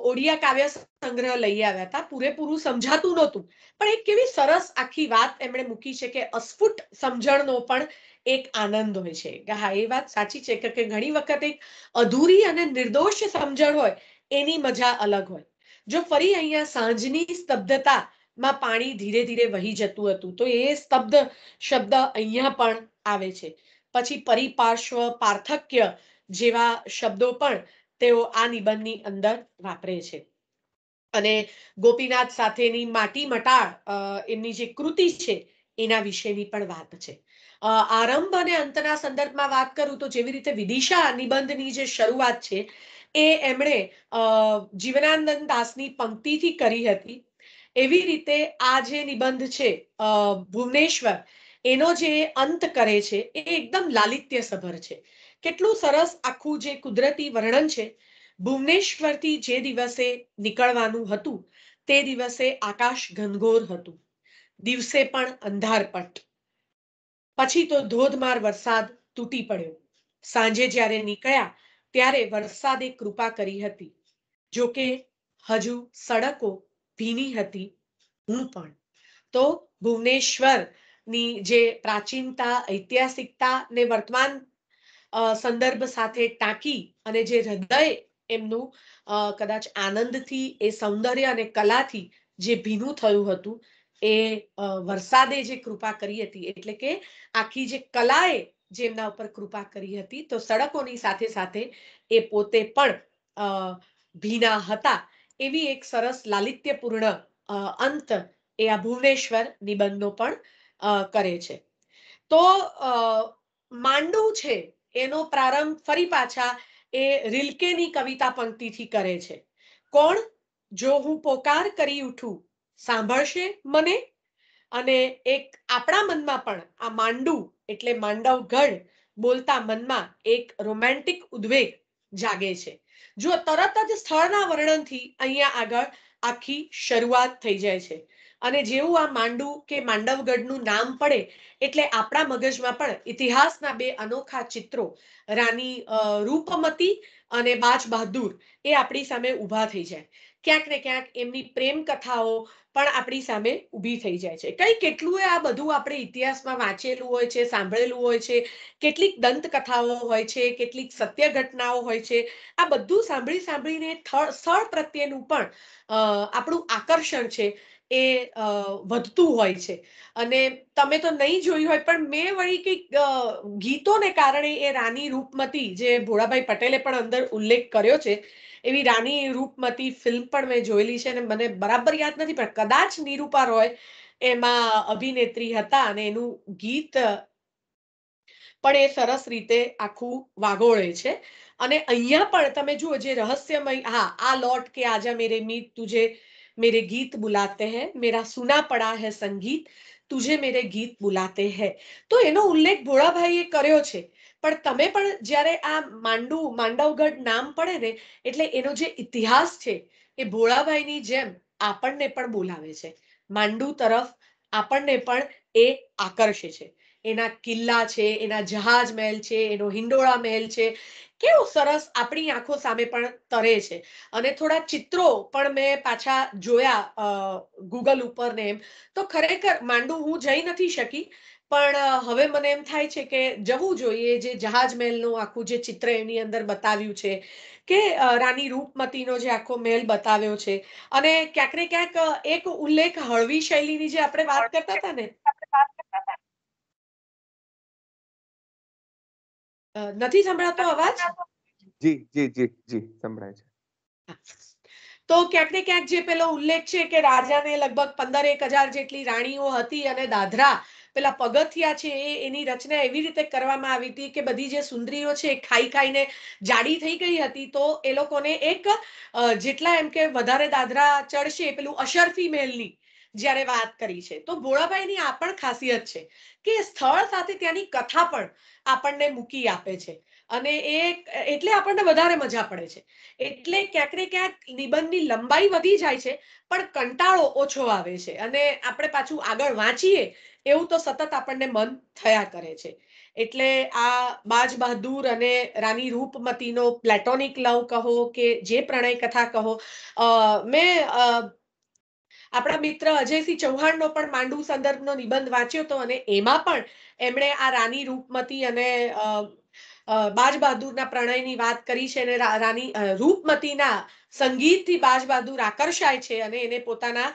ઓડિયા કાવ્ય સંગ્રહ લઈ આવ્યા હતા પૂરેપૂરું સમજાતું નહોતું પણ એક કેવી સરસ આખી વાત એમણે મૂકી છે કે અસ્ફુટ સમજણનો પણ એક આનંદ હોય છે કે હા એ વાત સાચી છે કે ઘણી વખત એક અધૂરી અને નિર્દોષ સમજણ હોય એની મજા અલગ હોય જો ફરી અહીંયા સાંજની સ્તબ્ધતામાં પાણી ધીરે ધીરે વહી જતું હતું તો એ સ્તબ્ધ શબ્દ અહીંયા પણ આવે છે પછી પરિપાર્શ્વ પાર્થક્ય જેવા શબ્દો પણ તેઓ આ નિબંધની અંદર વાપરે છે અને ગોપીનાથ સાથેની માટી મટાળ એમની જે કૃતિ છે એના વિશેની પણ વાત છે આરંભ અને અંતના સંદર્ભમાં વાત કરું તો જેવી રીતે વિદિશા નિબંધની જે શરૂઆત છે એ એમણે જીવનાનંદ દાસની પંક્તિથી કરી હતી એવી રીતે આ જે નિબંધ છે ભુવનેશ્વર એનો જે અંત કરે છે એ એકદમ લાલિત્યસભર છે કેટલું સરસ આખું જે કુદરતી વર્ણન છે ભુવનેશ્વરથી જે દિવસે નીકળવાનું હતું તે દિવસે આકાશ ઘનઘોર હતું દિવસે પણ અંધારપટ પછી તો ધોધમાર વરસાદ તૂટી પડ્યો સાંજે જ્યારે નીકળ્યા ત્યારે વરસાદે કૃપા કરી હતી જોકે હજુ સડકો ભીની હતી હું પણ તો ભુવનેશ્વર ની જે પ્રાચીનતા ઐતિહાસિકતા ને વર્તમાન સંદર્ભ સાથે ટાંકી અને જે હૃદય એમનું કદાચ આનંદથી એ સૌંદર્ય અને કલાથી જે ભીનું થયું હતું એ વરસાદે જે કૃપા કરી હતી એટલે કે આખી જે કલાએ જે એમના ઉપર કૃપા કરી હતી તો સડકોની સાથે સાથે એ પોતે પણ ભીના હતા એવી એક સરસ લાલિત્યપૂર્ણ અંત એ આ ભુવનેશ્વર નિબંધનો પણ કરે છે તો માંડવું છે એનો પ્રારંભ ફરી પાછા એ રિલકેની કવિતા પંક્તિથી કરે છે કોણ જો હું પોકાર કરી ઉઠું સાંભળશે મને અને એક આપણા મનમાં પણ આ માંડુ એટલે માંડવગઢ બોલતા મનમાં એક રોમેન્ટિક ઉદ્વેગ જાગે છે જો તરત જ સ્થળના વર્ણનથી અહીંયા આગળ આખી શરૂઆત થઈ જાય છે અને જેવું આ માંડુ કે માંડવગઢનું નામ પડે એટલે આપણા મગજમાં પણ ઇતિહાસના બે અનોખા ચિત્રો રાની રૂપમતી અને બાજ બહાદુર એ આપણી સામે ઊભા થઈ જાય ક્યાંક ને ક્યાંક એમની પ્રેમ કથાઓ પણ આપણી સામે ઊભી થઈ જાય છે કઈ કેટલું આ બધું આપણે ઇતિહાસમાં વાંચેલું હોય છે સાંભળેલું હોય છે કેટલીક દંતકથાઓ હોય છે કેટલીક સત્ય ઘટનાઓ હોય છે આ બધું સાંભળી સાંભળીને સ્થળ પ્રત્યેનું પણ આપણું આકર્ષણ છે એ વધતું હોય છે અને તમે તો નહીં જોયું હોય પણ મેં વળી કંઈક ગીતોને કારણે એ રાની રૂપમતી જે ભોળાભાઈ પટેલે પણ અંદર ઉલ્લેખ કર્યો છે એવી રાની રૂપમતી ફિલ્મ પણ મેં જોયેલી છે અને મને બરાબર યાદ નથી પણ કદાચ નિરૂપા રોય એમાં અભિનેત્રી હતા અને એનું ગીત પણ એ સરસ રીતે આખું વાગોળે છે અને અહીંયા પણ તમે જુઓ જે રહસ્યમય હા આ લોટ કે આજા મેરે મીત તુજે मेरे गीत बुलाते हैं मेरा સુના પડા હે સંગીત તુજે મેરે ગીત બુલાતે હે તો એનો ઉલ્લેખ ભોળાભાઈએ કર્યો છે પણ તમે પણ જ્યારે આ માંડુ માંડવગઢ નામ પડે ને એટલે એનો જે ઇતિહાસ છે એ ભોળાભાઈની જેમ આપણને પણ બોલાવે છે માંડુ તરફ આપણને પણ એ આકર્ષે છે એના કિલ્લા છે એના જહાજ મહેલ છે એનો હિંડોળા મહેલ છે કેવો સરસ આપણી આંખો સામે પણ તરે છે અને થોડા ચિત્રો પણ મેં પાછા જોયા ગૂગલ ઉપર ને એમ તો ખરેખર માંડુ હું જઈ નથી શકી પણ હવે મને એમ થાય છે કે જવું જોઈએ જે જહાજ મહેલનું આખું જે ચિત્ર એની અંદર બતાવ્યું છે કે રાની રૂપમતીનો જે આખો મહેલ બતાવ્યો છે અને ક્યાંક ને ક્યાંક એક ઉલ્લેખ હળવી શૈલીની જે આપણે વાત કરતા હતા ને નથી સંભળાતો અવાજ જી જી જી જી સંભળાય છે તો ક્યાંક ને ક્યાંક જે પેલો ઉલ્લેખ છે કે રાજાને લગભગ પંદર એક હજાર જેટલી રાણીઓ હતી અને દાદરા પેલા પગથિયા છે એ એની રચના એવી રીતે કરવામાં આવી હતી કે બધી જે સુંદરીઓ છે ખાઈ ખાઈને જાડી થઈ ગઈ હતી તો એ લોકોને એક જેટલા એમ કે વધારે દાદરા ચડશે પેલું અશરફી મહેલની જ્યારે વાત કરી છે તો ભોળાભાઈની આ પણ ખાસિયત છે કે સ્થળ સાથે ત્યાંની કથા પણ આપણને મૂકી આપે છે અને એ એટલે આપણને વધારે મજા પડે છે એટલે ક્યાંક ને ક્યાંક નિબંધની લંબાઈ વધી જાય છે પણ કંટાળો ઓછો આવે છે અને આપણે પાછું આગળ વાંચીએ એવું તો સતત આપણને મન થયા કરે છે એટલે આ બાજ બહાદુર અને રાની રૂપમતીનો પ્લેટોનિક લવ કહો કે જે પ્રણય કથા કહો મેં આપણા મિત્ર અજયસિંહ ચૌહાણનો પણ માંડુ સંદર્ભનો નિબંધ વાંચ્યો હતો અને એમાં પણ એમણે આ રાની રૂપમતી અને બાજબહાદુરના બહાદુરના પ્રણયની વાત કરી છે અને રાની રૂપમતીના સંગીતથી બાજ આકર્ષાય છે અને એને પોતાના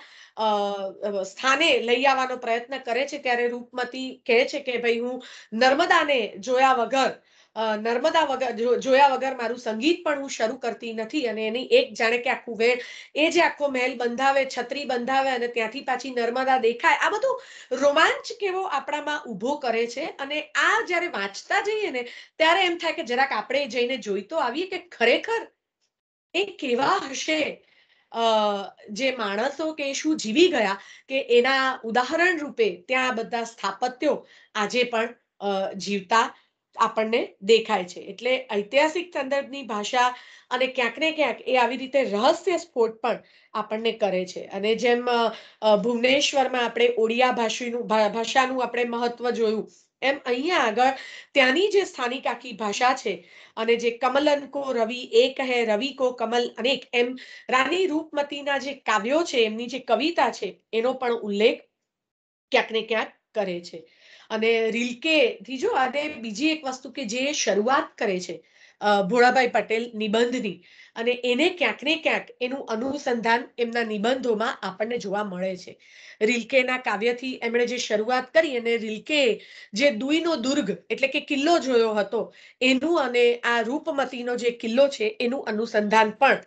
સ્થાને લઈ આવવાનો પ્રયત્ન કરે છે ત્યારે રૂપમતી કહે છે કે ભાઈ હું નર્મદાને જોયા વગર નર્મદા વગર જોયા વગર મારું સંગીત પણ હું શરૂ કરતી નથી અને એની એક જાણે કે આખું વેણ એ જે આખો મહેલ બંધાવે છત્રી બંધાવે અને ત્યાંથી પાછી નર્મદા દેખાય આ બધું રોમાંચ કેવો આપણામાં ઊભો કરે છે અને આ જ્યારે વાંચતા જઈએ ને ત્યારે એમ થાય કે જરાક આપણે જઈને જોઈતો આવીએ કે ખરેખર એ કેવા હશે જે માણસો કે શું જીવી ગયા કે એના ઉદાહરણ રૂપે ત્યાં બધા સ્થાપત્યો આજે પણ જીવતા આપણને દેખાય છે એટલે ઐતિહાસિક સંદર્ભની ભાષા અને ક્યાંક ને ક્યાંક એ આવી રીતે રહસ્ય સ્ફોટ પણ આપણને કરે છે અને જેમ ભુવનેશ્વરમાં આપણે ઓડિયા ભાષીનું ભાષાનું આપણે મહત્વ જોયું એમ અહીંયા આગળ ત્યાંની જે સ્થાનિક આખી ભાષા છે અને જે કમલન કો રવિ એ કહે રવિ કો કમલ અનેક એમ રાની રૂપમતીના જે કાવ્યો છે એમની જે કવિતા છે એનો પણ ઉલ્લેખ ક્યાંક ને ક્યાંક કરે છે અને રિલકેથી જો અને બીજી એક વસ્તુ કે જે શરૂઆત કરે છે ભોળાભાઈ પટેલ નિબંધની અને એને ક્યાંક ને ક્યાંક એનું અનુસંધાન એમના નિબંધોમાં આપણને જોવા મળે છે રિલકેના કાવ્યથી એમણે જે શરૂઆત કરી અને રિલકે જે દુઈનો દુર્ગ એટલે કે કિલ્લો જોયો હતો એનું અને આ રૂપમતીનો જે કિલ્લો છે એનું અનુસંધાન પણ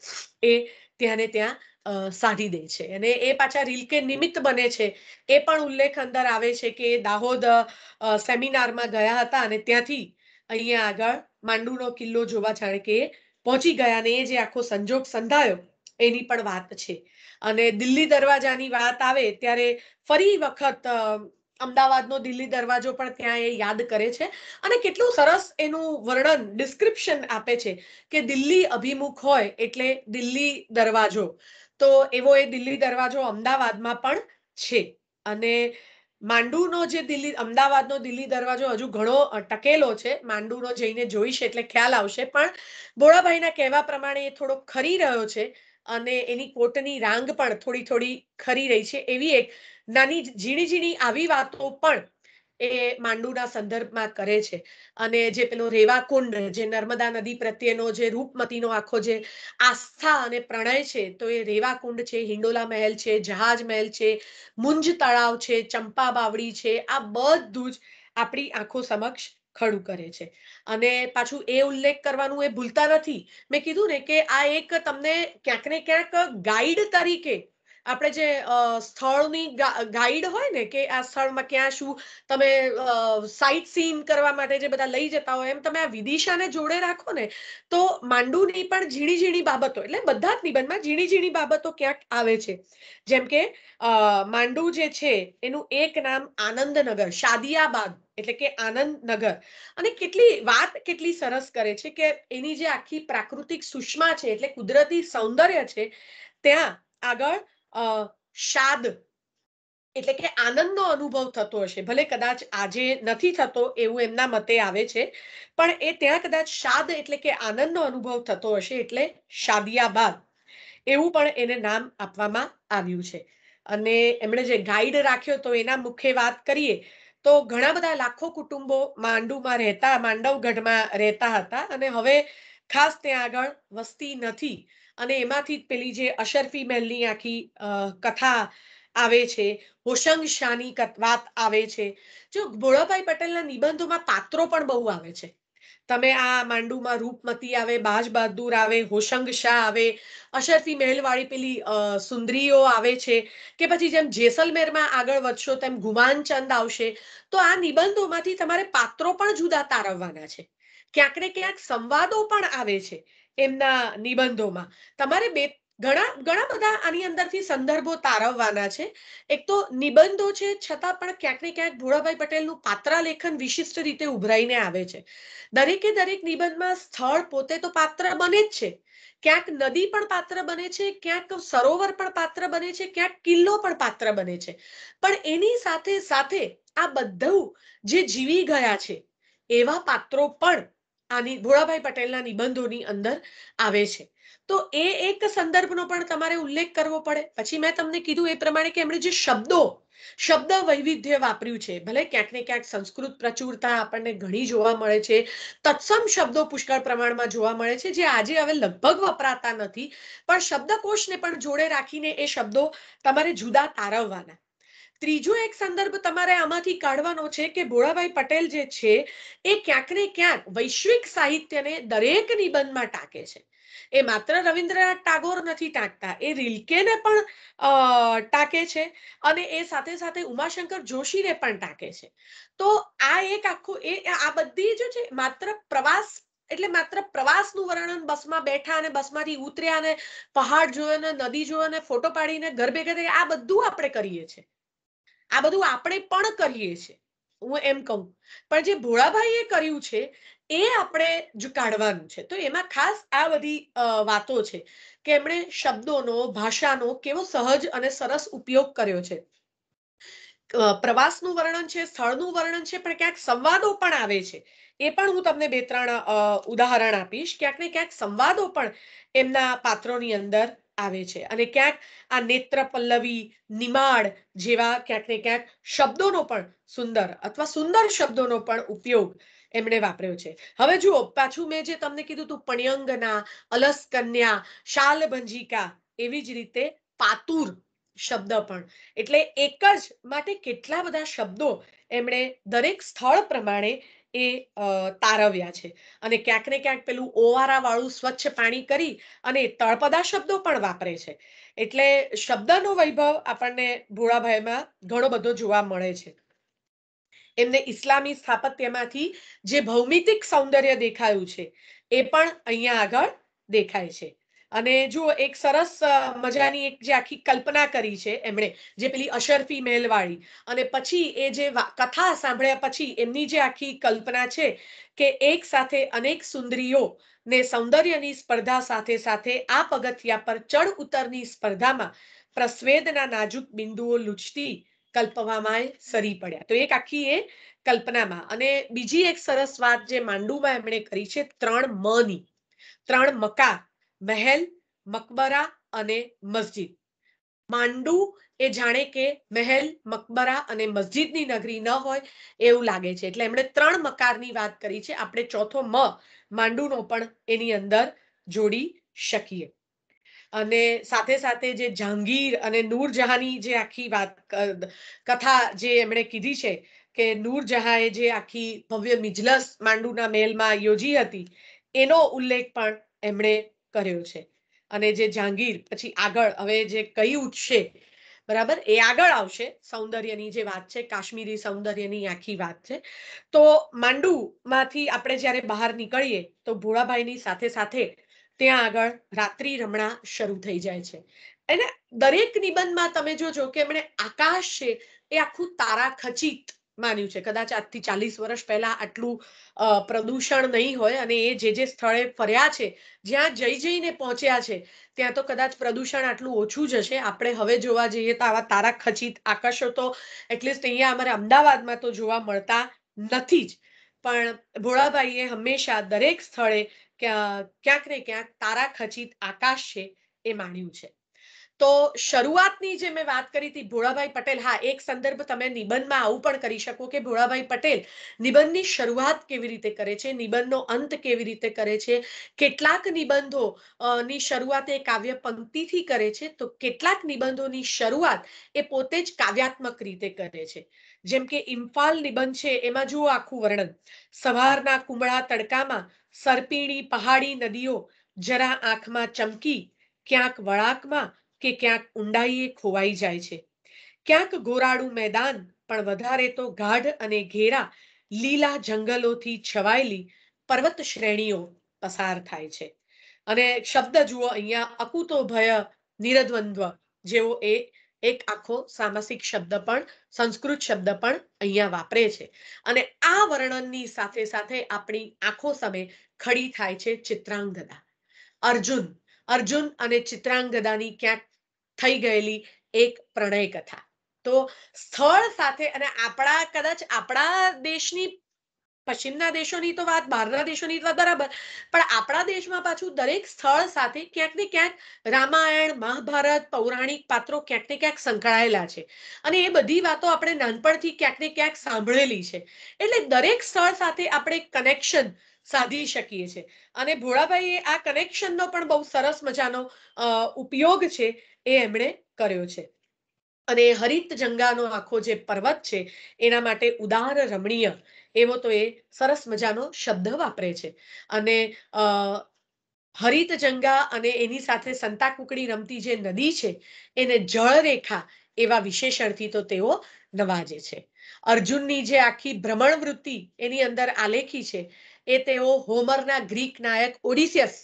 એ ત્યાં ને ત્યાં સાધી દે છે અને એ પાછા રીલકે નિમિત્ત બને છે એ પણ ઉલ્લેખ અંદર આવે છે કે દાહોદ સેમિનારમાં ગયા હતા અને ત્યાંથી અહીંયા આગળ માંડુનો કિલ્લો જોવા જાણે કે પહોંચી ગયા ને એ જે આખો સંજોગ સંધાયો એની પણ વાત છે અને દિલ્હી દરવાજાની વાત આવે ત્યારે ફરી વખત અમદાવાદનો દિલ્હી દરવાજો પણ ત્યાં એ યાદ કરે છે અને કેટલું સરસ એનું વર્ણન ડિસ્ક્રિપ્શન આપે છે કે દિલ્હી અભિમુખ હોય એટલે દિલ્હી દરવાજો તો એવો એ દિલ્હી દરવાજો અમદાવાદમાં પણ છે અને માંડુનો જે દિલ્હી અમદાવાદનો દિલ્હી દરવાજો હજુ ઘણો ટકેલો છે માંડુનો જઈને જોઈશે એટલે ખ્યાલ આવશે પણ ભોળાભાઈના કહેવા પ્રમાણે એ થોડો ખરી રહ્યો છે અને એની કોટની રાંગ પણ થોડી થોડી ખરી રહી છે એવી એક નાની ઝીણી ઝીણી આવી વાતો પણ એ માંડુના સંદર્ભમાં કરે છે અને જે પેલો રેવાકુંડ જે નર્મદા નદી પ્રત્યેનો જે રૂપમતીનો આખો જે આસ્થા અને પ્રણય છે તો એ રેવાકુંડ છે હિંડોલા મહેલ છે જહાજ મહેલ છે મુંજ તળાવ છે ચંપા બાવડી છે આ બધું જ આપણી આંખો સમક્ષ ખડું કરે છે અને પાછું એ ઉલ્લેખ કરવાનું એ ભૂલતા નથી મેં કીધું ને કે આ એક તમને ક્યાંક ને ક્યાંક ગાઈડ તરીકે આપણે જે સ્થળની ગાઈડ હોય ને કે આ સ્થળમાં ક્યાં શું તમે સાઇટ સીન કરવા માટે જે બધા લઈ જતા હોય એમ તમે આ વિદિશાને જોડે રાખો ને તો માંડુની પણ ઝીણી ઝીણી બાબતો એટલે બધા જ નિબંધમાં ઝીણી ઝીણી બાબતો ક્યાંક આવે છે જેમ કે માંડુ જે છે એનું એક નામ આનંદનગર શાદિયાબાદ એટલે કે આનંદનગર અને કેટલી વાત કેટલી સરસ કરે છે કે એની જે આખી પ્રાકૃતિક સુષ્મા છે એટલે કુદરતી સૌંદર્ય છે ત્યાં આગળ શાદ એટલે કે આનંદનો અનુભવ થતો હશે ભલે કદાચ આજે નથી થતો એવું એમના મતે આવે છે પણ એ ત્યાં કદાચ શાદ એટલે કે આનંદનો અનુભવ થતો હશે એટલે શાદિયાબાદ એવું પણ એને નામ આપવામાં આવ્યું છે અને એમણે જે ગાઈડ રાખ્યો તો એના મુખે વાત કરીએ તો ઘણા બધા લાખો કુટુંબો માંડુમાં રહેતા માંડવગઢમાં રહેતા હતા અને હવે ખાસ ત્યાં આગળ વસ્તી નથી અને એમાંથી પેલી જે અશરફી મહેલની આખી કથા આવે છે હોશંગ શાહની વાત આવે છે જો ભોળાભાઈ પટેલના નિબંધોમાં પાત્રો પણ બહુ આવે છે તમે આ માંડુમાં રૂપમતી આવે બાજ બહાદુર આવે હોશંગ શાહ આવે અશરફી મહેલવાળી પેલી સુંદરીઓ આવે છે કે પછી જેમ જેસલમેરમાં આગળ વધશો તેમ ગુમાનચંદ આવશે તો આ નિબંધોમાંથી તમારે પાત્રો પણ જુદા તારવવાના છે ક્યાંક ને ક્યાંક સંવાદો પણ આવે છે એમના નિબંધોમાં તમારે બે ઘણા ઘણા બધા આની અંદરથી સંદર્ભો તારવવાના છે એક તો નિબંધો છે છતાં પણ ક્યાંક ને ક્યાંક ભોળાભાઈ પટેલનું પાત્ર વિશિષ્ટ રીતે ઉભરાઈને આવે છે દરેકે દરેક નિબંધમાં સ્થળ પોતે તો પાત્ર બને જ છે ક્યાંક નદી પણ પાત્ર બને છે ક્યાંક સરોવર પણ પાત્ર બને છે ક્યાંક કિલ્લો પણ પાત્ર બને છે પણ એની સાથે સાથે આ બધું જે જીવી ગયા છે એવા પાત્રો પણ આની ભોળાભાઈ પટેલના નિબંધોની અંદર આવે છે તો એ એક સંદર્ભનો પણ તમારે ઉલ્લેખ કરવો પડે પછી મેં તમને કીધું એ પ્રમાણે કે એમણે જે શબ્દો શબ્દ વૈવિધ્ય વાપર્યું છે ભલે ક્યાંક ને ક્યાંક સંસ્કૃત પ્રચુરતા આપણને ઘણી જોવા મળે છે તત્સમ શબ્દો પુષ્કળ પ્રમાણમાં જોવા મળે છે જે આજે હવે લગભગ વપરાતા નથી પણ શબ્દકોશને પણ જોડે રાખીને એ શબ્દો તમારે જુદા તારવવાના ત્રીજો એક સંદર્ભ તમારે આમાંથી કાઢવાનો છે કે ભોળાભાઈ પટેલ જે છે એ ક્યાંક ને ક્યાંક વૈશ્વિક સાહિત્યને દરેક નિબંધમાં ટાંકે છે એ માત્ર રવિન્દ્રનાથ ટાગોર નથી ટાંકતા એ રિલકેને પણ ટાંકે છે અને એ સાથે સાથે ઉમાશંકર જોશીને પણ ટાંકે છે તો આ એક આખું એ આ બધી જો છે માત્ર પ્રવાસ એટલે માત્ર પ્રવાસનું વર્ણન બસમાં બેઠા અને બસમાંથી ઉતર્યા અને પહાડ જોયો ને નદી જોયો ને ફોટો પાડીને ઘર ભેગા થઈ આ બધું આપણે કરીએ છીએ આ બધું આપણે પણ કરીએ છીએ હું એમ કહું પણ જે ભોળાભાઈએ કર્યું છે એ આપણે જ કાઢવાનું છે તો એમાં ખાસ આ બધી વાતો છે કે એમણે શબ્દોનો ભાષાનો કેવો સહજ અને સરસ ઉપયોગ કર્યો છે પ્રવાસનું વર્ણન છે સ્થળનું વર્ણન છે પણ ક્યાંક સંવાદો પણ આવે છે એ પણ હું તમને બે ત્રણ ઉદાહરણ આપીશ ક્યાંક ને ક્યાંક સંવાદો પણ એમના પાત્રોની અંદર આવે છે અને ક્યાંક આ નેત્ર પલ્લવી નિમાડ જેવા ક્યાંક ને ક્યાંક શબ્દોનો પણ સુંદર અથવા સુંદર શબ્દોનો પણ ઉપયોગ એમણે વાપર્યો છે હવે જુઓ પાછું મેં જે તમને કીધું હતું પણ્યંગના અલસકન્યા શાલભંજિકા એવી જ રીતે પાતુર શબ્દ પણ એટલે એક જ માટે કેટલા બધા શબ્દો એમણે દરેક સ્થળ પ્રમાણે એ તારવ્યા છે અને ક્યાંક ને ક્યાંક પેલું ઓવારા વાળું સ્વચ્છ પાણી કરી અને તળપદા શબ્દો પણ વાપરે છે એટલે શબ્દનો વૈભવ આપણને ભોળાભાઈમાં ઘણો બધો જોવા મળે છે એમને ઇસ્લામી સ્થાપત્યમાંથી જે ભૌમિતિક સૌંદર્ય દેખાયું છે એ પણ અહીંયા આગળ દેખાય છે અને જુઓ એક સરસ મજાની એક જે આખી કલ્પના કરી છે એમણે જે પેલી અશરફી મેલવાળી અને પછી એ જે કથા સાંભળ્યા પછી એમની જે આખી કલ્પના છે કે એક સાથે અનેક સુંદરીઓ ને સૌંદર્યની સ્પર્ધા સાથે સાથે આ પગથિયા પર ચડ ઉતરની સ્પર્ધામાં પ્રસ્વેદના નાજુક બિંદુઓ લૂછતી કલ્પવામાં સરી પડ્યા તો એક આખી એ કલ્પનામાં અને બીજી એક સરસ વાત જે માંડુમાં એમણે કરી છે ત્રણ મની ત્રણ મકા મહેલ મકબરા અને મસ્જિદ માંડુ એ જાણે કે મહેલ મકબરા અને મસ્જિદની નગરી ન હોય એવું લાગે છે એટલે એમણે ત્રણ મકારની વાત કરી છે આપણે ચોથો મ માંડુનો પણ એની અંદર જોડી શકીએ અને સાથે સાથે જે જહાંગીર અને નૂરજહાની જે આખી વાત કથા જે એમણે કીધી છે કે નૂરજહાએ જે આખી ભવ્ય મિજલસ માંડુના મહેલમાં યોજી હતી એનો ઉલ્લેખ પણ એમણે કર્યો છે અને જે જહાંગીર પછી આગળ હવે જે કઈ ઉઠશે બરાબર એ આગળ આવશે સૌંદર્યની જે વાત છે કાશ્મીરી સૌંદર્યની આખી વાત છે તો માંડુમાંથી આપણે જ્યારે બહાર નીકળીએ તો ભોળાભાઈની સાથે સાથે ત્યાં આગળ રાત્રિ રમણા શરૂ થઈ જાય છે અને દરેક નિબંધમાં તમે જોજો કે એમણે આકાશ છે એ આખું તારા ખચિત માન્યું છે કદાચ આજથી ચાલીસ વર્ષ પહેલા આટલું પ્રદૂષણ નહીં હોય અને એ જે જે સ્થળે ફર્યા છે જ્યાં જઈ જઈને પહોંચ્યા છે ત્યાં તો કદાચ પ્રદૂષણ આટલું ઓછું જ હશે આપણે હવે જોવા જઈએ તો આવા તારા ખચિત આકર્ષો તો એટલીસ્ટ અહીંયા અમારે અમદાવાદમાં તો જોવા મળતા નથી જ પણ ભોળાભાઈએ હંમેશા દરેક સ્થળે ક્યાંક ને ક્યાંક તારા ખચિત આકાશ છે એ માણ્યું છે તો શરૂઆતની જે મેં વાત કરી હતી ભોળાભાઈ પટેલ હા એક સંદર્ભ તમે નિબંધમાં આવું પણ કરી શકો કે ભોળાભાઈ પટેલ નિબંધની શરૂઆત કેવી રીતે કરે છે નિબંધનો અંત કેવી રીતે કરે છે કેટલાક નિબંધો ની શરૂઆત એ કાવ્ય પંક્તિથી કરે છે તો કેટલાક નિબંધોની શરૂઆત એ પોતે જ કાવ્યાત્મક રીતે કરે છે જેમ કે ઇમ્ફાલ નિબંધ છે એમાં જુઓ આખું વર્ણન સવારના કુમળા તડકામાં સરપીણી પહાડી નદીઓ જરા આંખમાં ચમકી ક્યાંક વળાંકમાં કે ક્યાંક ઊંડાઈએ ખોવાઈ જાય છે ક્યાંક ગોરાડું મેદાન પણ વધારે તો ગાઢ અને ઘેરા લીલા જંગલોથી છવાયેલી પર્વત શ્રેણીઓ પસાર થાય છે અને શબ્દ જુઓ અહીંયા અકૂતો ભય નિરદ્વંદ્વ જેવો એ એક આખો સામાસિક શબ્દ પણ સંસ્કૃત શબ્દ પણ અહીંયા વાપરે છે અને આ વર્ણનની સાથે સાથે આપણી આંખો સામે ખડી થાય છે ચિત્રાંગદા અર્જુન અર્જુન અને ચિત્રાંગદાની ક્યાંક થઈ ગયેલી એક પ્રણય કથા તો સ્થળ સાથે અને આપણા કદાચ આપણા દેશની પશ્ચિમના દેશોની તો વાત બહારના દેશોની તો બરાબર પણ આપણા દેશમાં પાછું દરેક સ્થળ સાથે ક્યાંક ને ક્યાંક રામાયણ મહાભારત પૌરાણિક પાત્રો ક્યાંક ને ક્યાંક સંકળાયેલા છે અને એ બધી વાતો આપણે નાનપણથી ક્યાંક ને ક્યાંક સાંભળેલી છે એટલે દરેક સ્થળ સાથે આપણે કનેક્શન સાધી શકીએ છીએ અને ભોળાભાઈએ આ કનેક્શનનો પણ બહુ સરસ મજાનો ઉપયોગ છે એ એમણે કર્યો છે અને હરિત જંગાનો આખો જે પર્વત છે એના માટે ઉદાર રમણીય એવો તો એ સરસ મજાનો શબ્દ વાપરે છે અને હરિત જંગા અને એની સાથે સંતા કુકડી રમતી જે નદી છે એને જળરેખા એવા વિશેષણથી તો તેઓ નવાજે છે અર્જુનની જે આખી ભ્રમણ વૃત્તિ એની અંદર આલેખી છે એ તેઓ હોમરના ગ્રીક નાયક ઓડિસિયસ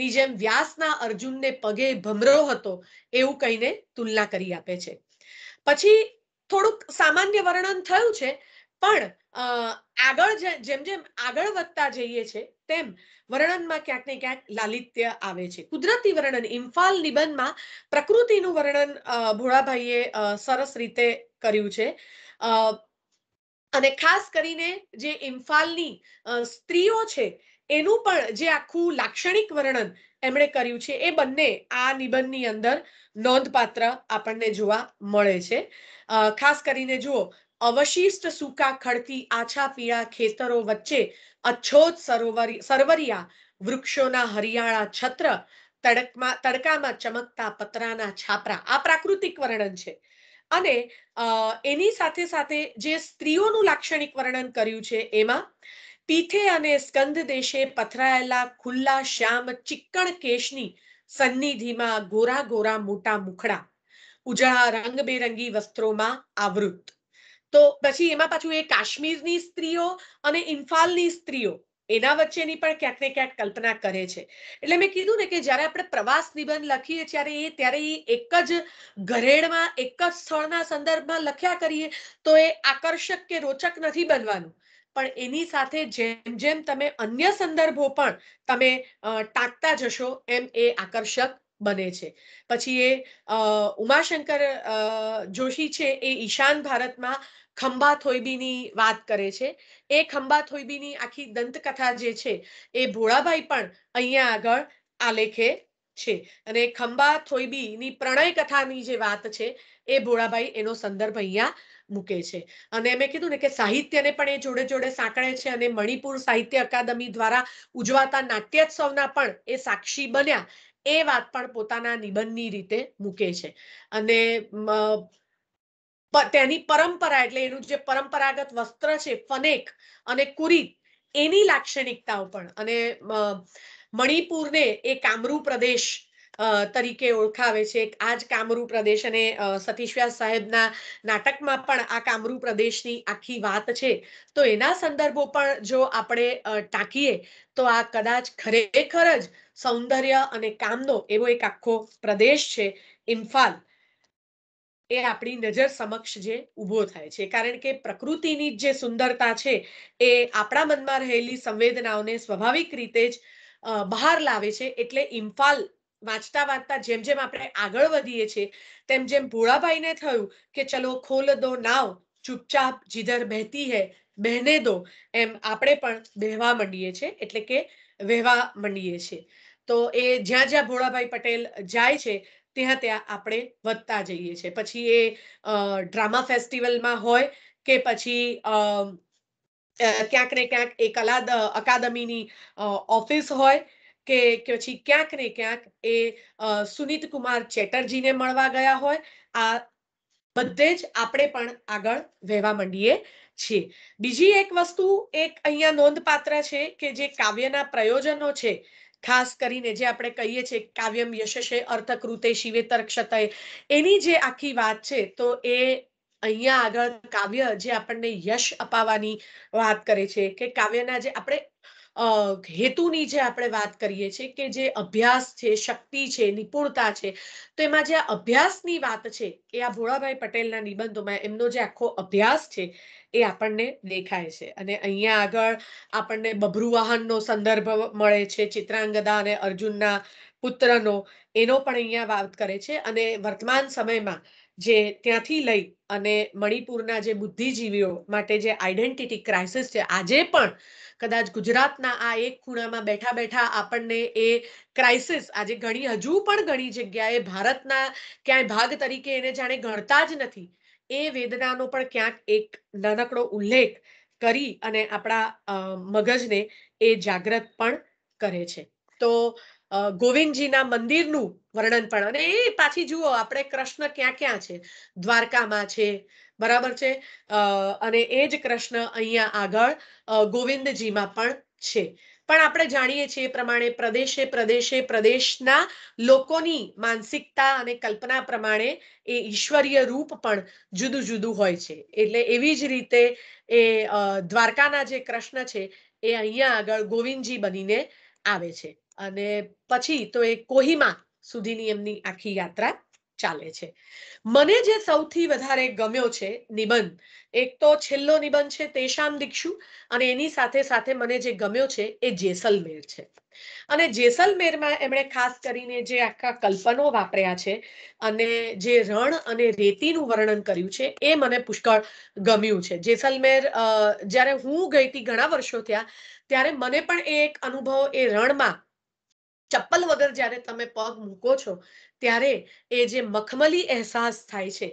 ની જેમ વ્યાસના અર્જુનને પગે ભમરો હતો એવું કહીને તુલના કરી આપે છે પછી થોડુંક સામાન્ય વર્ણન થયું છે પણ આગળ જેમ જેમ આગળ વધતા જઈએ છે તેમ વર્ણનમાં ક્યાંક ને ક્યાંક લાલિત્ય આવે છે કુદરતી વર્ણન ઇમ્ફાલ નિબંધમાં પ્રકૃતિનું વર્ણન ભોળાભાઈએ સરસ રીતે કર્યું છે અને ખાસ કરીને જે ઇમ્ફાલની સ્ત્રીઓ છે એનું પણ જે આખું લાક્ષણિક વર્ણન એમણે કર્યું છે એ બંને આ નિબંધની અંદર નોંધપાત્ર આપણને જોવા મળે છે ખાસ કરીને જુઓ અવશિષ્ટ સૂકા ખડતી આછા પીળા ખેતરો વચ્ચે અછોત સરોવરી સરવરિયા વૃક્ષોના હરિયાળા છત્ર તડકમાં તડકામાં ચમકતા પતરાના છાપરા આ પ્રાકૃતિક વર્ણન છે અને એની સાથે સાથે જે સ્ત્રીઓનું લાક્ષણિક વર્ણન કર્યું છે એમાં પીઠે અને સ્કંદ દેશે પથરાયેલા ખુલ્લા શ્યામ ચિક્કણ કેશની સન્નિધિમાં ગોરા ગોરા મોટા મુખડા ઉજળા રંગબેરંગી વસ્ત્રોમાં આવૃત તો પછી એમાં પાછું એ કાશ્મીરની સ્ત્રીઓ અને ઇમ્ફાલની સ્ત્રીઓ એના વચ્ચેની પણ ક્યાંક ને ક્યાંક કલ્પના કરે છે એટલે મેં કીધું ને કે જ્યારે આપણે પ્રવાસ નિબંધ લખીએ ત્યારે એ ત્યારે એ એક જ ઘરેણમાં એક જ સ્થળના સંદર્ભમાં લખ્યા કરીએ તો એ આકર્ષક કે રોચક નથી બનવાનું પણ એની સાથે જેમ જેમ તમે અન્ય સંદર્ભો પણ તમે ટાંકતા જશો એમ એ આકર્ષક બને છે પછી એ ઉમાશંકર જોશી છે એ ઈશાન ભારતમાં ખંભા થોઈબીની વાત કરે છે એ ખંભા થોઈબીની આખી દંતકથા જે છે એ ભોળાભાઈ પણ અહીંયા આગળ આલેખે છે અને ખંબા થોઈબીની પ્રણય કથાની જે વાત છે એ ભોળાભાઈ એનો સંદર્ભ અહીંયા મૂકે છે અને મેં કીધું ને કે સાહિત્યને પણ એ જોડે જોડે સાંકળે છે અને મણિપુર સાહિત્ય અકાદમી દ્વારા ઉજવાતા નાટ્યોત્સવના પણ એ સાક્ષી બન્યા એ વાત પણ પોતાના નિબંધની રીતે મૂકે છે અને તેની પરંપરા એટલે એનું જે પરંપરાગત વસ્ત્ર છે ફનેક અને કુરી એની લાક્ષણિકતાઓ પણ અને મણિપુરને એ કામરૂ પ્રદેશ તરીકે ઓળખાવે છે આ કામરૂ પ્રદેશ અને સતીશ વ્યાસ સાહેબના નાટકમાં પણ આ કામરૂ પ્રદેશની આખી વાત છે તો એના સંદર્ભો પણ જો આપણે ટાંકીએ તો આ કદાચ ખરેખર જ સૌંદર્ય અને કામનો એવો એક આખો પ્રદેશ છે ઇમ્ફાલ એ આપણી નજર સમક્ષ જે ઊભો થાય છે કારણ કે પ્રકૃતિની જે સુંદરતા છે એ આપણા મનમાં રહેલી સંવેદનાઓને સ્વાભાવિક રીતે જ બહાર લાવે છે એટલે ઇમ્ફાલ વાંચતા વાંચતા જેમ જેમ આપણે આગળ વધીએ છીએ તેમ જેમ ભોળાભાઈને થયું કે ચલો ખોલ દો નાવ ચૂપચાપ જીધર બહેતી હે બહેને દો એમ આપણે પણ બહેવા માંડીએ છીએ એટલે કે વહેવા માંડીએ છીએ તો એ જ્યાં જ્યાં ભોળાભાઈ પટેલ જાય છે ત્યાં ત્યાં આપણે વધતા જઈએ છીએ પછી એ ડ્રામા ફેસ્ટિવલમાં હોય કે પછી ક્યાંક ને ક્યાંક એ કલા અકાદમીની ઓફિસ હોય કે પછી ક્યાંક ને ક્યાંક એ સુનિત કુમાર ચેટર્જીને મળવા ગયા હોય આ બધે જ આપણે પણ આગળ વહેવા માંડીએ છીએ બીજી એક વસ્તુ એક અહીંયા નોંધપાત્ર છે કે જે કાવ્યના પ્રયોજનો છે ખાસ કરીને જે આપણે કહીએ છીએ કાવ્યમ યશશે અર્થકૃતે શિવેતર ક્ષતય એની જે આખી વાત છે તો એ અહીંયા આગળ કાવ્ય જે આપણને યશ અપાવવાની વાત કરે છે કે કાવ્યના જે આપણે હેતુની જે આપણે વાત કરીએ છીએ કે જે અભ્યાસ છે શક્તિ છે નિપુણતા છે તો એમાં જે અભ્યાસની વાત છે એ આ ભોળાભાઈ પટેલના નિબંધોમાં એમનો જે આખો અભ્યાસ છે એ આપણને દેખાય છે અને અહીંયા આગળ આપણને બભ્રુવાહનનો સંદર્ભ મળે છે ચિત્રાંગદા અને અર્જુનના પુત્રનો એનો પણ અહીંયા વાત કરે છે અને વર્તમાન સમયમાં જે ત્યાંથી લઈ અને મણિપુરના જે બુદ્ધિજીવીઓ માટે જે આઈડેન્ટિટી ક્રાઇસિસ છે આજે પણ કદાચ ગુજરાતના આ એક ખૂણામાં બેઠા બેઠા આપણને એ ક્રાઇસિસ આજે ઘણી હજુ પણ ઘણી જગ્યાએ ભારતના ક્યાંય ભાગ તરીકે એને જાણે ગણતા જ નથી એ વેદનાનો પણ ક્યાંક એક નાનકડો ઉલ્લેખ કરી અને આપણા મગજને એ જાગૃત પણ કરે છે તો ગોવિંદજીના મંદિરનું વર્ણન પણ અને એ પાછી જુઓ આપણે કૃષ્ણ ક્યાં ક્યાં છે દ્વારકામાં છે બરાબર છે અને એ જ કૃષ્ણ અહીંયા આગળ ગોવિંદજીમાં પણ છે પણ આપણે જાણીએ છીએ પ્રમાણે પ્રદેશે પ્રદેશે પ્રદેશના લોકોની માનસિકતા અને કલ્પના પ્રમાણે એ ઈશ્વરીય રૂપ પણ જુદું જુદું હોય છે એટલે એવી જ રીતે એ દ્વારકાના જે કૃષ્ણ છે એ અહીંયા આગળ ગોવિંદજી બનીને આવે છે અને પછી તો એ કોહિમા સુધીની એમની આખી યાત્રા ચાલે છે મને જે સૌથી વધારે ગમ્યો છે નિબંધ એક તો છેલ્લો નિબંધ છે તેશામ દીક્ષુ અને એની સાથે સાથે મને જે ગમ્યો છે એ જેસલમેર છે અને જેસલમેરમાં એમણે ખાસ કરીને જે આખા કલ્પનો વાપર્યા છે અને જે રણ અને રેતીનું વર્ણન કર્યું છે એ મને પુષ્કળ ગમ્યું છે જેસલમેર જ્યારે હું ગઈ હતી ઘણા વર્ષો થયા ત્યારે મને પણ એ એક અનુભવ એ રણમાં ચપ્પલ વગર જ્યારે તમે પગ મૂકો છો ત્યારે એ જે મખમલી અહેસાસ થાય છે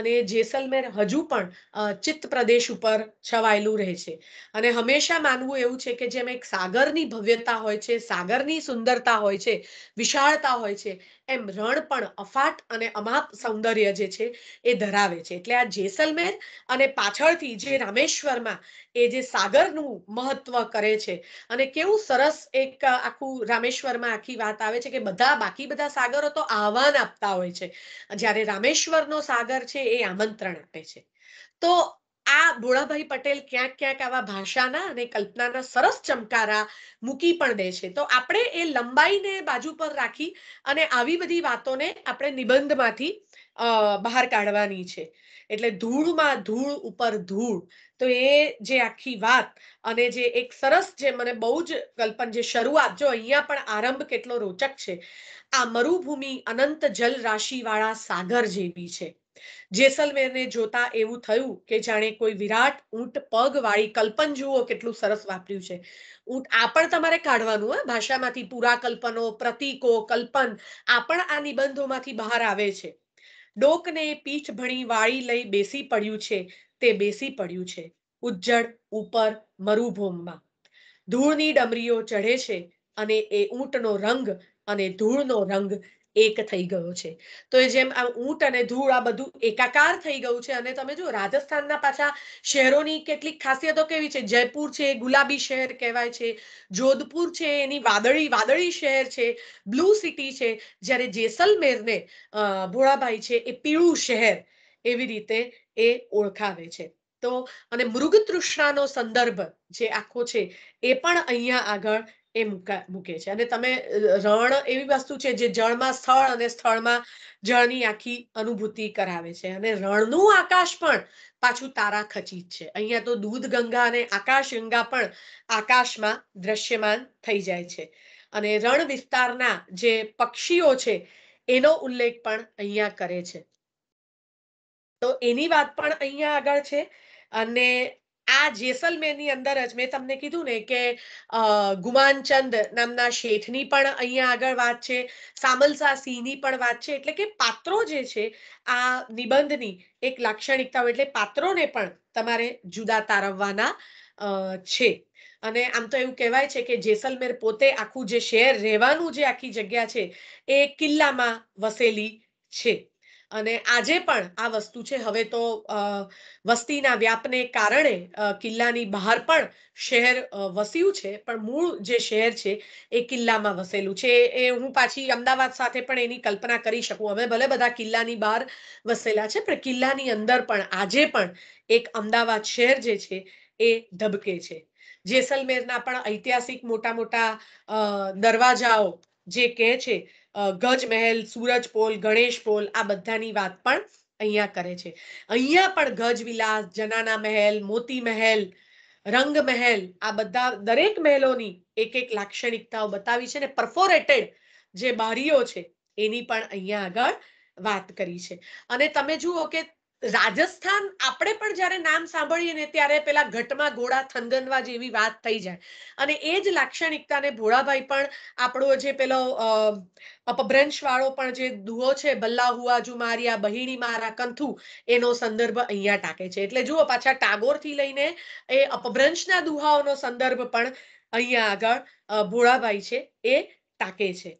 અને જેસલમેર હજુ પણ ચિત્ત પ્રદેશ ઉપર છવાયેલું રહે છે અને હંમેશા માનવું એવું છે કે જેમ એક સાગરની ભવ્યતા હોય છે સાગરની સુંદરતા હોય છે વિશાળતા હોય છે એમ રણ પણ અફાટ અને અમાપ સૌંદર્ય જે છે એ ધરાવે છે એટલે આ જેસલમેર અને પાછળથી જે રામેશ્વરમાં એ જે સાગરનું મહત્વ કરે છે અને કેવું સરસ એક આખું રામેશ્વરમાં આખી વાત આવે છે કે બધા બાકી બધા સાગરો તો આહવાન આપતા હોય છે જ્યારે રામેશ્વરનો સાગર છે એ આમંત્રણ આપે છે તો આ ભોળાભાઈ પટેલ ક્યાંક ક્યાંક આવા ભાષાના અને કલ્પનાના સરસ ચમકારા મૂકી પણ દે છે તો આપણે એ લંબાઈને બાજુ પર રાખી અને આવી બધી વાતોને આપણે નિબંધમાંથી બહાર કાઢવાની છે એટલે ધૂળમાં ધૂળ ઉપર ધૂળ તો એ જે આખી વાત અને જે એક સરસ જે મને બહુ જ કલ્પન જે શરૂઆત જો અહીંયા પણ આરંભ કેટલો રોચક છે આ મરુભૂમિ અનંત જલ રાશિવાળા સાગર જેવી છે જેસલમેરને જોતા એવું થયું કે જાણે કોઈ વિરાટ ઊંટ પગવાળી કલ્પન જુઓ કેટલું સરસ વાપર્યું છે ઊંટ આ પણ તમારે કાઢવાનું હા ભાષામાંથી પૂરા કલ્પનો પ્રતીકો કલ્પન આ પણ આ નિબંધોમાંથી બહાર આવે છે ડોકને પીઠ ભણી વાળી લઈ બેસી પડ્યું છે તે બેસી પડ્યું છે ઉજ્જડ ઉપર મરુભૂમમાં ધૂળની ડમરીઓ ચઢે છે અને એ ઊંટનો રંગ અને ધૂળનો રંગ એક થઈ ગયો છે તો એ જેમ આ ઊંટ અને ધૂળ આ બધું એકાકાર થઈ ગયું છે અને તમે જો રાજસ્થાનના પાછા શહેરોની કેટલીક ખાસિયતો કેવી છે જયપુર છે ગુલાબી શહેર કહેવાય છે જોધપુર છે એની વાદળી વાદળી શહેર છે બ્લુ સિટી છે જ્યારે જેસલમેરને ભોળાભાઈ છે એ પીળું શહેર એવી રીતે એ ઓળખાવે છે તો અને મૃગતૃષ્ણાનો સંદર્ભ જે આખો છે એ પણ અહીંયા આગળ એ મૂકા મૂકે છે અને તમે રણ એવી વસ્તુ છે જે જળમાં સ્થળ અને સ્થળમાં જળની આખી અનુભૂતિ કરાવે છે અને રણનું આકાશ પણ પાછું તારા ખચિત છે અહીંયા તો દૂધ ગંગા અને આકાશ ગંગા પણ આકાશમાં દ્રશ્યમાન થઈ જાય છે અને રણ વિસ્તારના જે પક્ષીઓ છે એનો ઉલ્લેખ પણ અહીંયા કરે છે તો એની વાત પણ અહીંયા આગળ છે અને આ જેસલમેરની અંદર જ મેં તમને કીધું ને કે ગુમાનચંદ નામના શેઠની પણ અહીંયા આગળ વાત છે સામલસા સિંહની પણ વાત છે એટલે કે પાત્રો જે છે આ નિબંધની એક લાક્ષણિકતાઓ એટલે પાત્રોને પણ તમારે જુદા તારવવાના છે અને આમ તો એવું કહેવાય છે કે જેસલમેર પોતે આખું જે શહેર રહેવાનું જે આખી જગ્યા છે એ કિલ્લામાં વસેલી છે અને આજે પણ આ વસ્તુ છે હવે તો વસ્તીના વ્યાપને કારણે કિલ્લાની બહાર પણ શહેર વસ્યું છે પણ મૂળ જે શહેર છે એ કિલ્લામાં વસેલું છે એ હું પાછી અમદાવાદ સાથે પણ એની કલ્પના કરી શકું હવે ભલે બધા કિલ્લાની બહાર વસેલા છે પણ કિલ્લાની અંદર પણ આજે પણ એક અમદાવાદ શહેર જે છે એ ધબકે છે જેસલમેરના પણ ઐતિહાસિક મોટા મોટા દરવાજાઓ જે કહે છે ગજમહેલ ગણેશ પોલ આ બધાની વાત પણ અહીંયા કરે છે અહીંયા પણ ગજવિલાસ જનાના મહેલ મોતી મહેલ રંગ મહેલ આ બધા દરેક મહેલોની એક એક લાક્ષણિકતાઓ બતાવી છે ને પરફોરેટેડ જે બારીઓ છે એની પણ અહીંયા આગળ વાત કરી છે અને તમે જુઓ કે રાજસ્થાન આપણે પણ જ્યારે નામ સાંભળીએ ને ત્યારે પેલા ઘટમાં ઘોડા થનગનવા જેવી વાત થઈ જાય અને એ જ લાક્ષણિકતાને ભોળાભાઈ પણ આપણો જે પેલો અપભ્રંશ વાળો પણ જે દુઓ છે બલ્લા હુઆ જુમારિયા બહિણી મારા કંથુ એનો સંદર્ભ અહીંયા ટાકે છે એટલે જુઓ પાછા ટાગોર થી લઈને એ અપભ્રંશના દુહાઓનો સંદર્ભ પણ અહીંયા આગળ ભોળાભાઈ છે એ ટાકે છે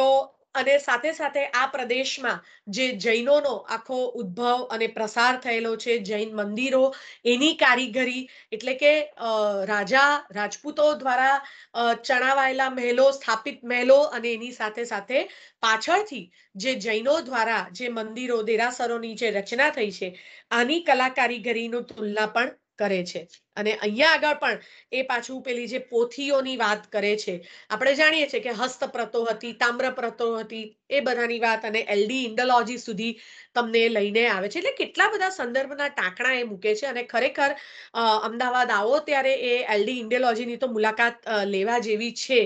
તો અને સાથે સાથે આ પ્રદેશમાં જે જૈનોનો આખો ઉદ્ભવ અને પ્રસાર થયેલો છે જૈન મંદિરો એની કારીગરી એટલે કે રાજા રાજપૂતો દ્વારા ચણાવાયેલા મહેલો સ્થાપિત મહેલો અને એની સાથે સાથે પાછળથી જે જૈનો દ્વારા જે મંદિરો દેરાસરોની જે રચના થઈ છે આની કલા કારીગરીનું તુલના પણ કરે છે અને અહીંયા આગળ પણ એ પાછું પેલી જે પોથીઓની વાત કરે છે આપણે જાણીએ છીએ કે હસ્તપ્રતો હતી તામ્રપ્રતો હતી એ બધાની વાત અને એલડી ઇન્ડોલોજી સુધી તમને લઈને આવે છે એટલે કેટલા બધા સંદર્ભના ટાંકણા એ મૂકે છે અને ખરેખર અમદાવાદ આવો ત્યારે એ એલડી ઇન્ડિયોલોજીની તો મુલાકાત લેવા જેવી છે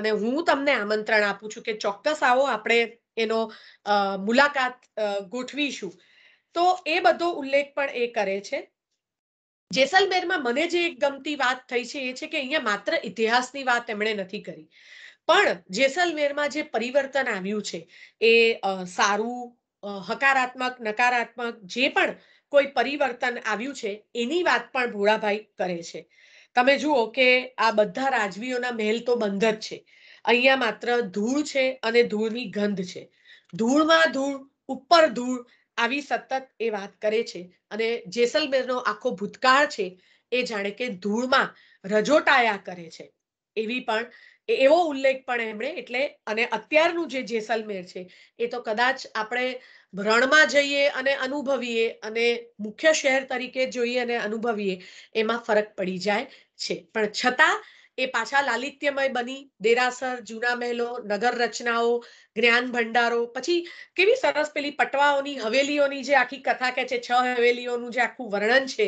અને હું તમને આમંત્રણ આપું છું કે ચોક્કસ આવો આપણે એનો મુલાકાત ગોઠવીશું તો એ બધો ઉલ્લેખ પણ એ કરે છે જેસલમેરમાં મને જે એક ગમતી વાત થઈ છે એ છે કે અહીંયા માત્ર ઇતિહાસની વાત એમણે નથી કરી પણ જેસલમેરમાં જે પરિવર્તન આવ્યું છે એ સારું હકારાત્મક નકારાત્મક જે પણ કોઈ પરિવર્તન આવ્યું છે એની વાત પણ ભોળાભાઈ કરે છે તમે જુઓ કે આ બધા રાજવીઓના મહેલ તો બંધ જ છે અહીંયા માત્ર ધૂળ છે અને ધૂળની ગંધ છે ધૂળમાં ધૂળ ઉપર ધૂળ આવી સતત એ વાત કરે છે અને જેસલમેરનો આખો ભૂતકાળ છે એ જાણે કે ધૂળમાં રજોટાયા કરે છે એવી પણ એવો ઉલ્લેખ પણ એમણે એટલે અને અત્યારનું જે જેસલમેર છે એ તો કદાચ આપણે રણમાં જઈએ અને અનુભવીએ અને મુખ્ય શહેર તરીકે જોઈએ અને અનુભવીએ એમાં ફરક પડી જાય છે પણ છતાં એ પાછા લાલિત્યમય બની દેરાસર જૂના મહેલો નગર રચનાઓ જ્ઞાન ભંડારો પછી કેવી સરસ પેલી પટવાઓની હવેલીઓની જે આખી કથા કે છે છ હવેલીઓનું જે આખું વર્ણન છે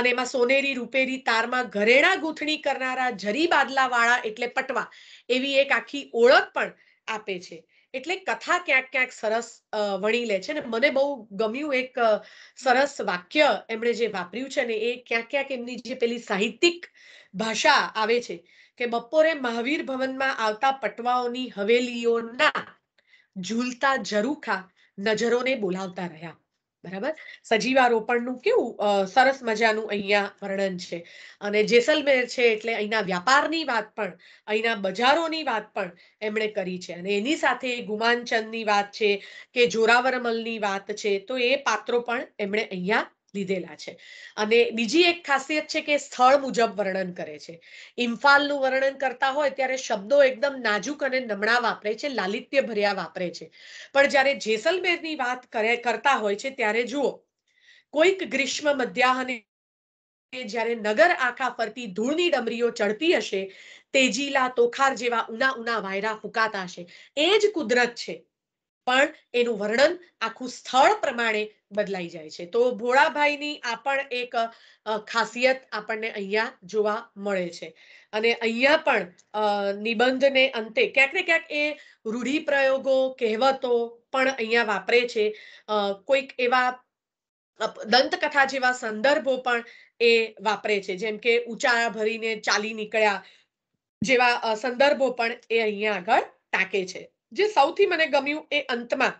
અને એમાં સોનેરી રૂપેરી તારમાં ઘરેણા ગૂંથણી કરનારા જરી બાદલાવાળા એટલે પટવા એવી એક આખી ઓળખ પણ આપે છે એટલે કથા ક્યાંક ક્યાંક સરસ વણી લે છે ને મને બહુ ગમ્યું એક સરસ વાક્ય એમણે જે વાપર્યું છે ને એ ક્યાંક ક્યાંક એમની જે પેલી સાહિત્યિક ભાષા આવે છે કે બપોરે મહાવીર ભવનમાં આવતા પટવાઓની હવેલીઓના ઝૂલતા ઝરૂખા નજરોને બોલાવતા રહ્યા બરાબર સજીવારોપણનું કેવું સરસ મજાનું અહીંયા વર્ણન છે અને જેસલમેર છે એટલે અહીંના વ્યાપારની વાત પણ અહીંના બજારોની વાત પણ એમણે કરી છે અને એની સાથે ગુમાનચંદની વાત છે કે જોરાવરમલની વાત છે તો એ પાત્રો પણ એમણે અહીંયા લીધેલા છે અને બીજી એક ખાસિયત છે કે સ્થળ મુજબ વર્ણન કરે છે ઇમ્ફાલનું વર્ણન કરતા હોય ત્યારે શબ્દો એકદમ નાજુક અને નમણા વાપરે છે લાલિત્ય ભર્યા વાપરે છે પણ જ્યારે જેસલમેરની વાત કરે કરતા હોય છે ત્યારે જુઓ કોઈક ગ્રીષ્મ મધ્યાહને જ્યારે નગર આખા ફરતી ધૂળની ડમરીઓ ચડતી હશે તેજીલા તોખાર જેવા ઉના ઉના વાયરા ફૂંકાતા હશે એ જ કુદરત છે પણ એનું વર્ણન આખું સ્થળ પ્રમાણે બદલાઈ જાય છે તો ભોળાભાઈની આ પણ એક ખાસિયત આપણને અહીંયા જોવા મળે છે અને અહીંયા પણ નિબંધને અંતે ક્યાંક ને ક્યાંક એ રૂઢિપ્રયોગો કહેવતો પણ અહીંયા વાપરે છે કોઈક એવા દંતકથા જેવા સંદર્ભો પણ એ વાપરે છે જેમ કે ઉંચાળા ભરીને ચાલી નીકળ્યા જેવા સંદર્ભો પણ એ અહીંયા આગળ ટાંકે છે જે સૌથી મને ગમ્યું એ અંતમાં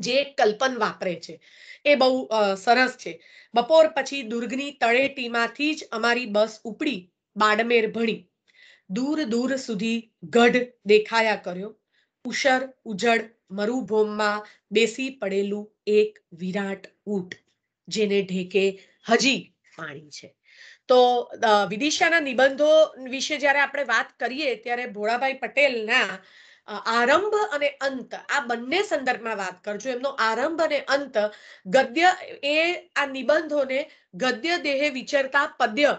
જે કલ્પન વાપરે છે એ બહુ સરસ છે બપોર પછી દુર્ગની તળેટીમાંથી જ અમારી બસ ઉપડી બાડમેર ભણી દૂર દૂર સુધી ગઢ દેખાયા કર્યો ઉશર ઉજળ મરુભૂમમાં બેસી પડેલું એક વિરાટ ઊંટ જેને ઢેકે હજી પાણી છે તો વિદિશાના નિબંધો વિશે જ્યારે આપણે વાત કરીએ ત્યારે ભોળાભાઈ પટેલના આરંભ અને અંત આ બંને સંદર્ભમાં વાત કરજો એમનો આરંભ અને અંત ગદ્ય એ આ નિબંધોને ગદ્ય દેહે વિચરતા પદ્ય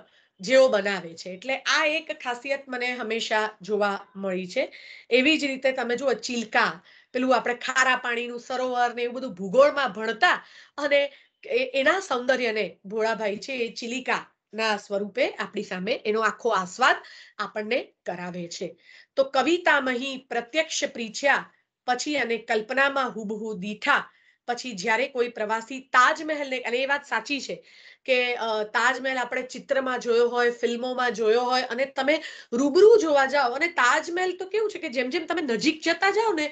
જેઓ બનાવે છે એટલે આ એક ખાસિયત મને હંમેશા જોવા મળી છે એવી જ રીતે તમે જુઓ ચિલકા પેલું આપણે ખારા પાણીનું સરોવર ને એવું બધું ભૂગોળમાં ભણતા અને એના સૌંદર્યને ભોળાભાઈ છે એ ચિલિકા ના સ્વરૂપે આપણી સામે એનો આખો આસ્વાદ આપણને કરાવે છે તો કવિતામહી પ્રત્યક્ષ પ્રીછ્યા પછી અને કલ્પનામાં હુબહુ દીઠા પછી જ્યારે કોઈ પ્રવાસી તાજમહેલને અને એ વાત સાચી છે કે તાજમહેલ આપણે ચિત્રમાં જોયો હોય ફિલ્મોમાં જોયો હોય અને તમે રૂબરૂ જોવા જાઓ અને તાજમહેલ તો કેવું છે કે જેમ જેમ તમે નજીક જતા જાઓ ને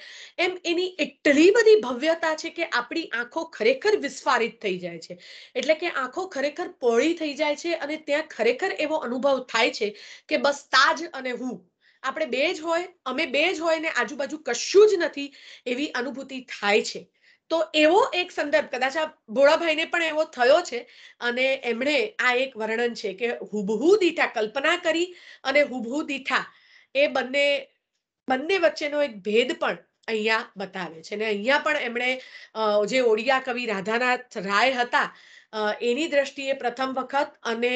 એમ એની એટલી બધી ભવ્યતા છે કે આપણી આંખો ખરેખર વિસ્ફારિત થઈ જાય છે એટલે કે આંખો ખરેખર પોળી થઈ જાય છે અને ત્યાં ખરેખર એવો અનુભવ થાય છે કે બસ તાજ અને હું આપણે બે જ હોય અમે બે જ હોય ને આજુબાજુ કશું જ નથી એવી અનુભૂતિ થાય છે તો એવો એક સંદર્ભ કદાચ આ ભોળાભાઈને પણ એવો થયો છે અને એમણે આ એક વર્ણન છે કે હુબહુ દીઠા કલ્પના કરી અને હુબહુ દીઠા એ બંને બંને વચ્ચેનો એક ભેદ પણ અહીંયા બતાવે છે અને અહીંયા પણ એમણે જે ઓડિયા કવિ રાધાનાથ રાય હતા એની દ્રષ્ટિએ પ્રથમ વખત અને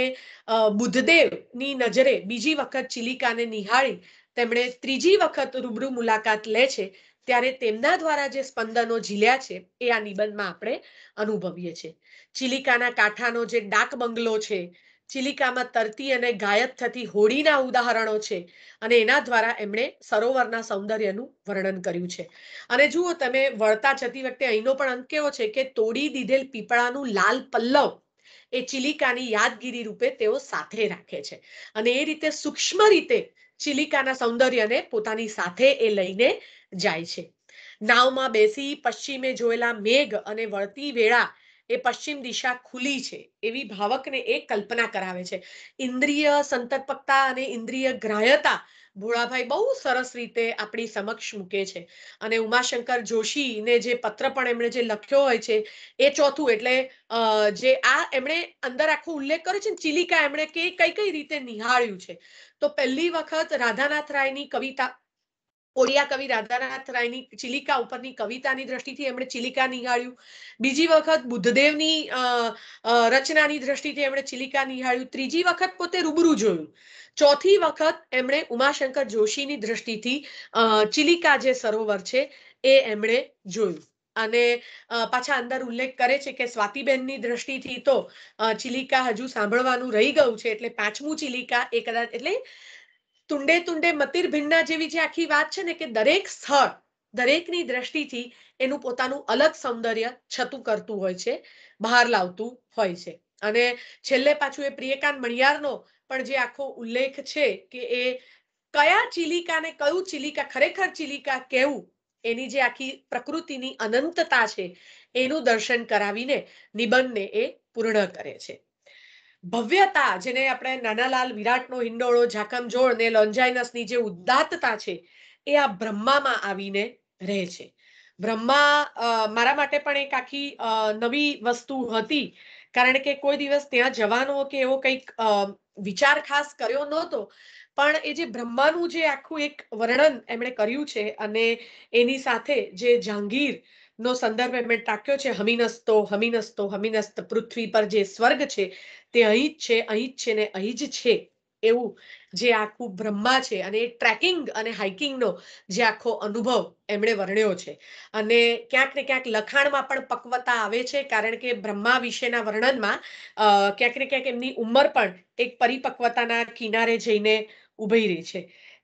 બુદ્ધદેવની નજરે બીજી વખત ચિલિકાને નિહાળી તેમણે ત્રીજી વખત રૂબરૂ મુલાકાત લે છે ત્યારે તેમના દ્વારા જે સ્પંદનો ઝીલ્યા છે એ આ નિબંધમાં આપણે અનુભવીએ છીએ ચિલિકાના કાંઠાનો જે ડાક બંગલો છે ચિલિકામાં તરતી અને ગાયબ થતી હોડીના ઉદાહરણો છે અને એના દ્વારા એમણે સરોવરના સૌંદર્યનું વર્ણન કર્યું છે અને જુઓ તમે વળતા જતી વખતે અહીંનો પણ અંક કેવો છે કે તોડી દીધેલ પીપળાનું લાલ પલ્લવ એ ચિલિકાની યાદગીરી રૂપે તેઓ સાથે રાખે છે અને એ રીતે સૂક્ષ્મ રીતે ચિલિકાના સૌંદર્યને પોતાની સાથે એ લઈને જાય છે નાવમાં બેસી પશ્ચિમે જોયેલા મેઘ અને વળતી વેળા એ પશ્ચિમ દિશા ખુલી છે એવી ભાવકને એ કલ્પના કરાવે છે ઇન્દ્રિય સંતર્પકતા અને ઇન્દ્રિય ગ્રાહ્યતા ભોળાભાઈ બહુ સરસ રીતે આપણી સમક્ષ મૂકે છે અને ઉમાશંકર જોશીને જે પત્ર પણ એમણે જે લખ્યો હોય છે એ ચોથું એટલે જે આ એમણે અંદર આખો ઉલ્લેખ કર્યો છે ચિલિકા એમણે કે કઈ કઈ રીતે નિહાળ્યું છે તો પહેલી વખત રાધાનાથ રાયની કવિતા ઓડિયા કવિ રાધાનાથ રાયની ચિલિકા ઉપરની કવિતાની દ્રષ્ટિથી એમણે ચિલિકા નિહાળ્યું બીજી વખત બુદ્ધદેવની રચનાની દ્રષ્ટિથી એમણે ચિલિકા નિહાળ્યું ત્રીજી વખત પોતે રૂબરૂ જોયું ચોથી વખત એમણે ઉમાશંકર જોશીની દ્રષ્ટિથી ચિલિકા જે સરોવર છે એ એમણે જોયું અને પાછા અંદર ઉલ્લેખ કરે છે કે સ્વાતિબેનની દ્રષ્ટિથી તો ચિલિકા હજુ સાંભળવાનું રહી ગયું છે એટલે પાંચમું ચિલિકા એ કદાચ એટલે તુંડે તુંડે મતિર ભિન્ના જેવી જે આખી વાત છે ને કે દરેક સ્થળ દરેકની દ્રષ્ટિથી એનું પોતાનું અલગ સૌંદર્ય છતું કરતું હોય છે બહાર લાવતું હોય છે અને છેલ્લે પાછું એ પ્રિયકાંત મણિયારનો પણ જે આખો ઉલ્લેખ છે કે એ કયા ચિલિકાને કયું ચિલિકા ખરેખર ચિલિકા કેવું એની જે આખી પ્રકૃતિની અનંતતા છે એનું દર્શન કરાવીને નિબંધને એ પૂર્ણ કરે છે ભવ્યતા જેને આપણે નાનાલાલ વિરાટનો હિંડોળો ઝાકમજોળ ને લોન્જાઇનસની જે ઉદાત્તતા છે એ આ બ્રહ્મામાં આવીને રહે છે બ્રહ્મા મારા માટે પણ એક આખી નવી વસ્તુ હતી કારણ કે કોઈ દિવસ ત્યાં જવાનો કે એવો કંઈક વિચાર ખાસ કર્યો નહોતો પણ એ જે બ્રહ્માનું જે આખું એક વર્ણન એમણે કર્યું છે અને એની સાથે જે જહાંગીર નો સંદર્ભ એમણે ટાંક્યો છે હમીનસ્તો હમીનસ્તો હમીનસ્ત પૃથ્વી પર જે સ્વર્ગ છે તે અહીં જ છે અહીં જ છે ને અહીં જ છે એવું જે આખું બ્રહ્મા છે અને એ ટ્રેકિંગ અને હાઇકિંગનો જે આખો અનુભવ એમણે વર્ણ્યો છે અને ક્યાંક ને ક્યાંક લખાણમાં પણ પક્વતા આવે છે કારણ કે બ્રહ્મા વિશેના વર્ણનમાં ક્યાંક ને ક્યાંક એમની ઉંમર પણ એક પરિપક્વતાના કિનારે જઈને ઉભી રહી છે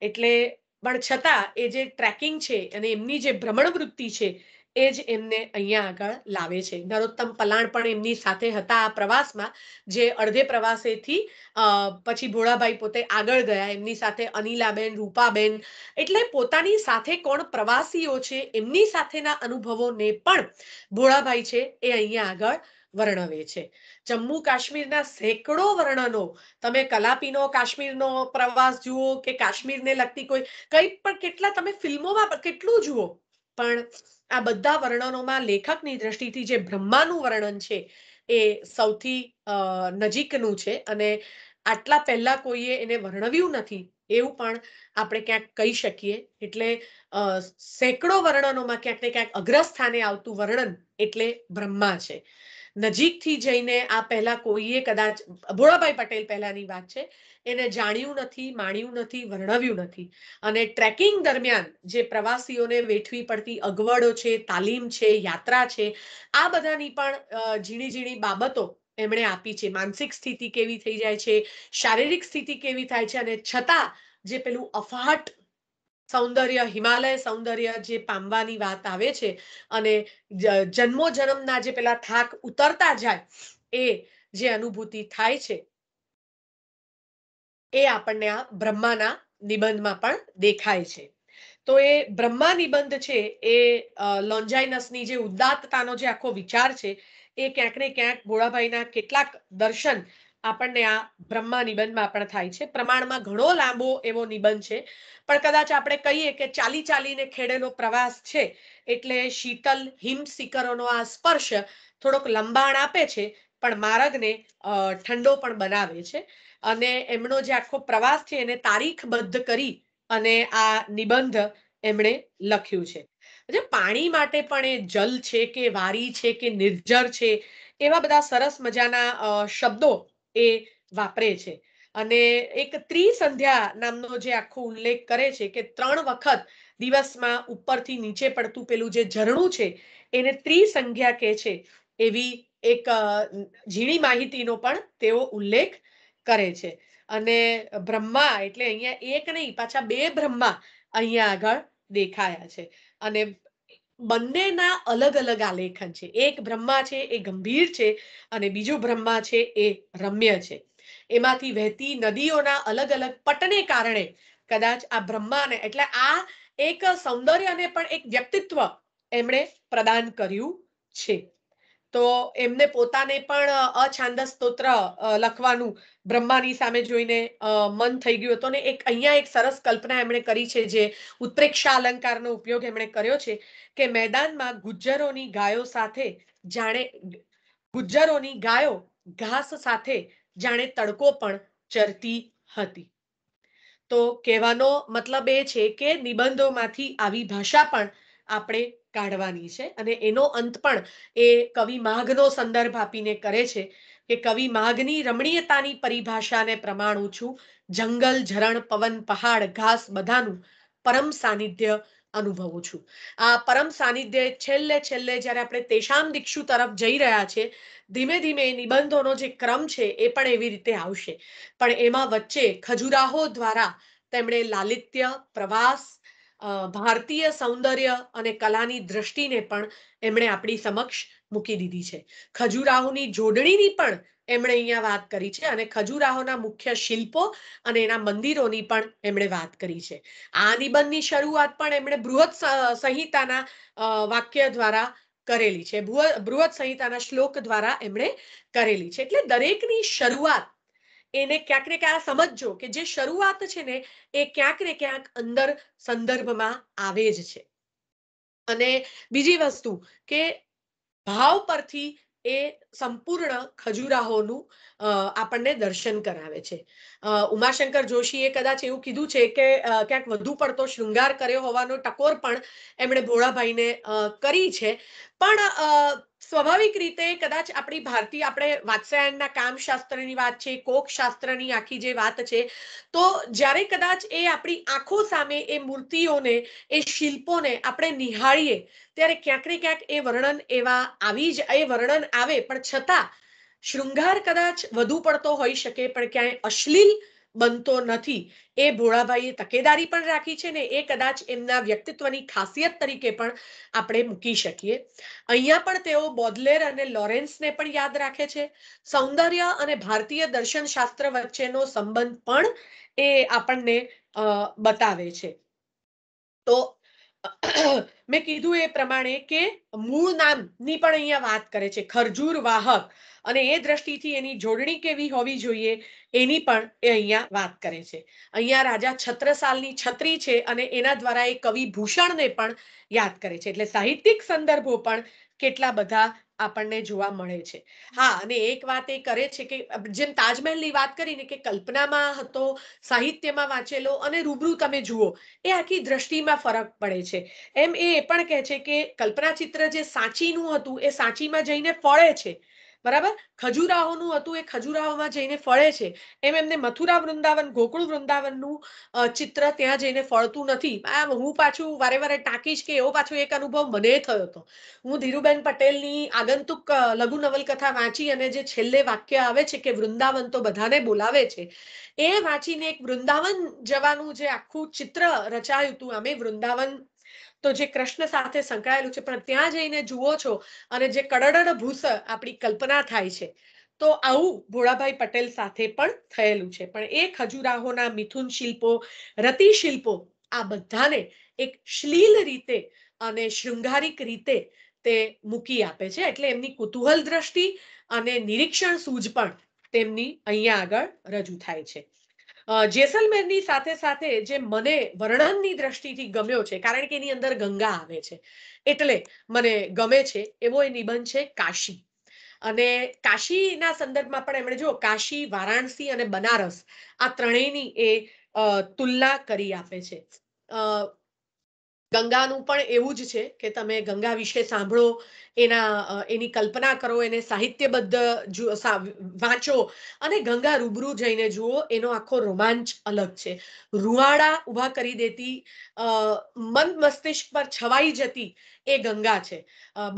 એટલે પણ છતાં એ જે ટ્રેકિંગ છે અને એમની જે ભ્રમણ વૃત્તિ છે એ જ એમને અહીંયા આગળ લાવે છે નરોત્તમ પલાણ પણ એમની સાથે હતા આ પ્રવાસમાં જે અડધે પ્રવાસેથી પછી ભોળાભાઈ પોતે આગળ ગયા એમની સાથે અનિલાબેન રૂપાબેન એટલે પોતાની સાથે કોણ પ્રવાસીઓ છે એમની સાથેના અનુભવોને પણ ભોળાભાઈ છે એ અહીંયા આગળ વર્ણવે છે જમ્મુ કાશ્મીરના સેંકડો વર્ણનો તમે કલાપીનો કાશ્મીરનો પ્રવાસ જુઓ કે કાશ્મીરને લગતી કોઈ કંઈ પણ કેટલા તમે ફિલ્મોમાં કેટલું જુઓ પણ આ બધા વર્ણનોમાં લેખકની દ્રષ્ટિથી જે બ્રહ્માનું વર્ણન છે એ સૌથી નજીકનું છે અને આટલા પહેલા કોઈએ એને વર્ણવ્યું નથી એવું પણ આપણે ક્યાંક કહી શકીએ એટલે સેંકડો વર્ણનોમાં ક્યાંક ને ક્યાંક અગ્રસ્થાને આવતું વર્ણન એટલે બ્રહ્મા છે નજીકથી જઈને આ પહેલા કોઈએ કદાચ ભોળાભાઈ પટેલ પહેલાની વાત છે એને જાણ્યું નથી માણ્યું નથી વર્ણવ્યું નથી અને ટ્રેકિંગ દરમિયાન જે પ્રવાસીઓને વેઠવી પડતી અગવડો છે તાલીમ છે યાત્રા છે આ બધાની પણ ઝીણી ઝીણી બાબતો એમણે આપી છે માનસિક સ્થિતિ કેવી થઈ જાય છે શારીરિક સ્થિતિ કેવી થાય છે અને છતાં જે પેલું અફાટ સૌંદર્ય હિમાલય સૌંદર્ય જે પામવાની વાત આવે છે અને જન્મો જન્મના જે પેલા થાક ઉતરતા જાય એ જે અનુભૂતિ થાય છે એ આપણને આ બ્રહ્માના નિબંધમાં પણ દેખાય છે તો એ બ્રહ્મા નિબંધ છે એ લોન્જાઇનસની જે ઉદાત્તતાનો જે આખો વિચાર છે એ ક્યાંક ને ક્યાંક ગોળાભાઈના કેટલાક દર્શન આપણને આ બ્રહ્મા નિબંધમાં પણ થાય છે પ્રમાણમાં ઘણો લાંબો એવો નિબંધ છે પણ કદાચ આપણે કહીએ કે ચાલી ચાલીને ખેડેલો પ્રવાસ છે એટલે શીતલ હિમ શિખરોનો આ સ્પર્શ થોડોક લંબાણ આપે છે પણ મારગને ઠંડો પણ બનાવે છે અને એમનો જે આખો પ્રવાસ છે એને તારીખબદ્ધ કરી અને આ નિબંધ એમણે લખ્યું છે જે પાણી માટે પણ એ જલ છે કે વારી છે કે નિર્જર છે એવા બધા સરસ મજાના શબ્દો એ વાપરે છે અને એક ત્રિસંધ્યા નામનો જે આખો ઉલ્લેખ કરે છે કે ત્રણ વખત દિવસમાં ઉપરથી નીચે પડતું પેલું જે ઝરણું છે એને ત્રિસંધ્યા કહે છે એવી એક ઝીણી માહિતીનો પણ તેઓ ઉલ્લેખ કરે છે અને બ્રહ્મા એટલે અહીંયા એક નહીં પાછા બે બ્રહ્મા અહીંયા આગળ દેખાયા છે અને બંનેના અલગ અલગ આલેખન છે એક બ્રહ્મા છે એ ગંભીર છે અને બીજો બ્રહ્મા છે એ રમ્ય છે એમાંથી વહેતી નદીઓના અલગ અલગ પટને કારણે કદાચ આ બ્રહ્માને એટલે આ એક સૌંદર્યને પણ એક વ્યક્તિત્વ એમણે પ્રદાન કર્યું છે તો એમને પોતાને પણ અછાંદ સ્તોત્ર લખવાનું બ્રહ્માની સામે જોઈને મન થઈ ગયું હતું ને એક અહીંયા એક સરસ કલ્પના એમણે કરી છે જે ઉત્પ્રેક્ષા અલંકારનો ઉપયોગ એમણે કર્યો છે કે મેદાનમાં ગુજ્જરોની ગાયો સાથે જાણે ગુજ્જરોની ગાયો ઘાસ સાથે જાણે તડકો પણ ચરતી હતી તો કહેવાનો મતલબ એ છે કે નિબંધોમાંથી આવી ભાષા પણ આપણે કાઢવાની છે અને એનો અંત પણ એ કવિ માઘનો સંદર્ભ આપીને કરે છે કે કવિ માઘની રમણીયતાની પરિભાષાને પ્રમાણું છું જંગલ ઝરણ પવન પહાડ ઘાસ બધાનું પરમ સાનિધ્ય અનુભવું છું આ પરમ સાનિધ્ય છેલ્લે છેલ્લે જ્યારે આપણે તેશામ દીક્ષુ તરફ જઈ રહ્યા છે ધીમે ધીમે નિબંધોનો જે ક્રમ છે એ પણ એવી રીતે આવશે પણ એમાં વચ્ચે ખજુરાહો દ્વારા તેમણે લાલિત્ય પ્રવાસ ભારતીય સૌંદર્ય અને કલાની દ્રષ્ટિને પણ એમણે આપણી સમક્ષ મૂકી દીધી છે ખજુરાહોની જોડણીની પણ એમણે અહીંયા વાત કરી છે અને ખજુરાહોના મુખ્ય શિલ્પો અને એના મંદિરોની પણ એમણે વાત કરી છે આ નિબંધની શરૂઆત પણ એમણે બૃહદ સંહિતાના વાક્ય દ્વારા કરેલી છે બૃહદ સંહિતાના શ્લોક દ્વારા એમણે કરેલી છે એટલે દરેકની શરૂઆત એને ક્યાંક ને ક્યાંક સમજજો કે જે શરૂઆત છે ને એ ક્યાંક ને ક્યાંક અંદર સંદર્ભમાં આવે જ છે અને બીજી વસ્તુ કે ભાવ પરથી એ સંપૂર્ણ ખજુરાહોનું આપણને દર્શન કરાવે છે ઉમાશંકર જોશીએ કદાચ એવું કીધું છે કે ક્યાંક વધુ પડતો શૃંગાર કર્યો હોવાનો ટકોર પણ એમણે ભોળાભાઈને કરી છે પણ સ્વાભાવિક રીતે કદાચ આપણી ભારતીય આપણે વાત્સ્યાયનના કામશાસ્ત્રની વાત છે કોક શાસ્ત્રની આખી જે વાત છે તો જ્યારે કદાચ એ આપણી આંખો સામે એ મૂર્તિઓને એ શિલ્પોને આપણે નિહાળીએ ત્યારે ક્યાંક ને ક્યાંક એ વર્ણન એવા આવી જ એ વર્ણન આવે પણ છતાં શૃંગાર કદાચ વધુ પડતો હોઈ શકે પણ ક્યાંય અશ્લીલ બનતો નથી એ ભોળાભાઈએ તકેદારી પણ રાખી છે ને એ કદાચ એમના વ્યક્તિત્વની ખાસિયત તરીકે પણ આપણે મૂકી શકીએ અહીંયા પણ તેઓ બોદલેર અને લોરેન્સને પણ યાદ રાખે છે સૌંદર્ય અને ભારતીય દર્શનશાસ્ત્ર વચ્ચેનો સંબંધ પણ એ આપણને બતાવે છે તો મેં કીધું એ પ્રમાણે કે મૂળ નામની પણ અહીંયા વાત કરે છે ખરજૂર વાહક અને એ દ્રષ્ટિથી એની જોડણી કેવી હોવી જોઈએ એની પણ એ અહીંયા વાત કરે છે અહીંયા રાજા છત્રસાલની છત્રી છે અને એના દ્વારા એ કવિ ભૂષણને પણ યાદ કરે છે એટલે સાહિત્યિક સંદર્ભો પણ કેટલા બધા આપણને જોવા મળે છે હા અને એક વાત એ કરે છે કે જેમ તાજમહેલની વાત કરીને કે કલ્પનામાં હતો સાહિત્યમાં વાંચેલો અને રૂબરૂ તમે જુઓ એ આખી દ્રષ્ટિમાં ફરક પડે છે એમ એ પણ કહે છે કે કલ્પના ચિત્ર જે સાચીનું હતું એ સાચીમાં જઈને ફળે છે બરાબર ખજુરાહોનું હતું એ ખજુરાહોમાં જઈને ફળે છે એમ એમને મથુરા વૃંદાવન ગોકુળ વૃંદાવનનું ચિત્ર ત્યાં જઈને ફળતું નથી આમ હું પાછું વારે વારે ટાંકીશ કે એવો પાછો એક અનુભવ મને થયો હતો હું ધીરુબેન પટેલની આગંતુક લઘુ નવલકથા વાંચી અને જે છેલ્લે વાક્ય આવે છે કે વૃંદાવન તો બધાને બોલાવે છે એ વાંચીને એક વૃંદાવન જવાનું જે આખું ચિત્ર રચાયું હતું અમે વૃંદાવન તો જે કૃષ્ણ સાથે સંકળાયેલું છે પણ ત્યાં જઈને જુઓ છો અને જે કડડડ ભૂસ આપણી કલ્પના થાય છે તો આવું ભોળાભાઈ પટેલ સાથે પણ થયેલું છે પણ એ ખજુરાહોના મિથુન શિલ્પો રતિ શિલ્પો આ બધાને એક શ્લીલ રીતે અને શૃંગારિક રીતે તે મૂકી આપે છે એટલે એમની કુતૂહલ દ્રષ્ટિ અને નિરીક્ષણ સૂઝ પણ તેમની અહીંયા આગળ રજૂ થાય છે જેસલમેરની સાથે સાથે જે મને વર્ણનની દ્રષ્ટિથી ગમ્યો છે કારણ કે એની અંદર ગંગા આવે છે એટલે મને ગમે છે એવો એ નિબંધ છે કાશી અને કાશીના સંદર્ભમાં પણ એમણે જો કાશી વારાણસી અને બનારસ આ ત્રણેયની એ તુલના કરી આપે છે ગંગાનું પણ એવું જ છે કે તમે ગંગા વિશે સાંભળો એના એની કલ્પના કરો એને સાહિત્યબદ્ધ વાંચો અને ગંગા રૂબરૂ જઈને જુઓ એનો આખો રોમાંચ અલગ છે રૂવાડા ઊભા કરી દેતી મન મસ્તિષ્ક પર છવાઈ જતી એ ગંગા છે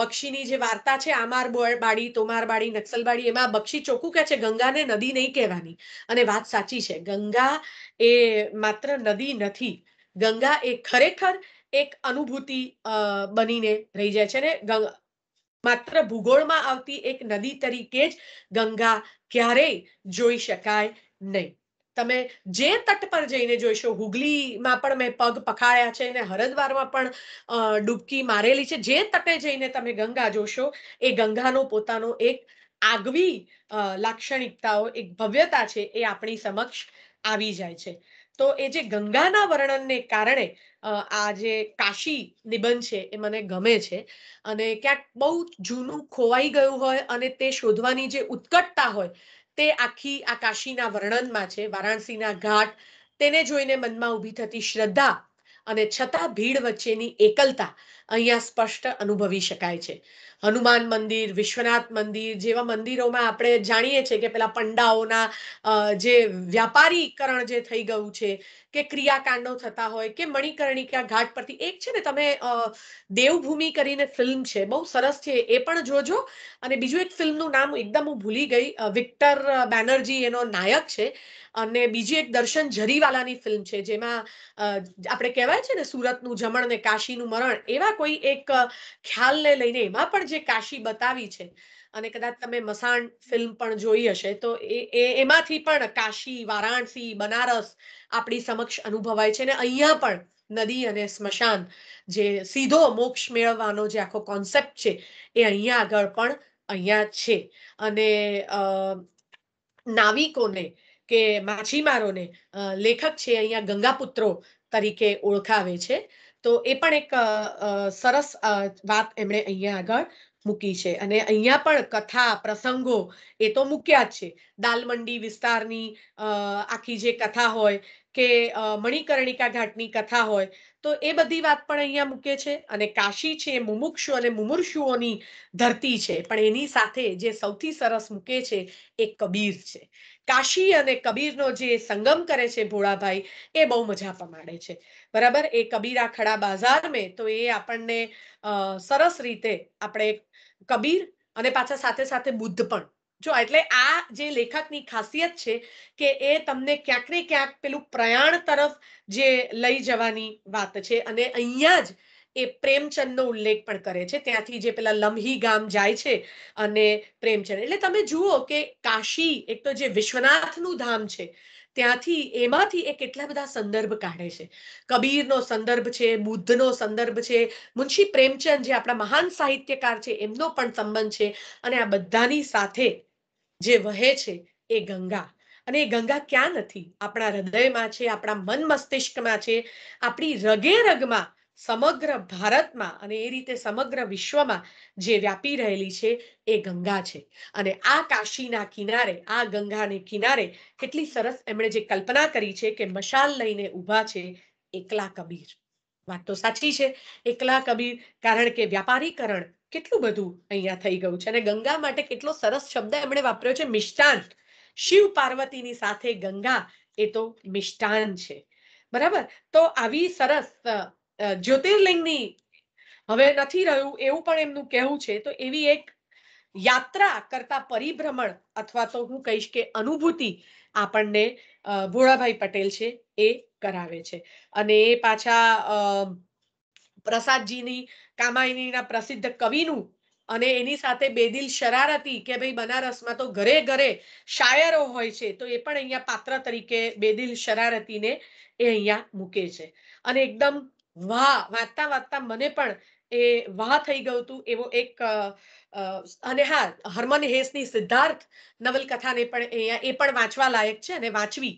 બક્ષીની જે વાર્તા છે આમાર બાડી તોમાર બાડી નક્સલબાડી એમાં બક્ષી ચોખ્ખું કહે છે ગંગાને નદી નહીં કહેવાની અને વાત સાચી છે ગંગા એ માત્ર નદી નથી ગંગા એ ખરેખર એક અનુભૂતિ બનીને રહી જાય છે ને માત્ર ભૂગોળમાં આવતી એક નદી તરીકે જ ગંગા ક્યારેય જોઈ શકાય નહીં તમે જે તટ પર જઈને જોઈશો હુગલીમાં પણ મેં પગ પખાળ્યા છે અને હરદ્વારમાં પણ ડૂબકી મારેલી છે જે તટે જઈને તમે ગંગા જોશો એ ગંગાનો પોતાનો એક આગવી લાક્ષણિકતાઓ એક ભવ્યતા છે એ આપણી સમક્ષ આવી જાય છે તો એ જે ગંગાના વર્ણનને કારણે આ જે કાશી નિબંધ છે એ મને ગમે છે અને ક્યાંક બહુ જૂનું ખોવાઈ ગયું હોય અને તે શોધવાની જે ઉત્કટતા હોય તે આખી આ કાશીના વર્ણનમાં છે વારાણસીના ઘાટ તેને જોઈને મનમાં ઊભી થતી શ્રદ્ધા અને છતાં ભીડ વચ્ચેની એકલતા અહીંયા સ્પષ્ટ અનુભવી શકાય છે હનુમાન મંદિર વિશ્વનાથ મંદિર જેવા મંદિરોમાં આપણે જાણીએ છીએ કે પેલા પંડાઓના જે વ્યાપારીકરણ જે થઈ ગયું છે કે ક્રિયાકાંડો થતા હોય કે મણિકર્ણિકા ઘાટ પરથી એક છે ને તમે દેવભૂમિ કરીને ફિલ્મ છે બહુ સરસ છે એ પણ જોજો અને બીજું એક ફિલ્મનું નામ એકદમ હું ભૂલી ગઈ વિક્ટર બેનર્જી એનો નાયક છે અને બીજી એક દર્શન જરીવાલાની ફિલ્મ છે જેમાં આપણે કહેવાય છે ને સુરતનું જમણ ને કાશીનું મરણ એવા કોઈ એક ખ્યાલને લઈને એમાં પણ જે કાશી બતાવી છે અને કદાચ તમે મસાણ ફિલ્મ પણ જોઈ હશે તો એ એમાંથી પણ કાશી વારાણસી બનારસ આપણી સમક્ષ અનુભવાય છે અને અહીંયા પણ નદી અને સ્મશાન જે સીધો મોક્ષ મેળવવાનો જે આખો કોન્સેપ્ટ છે એ અહીંયા આગળ પણ અહીંયા છે અને નાવિકોને કે માછીમારોને લેખક છે અહીંયા ગંગાપુત્રો તરીકે ઓળખાવે છે તો એ પણ એક સરસ વાત એમણે અહીંયા આગળ મૂકી છે અને અહીંયા પણ કથા પ્રસંગો એ તો મૂક્યા જ છે દાલમંડી વિસ્તારની આખી જે કથા હોય કે મણિકર્ણિકા ઘાટની કથા હોય તો એ બધી વાત પણ અહીંયા મૂકે છે અને કાશી છે મુમુક્ષુ અને મુમુર્ષુઓની ધરતી છે પણ એની સાથે જે સૌથી સરસ મૂકે છે એ કબીર છે કાશી અને કબીરનો જે સંગમ કરે છે ભોળાભાઈ એ બહુ મજા પમાડે છે બરાબર એ કબીરા ખડા બાજાર મેં તો એ આપણને સરસ રીતે આપણે કબીર અને પાછા સાથે સાથે બુદ્ધ પણ જો એટલે આ જે લેખકની ખાસિયત છે કે એ તમને ક્યાંક ને ક્યાંક પેલું પ્રયાણ તરફ જે લઈ જવાની વાત છે અને અહીંયા જ એ પ્રેમચંદનો ઉલ્લેખ પણ કરે છે ત્યાંથી જે પેલા લમહી ગામ જાય છે અને પ્રેમચંદ એટલે તમે જુઓ કે કાશી એક તો જે વિશ્વનાથનું ધામ છે ત્યાંથી એમાંથી એ કેટલા બધા સંદર્ભ કાઢે છે કબીરનો સંદર્ભ છે બુદ્ધનો સંદર્ભ છે મુનશી પ્રેમચંદ જે આપણા મહાન સાહિત્યકાર છે એમનો પણ સંબંધ છે અને આ બધાની સાથે જે વહે છે એ ગંગા અને એ ગંગા ક્યાં નથી આપણા હૃદયમાં છે આપણા મન મસ્તિષ્કમાં છે આપણી રગે રગમાં સમગ્ર ભારતમાં અને એ રીતે સમગ્ર વિશ્વમાં જે વ્યાપી રહેલી છે એ ગંગા છે અને આ કાશીના કિનારે આ ગંગાને કિનારે કેટલી સરસ એમણે જે કલ્પના કરી છે કે મશાલ લઈને ઉભા છે એકલા કબીર વાત તો સાચી છે એકલા કબીર કારણ કે વ્યાપારીકરણ કેટલું બધું અહીંયા થઈ ગયું છે અને ગંગા માટે કેટલો સરસ શબ્દ એમણે વાપર્યો છે મિષ્ટાન શિવ પાર્વતીની સાથે ગંગા એ તો મિષ્ટાન છે બરાબર તો આવી સરસ જ્યોતિર્લિંગની હવે નથી રહ્યું એવું પણ એમનું કહેવું છે તો એવી એક યાત્રા કરતા પરિભ્રમણ અથવા તો હું કહીશ કે અનુભૂતિ આપણને ભોળાભાઈ પટેલ છે એ કરાવે છે અને એ પાછા પ્રસાદજીની કામાયનીના પ્રસિદ્ધ કવિનું અને એની સાથે બેદિલ શરારતી કે ભાઈ બનારસમાં તો ઘરે ઘરે શાયરો હોય છે તો એ પણ અહીંયા પાત્ર તરીકે બેદિલ શરારતીને એ અહીંયા મૂકે છે અને એકદમ વાહ વાંચતા વાંચતા મને પણ એ વાહ થઈ ગયું હતું એવો એક અને હા હરમન હેસની સિદ્ધાર્થ નવલકથાને પણ એ પણ વાંચવા લાયક છે અને વાંચવી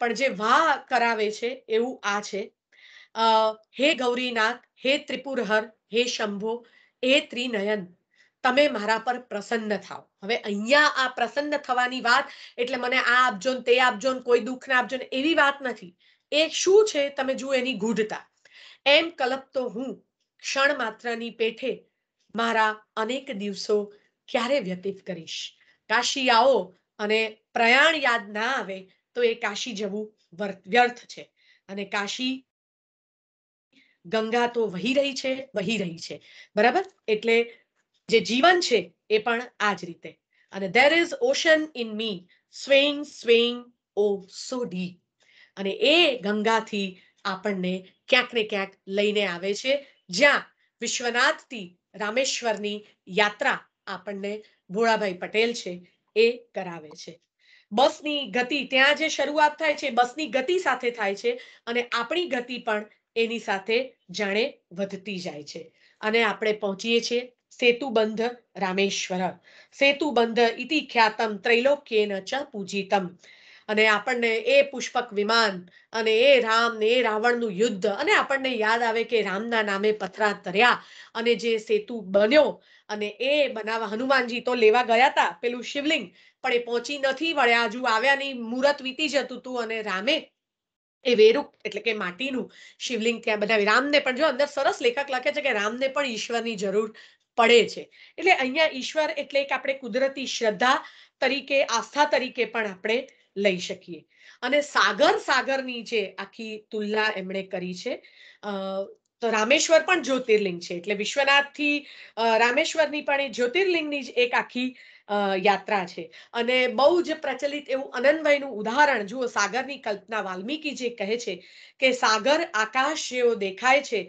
પણ જે વાહ કરાવે છે એવું આ છે હે ગૌરીનાથ હે ત્રિપુરહર હે શંભો હે ત્રિનયન તમે મારા પર પ્રસન્ન થાઓ હવે અહીંયા આ પ્રસન્ન થવાની વાત એટલે મને આ આપજો ને તે આપજો ને કોઈ દુઃખ ના આપજો ને એવી વાત નથી એ શું છે તમે જુઓ એની ગૂઢતા એમ કલપતો હું ક્ષણ માત્રની પેઠે મારા અનેક દિવસો ક્યારે વ્યતીત કરીશ કાશી આવો અને પ્રયાણ યાદ ના આવે તો એ કાશી જવું વ્યર્થ છે અને કાશી ગંગા તો વહી રહી છે વહી રહી છે બરાબર એટલે જે જીવન છે એ પણ આ જ રીતે અને there is ocean in me swing swing oh so ડી અને એ ગંગાથી આપણને ક્યાંક ને ક્યાંક લઈને આવે છે જ્યાં વિશ્વનાથથી રામેશ્વરની યાત્રા આપણને ભોળાભાઈ પટેલ છે એ કરાવે છે બસની ગતિ ત્યાં જે શરૂઆત થાય છે બસની ગતિ સાથે થાય છે અને આપણી ગતિ પણ એની સાથે જાણે વધતી જાય છે અને આપણે પહોંચીએ છીએ સેતુબંધ રામેશ્વર સેતુબંધ ઇતિ ખ્યાતમ ત્રૈલોક્યેન ચ પૂજિતમ અને આપણને એ પુષ્પક વિમાન અને એ રામ ને એ રાવણનું યુદ્ધ અને આપણને યાદ આવે કે રામના નામે પથરા તર્યા અને જે સેતુ બન્યો અને એ બનાવવા હનુમાનજી તો લેવા ગયા હતા પેલું શિવલિંગ પણ એ પહોંચી નથી વળ્યા હજુ આવ્યાની નહીં મુહૂર્ત વીતી જતું હતું અને રામે એ વેરુક એટલે કે માટીનું શિવલિંગ ત્યાં બનાવી રામને પણ જો અંદર સરસ લેખક લખે છે કે રામને પણ ઈશ્વરની જરૂર પડે છે એટલે અહીંયા ઈશ્વર એટલે એક આપણે કુદરતી શ્રદ્ધા તરીકે આસ્થા તરીકે પણ આપણે લઈ શકીએ અને સાગર સાગરની જે આખી તુલના એમણે કરી છે તો રામેશ્વર પણ જ્યોતિર્લિંગ છે એટલે વિશ્વનાથથી રામેશ્વરની પણ એ જ્યોતિર્લિંગની જ એક આખી યાત્રા છે અને બહુ જ પ્રચલિત એવું અનન્વયનું ઉદાહરણ જુઓ સાગરની કલ્પના વાલ્મીકી જે કહે છે કે સાગર આકાશ જેવો દેખાય છે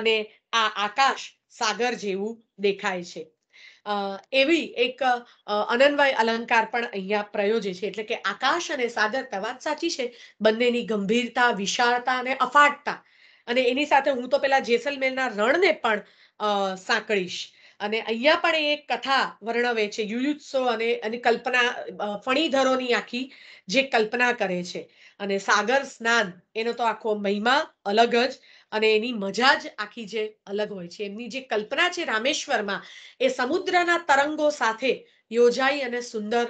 અને આ આકાશ સાગર જેવું દેખાય છે એવી એક અનન્વય અલંકાર પણ અહીંયા પ્રયોજે છે એટલે કે આકાશ અને સાગર તવાત સાચી છે બંનેની ગંભીરતા વિશાળતા અને અફાટતા અને એની સાથે હું તો પેલા જેસલમેરના રણને પણ સાંકળીશ અને અહીંયા પણ એ કથા વર્ણવે છે યુયુત્સો અને એની કલ્પના ફણીધરોની આખી જે કલ્પના કરે છે અને સાગર સ્નાન એનો તો આખો મહિમા અલગ જ અને એની મજા જ આખી જે અલગ હોય છે એમની જે કલ્પના છે રામેશ્વરમાં એ સમુદ્રના તરંગો સાથે યોજાઈ અને સુંદર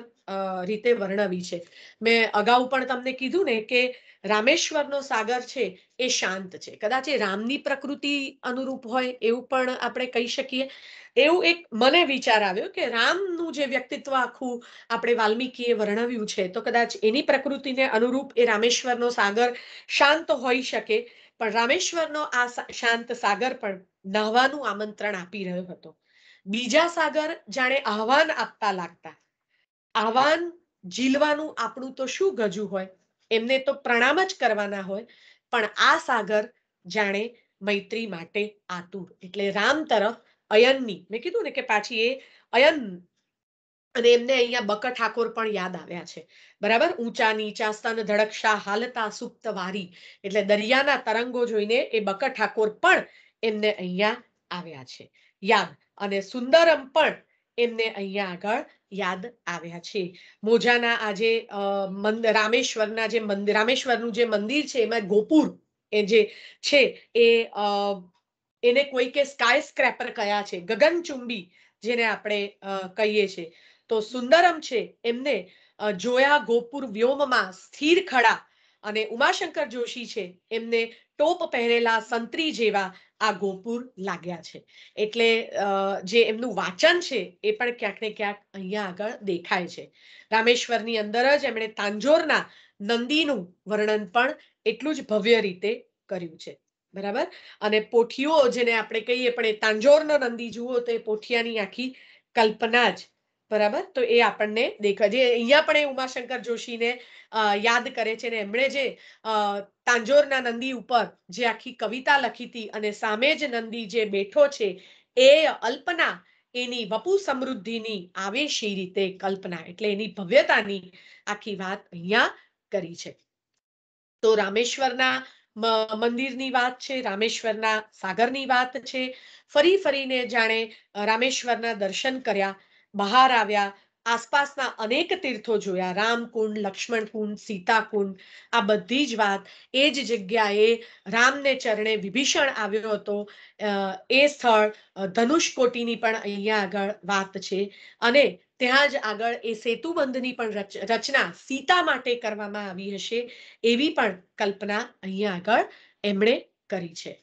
રીતે વર્ણવી છે મેં અગાઉ પણ તમને કીધું ને કે રામેશ્વરનો સાગર છે એ શાંત છે કદાચ એ રામની પ્રકૃતિ અનુરૂપ હોય એવું પણ આપણે કહી શકીએ એવું એક મને વિચાર આવ્યો કે રામનું જે વ્યક્તિત્વ આખું આપણે વાલ્મીકીએ વર્ણવ્યું છે તો કદાચ એની પ્રકૃતિને અનુરૂપ એ રામેશ્વરનો સાગર શાંત હોઈ શકે પણ રામેશ્વરનો આ શાંત સાગર પણ નહવાનું આમંત્રણ આપી રહ્યો હતો બીજા સાગર જાણે આહવાન આપતા લાગતા આહવાન ઝીલવાનું આપણું તો શું ગજું હોય એમને તો પ્રણામ જ કરવાના હોય પણ આ સાગર જાણે મૈત્રી માટે આતુર એટલે રામ તરફ અયનની મેં કીધું ને કે પાછી એ અયન અને એમને અહીંયા બકર ઠાકોર પણ યાદ આવ્યા છે બરાબર ઊંચા નીચા સ્તન ધડકશા હાલતા સુપ્ત વારી એટલે દરિયાના તરંગો જોઈને એ બકર ઠાકોર પણ એમને અહીંયા આવ્યા છે યાદ અને સુંદરમ પણ એમને અહીંયા આગળ યાદ આવ્યા છે મોજાના આજે રામેશ્વરના જે મંદિર રામેશ્વરનું જે મંદિર છે એમાં ગોપુર એ જે છે એ એને કોઈ કે સ્કાય સ્ક્રેપર કયા છે ગગનચુંબી જેને આપણે કહીએ છીએ તો સુંદરમ છે એમને જોયા ગોપુર વ્યોમમાં સ્થિર ખડા અને ઉમાશંકર જોશી છે એમને ટોપ પહેરેલા સંતરી જેવા આ ગોપુર લાગ્યા છે એટલે જે એમનું વાચન છે એ પણ ક્યાંક ને ક્યાંક અહીંયા આગળ દેખાય છે રામેશ્વરની અંદર જ એમણે તાંજોરના નંદીનું વર્ણન પણ એટલું જ ભવ્ય રીતે કર્યું છે બરાબર અને પોઠીઓ જેને આપણે કહીએ પણ એ તાંજોરનો નંદી જુઓ તો એ પોઠિયાની આખી કલ્પના જ બરાબર તો એ આપણને દેખાય જે અહીંયા પણ એ ઉમાશંકર જોશીને યાદ કરે છે ને એમણે જે તાંજોરના નંદી ઉપર જે આખી કવિતા લખી હતી અને સામે જ નંદી જે બેઠો છે એ અલ્પના એની વપુ સમૃદ્ધિની આવેશી રીતે કલ્પના એટલે એની ભવ્યતાની આખી વાત અહીંયા કરી છે તો રામેશ્વરના મંદિરની વાત છે રામેશ્વરના સાગરની વાત છે ફરી ફરીને જાણે રામેશ્વરના દર્શન કર્યા બહાર આવ્યા આસપાસના અનેક તીર્થો જોયા રામકુંડ લક્ષ્મણકુંડ સીતાકુંડ આ બધી જ વાત એ જ જગ્યાએ રામને ચરણે વિભીષણ આવ્યો હતો એ સ્થળ ધનુષકોટીની પણ અહીંયા આગળ વાત છે અને ત્યાં જ આગળ એ સેતુબંધની પણ રચના સીતા માટે કરવામાં આવી હશે એવી પણ કલ્પના અહીંયા આગળ એમણે કરી છે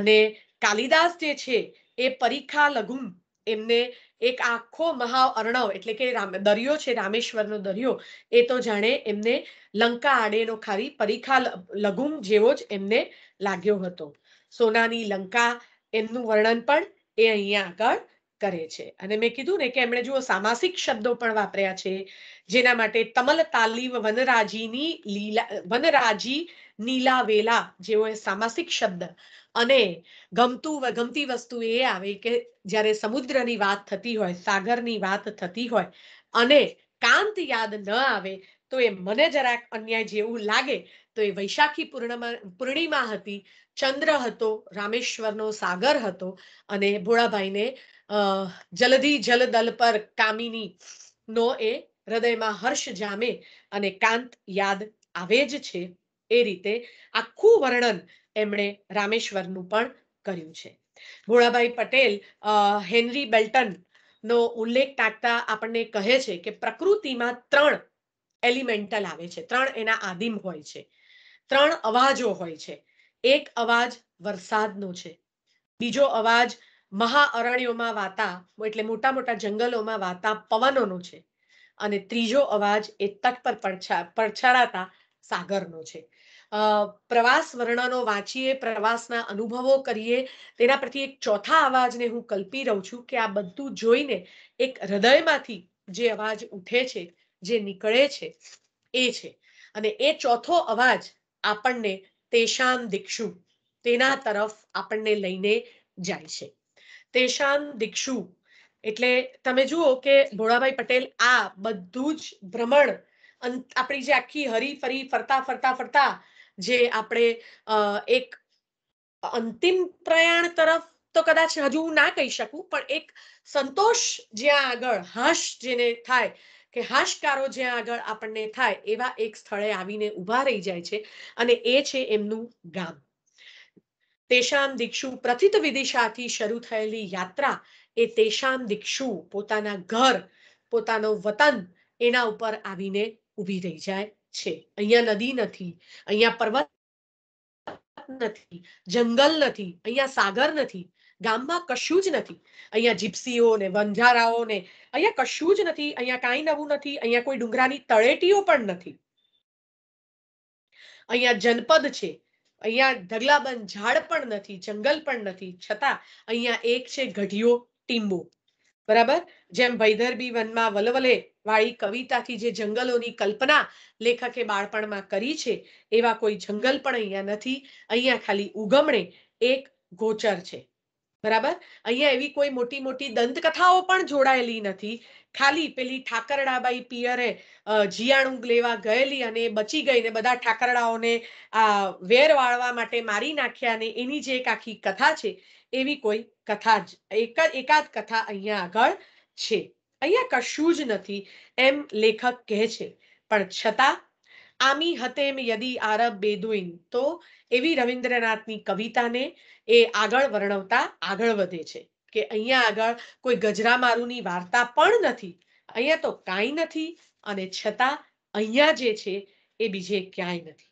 અને કાલિદાસ જે છે એ પરીખા લઘુમ એમને એક આખો મહા અર્ણવ એટલે કે દરિયો છે રામેશ્વરનો દરિયો એ તો જાણે એમને લંકા આડેનો ખાલી પરીખા લઘુમ જેવો જ એમને લાગ્યો હતો સોનાની લંકા એમનું વર્ણન પણ એ અહીંયા આગળ કરે છે અને મેં કીધું ને કે એમણે જુઓ સામાસિક શબ્દો પણ વાપર્યા છે જેના માટે તમલ તાલીવ વનરાજીની લીલા વનરાજી નીલા વેલા જેવો એ સામાસિક શબ્દ અને ગમતું ગમતી વસ્તુ એ આવે કે જ્યારે સમુદ્રની વાત થતી હોય સાગરની વાત થતી હોય અને કાંત યાદ ન આવે તો એ મને જરાક અન્યાય જેવું લાગે તો એ વૈશાખી પૂર્ણિમા હતી ચંદ્ર હતો રામેશ્વરનો સાગર હતો અને ભોળાભાઈને જલધી જલદલ પર કામિની નો એ હૃદયમાં હર્ષ જામે અને કાંત યાદ આવે જ છે એ રીતે આખું વર્ણન એમણે રામેશ્વરનું પણ કર્યું છે ભોળાભાઈ પટેલ હેનરી બેલ્ટન નો ઉલ્લેખ ટાંકતા આપણને કહે છે કે પ્રકૃતિમાં ત્રણ એલિમેન્ટલ આવે છે ત્રણ એના આદિમ હોય છે ત્રણ અવાજો હોય છે એક અવાજ વરસાદનો છે બીજો અવાજ મહાઅરણ્યોમાં વાતા એટલે મોટા મોટા જંગલોમાં વાતા પવનોનો છે અને ત્રીજો અવાજ એ તટ પર પડછા પડછાડાતા સાગરનો છે પ્રવાસ વર્ણનો વાંચીએ પ્રવાસના અનુભવો કરીએ તેના પ્રતિ એક ચોથા અવાજને હું કલ્પી રહું છું કે આ બધું જોઈને એક હૃદયમાંથી જે અવાજ ઉઠે છે જે નીકળે છે એ છે અને એ ચોથો અવાજ આપણને તેશામ દીક્ષુ તેના તરફ આપણને લઈને જાય છે તેશામ દીક્ષુ એટલે તમે જુઓ કે ભોળાભાઈ પટેલ આ બધું જ ભ્રમણ આપણી જે આખી હરી ફરી ફરતા ફરતા ફરતા જે આપણે એક અંતિમ પ્રયાણ તરફ તો કદાચ હજુ હું ના કહી શકું પણ એક સંતોષ જ્યાં આગળ હાશ જેને થાય કે હાશકારો જ્યાં આગળ આપણને થાય એવા એક સ્થળે આવીને ઊભા રહી જાય છે અને એ છે એમનું ગામ તેશામ દીક્ષુ પ્રથિત વિદિશાથી શરૂ થયેલી યાત્રા એ તેશામ દીક્ષુ પોતાના ઘર પોતાનો વતન એના ઉપર આવીને ઊભી રહી જાય છે અહીંયા નદી નથી અહીંયા પર્વત નથી જંગલ નથી અહીંયા સાગર નથી ગામમાં કશું જ નથી અહીંયા જીપસીઓ ને વંજારાઓ ને અહીંયા કશું જ નથી અહીંયા કાંઈ નવું નથી અહીંયા કોઈ ડુંગરાની તળેટીઓ પણ નથી અહીંયા જનપદ છે અહીંયા ઢગલાબંધ ઝાડ પણ નથી જંગલ પણ નથી છતાં અહીંયા એક છે ગઢિયો ટીંબો બરાબર જેમ વૈદર્ભી વનમાં વલવલે વાળી કવિતાથી જે જંગલોની કલ્પના લેખકે બાળપણમાં કરી છે એવા કોઈ જંગલ પણ અહીંયા નથી અહીંયા ખાલી ઉગમણે એક ગોચર છે બરાબર અહીંયા એવી કોઈ મોટી મોટી દંતકથાઓ પણ જોડાયેલી નથી ખાલી પેલી ઠાકરડાબાઈ પિયરે જીયાણું લેવા ગયેલી અને બચી ગઈ ને બધા ઠાકરડાઓને આ વેર વાળવા માટે મારી નાખ્યા ને એની જે એક આખી કથા છે એવી કોઈ કથા જ એક એકાદ કથા અહીંયા આગળ છે અહીંયા કશું જ નથી એમ લેખક કહે છે પણ છતાં આમી હતેમ યદી આરબ બેદુઈન તો એવી રવિન્દ્રનાથની કવિતાને એ આગળ વર્ણવતા આગળ વધે છે કે અહીંયા આગળ કોઈ ગજરામારુની વાર્તા પણ નથી અહીંયા તો કાંઈ નથી અને છતાં અહીંયા જે છે એ બીજે ક્યાંય નથી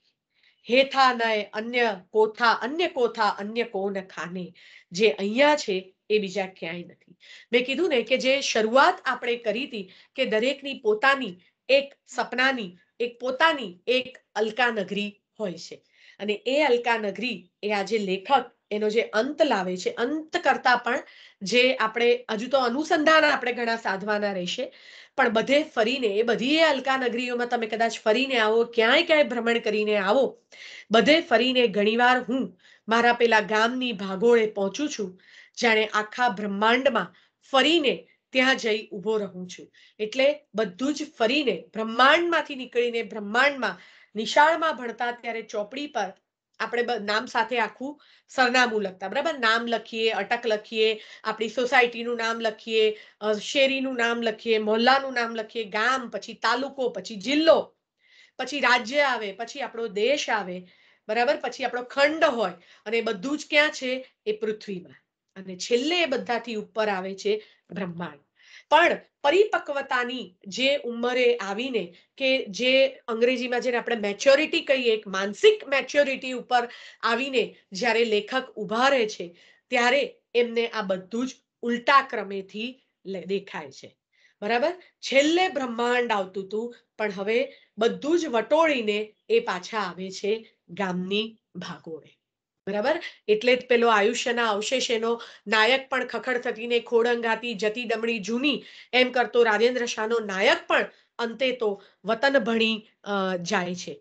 હેથા નય અન્ય કોથા અન્ય કોથા અન્ય કોન ખાને જે અહીંયા છે એ બીજા ક્યાંય નથી મેં કીધું ને કે જે શરૂઆત આપણે કરી હતી કે દરેકની પોતાની એક સપનાની એક પોતાની એક અલકા નગરી હોય છે અને એ અલકા નગરી એ આજે લેખક એનો જે અંત લાવે છે અંત કરતા પણ જે આપણે હજુ તો અનુસંધાન આપણે ઘણા સાધવાના રહેશે પણ બધે ફરીને એ બધી અલકા નગરીઓમાં તમે કદાચ ફરીને આવો ક્યાંય ક્યાંય ભ્રમણ કરીને આવો બધે ફરીને ઘણીવાર હું મારા પેલા ગામની ભાગોળે પહોંચું છું જાણે આખા બ્રહ્માંડમાં ફરીને ત્યાં જઈ ઊભો રહું છું એટલે બધું જ ફરીને બ્રહ્માંડમાંથી નીકળીને બ્રહ્માંડમાં નિશાળમાં ભણતા ત્યારે ચોપડી પર આપણે નામ સાથે આખું સરનામું લખતા બરાબર નામ લખીએ અટક લખીએ આપણી સોસાયટીનું નામ લખીએ શેરીનું નામ લખીએ મોહલ્લાનું નામ લખીએ ગામ પછી તાલુકો પછી જિલ્લો પછી રાજ્ય આવે પછી આપણો દેશ આવે બરાબર પછી આપણો ખંડ હોય અને બધું જ ક્યાં છે એ પૃથ્વીમાં અને છેલ્લે એ બધાથી ઉપર આવે છે બ્રહ્માંડ પણ પરિપક્વતાની જે ઉંમરે આવીને કે જે અંગ્રેજીમાં જેને આપણે મેચ્યોરિટી કહીએ એક માનસિક મેચ્યોરિટી ઉપર આવીને જ્યારે લેખક ઉભા રહે છે ત્યારે એમને આ બધું જ ઉલટા ક્રમેથી દેખાય છે બરાબર છેલ્લે બ્રહ્માંડ આવતું હતું પણ હવે બધું જ વટોળીને એ પાછા આવે છે ગામની ભાગોળે બરાબર એટલે જ પેલો આયુષ્યના અવશેષ એનો નાયક પણ ખખડ થતીને ખોડંગાતી જતી ડમણી જૂની એમ કરતો રાજેન્દ્ર શાહનો નાયક પણ અંતે તો વતન ભણી જાય છે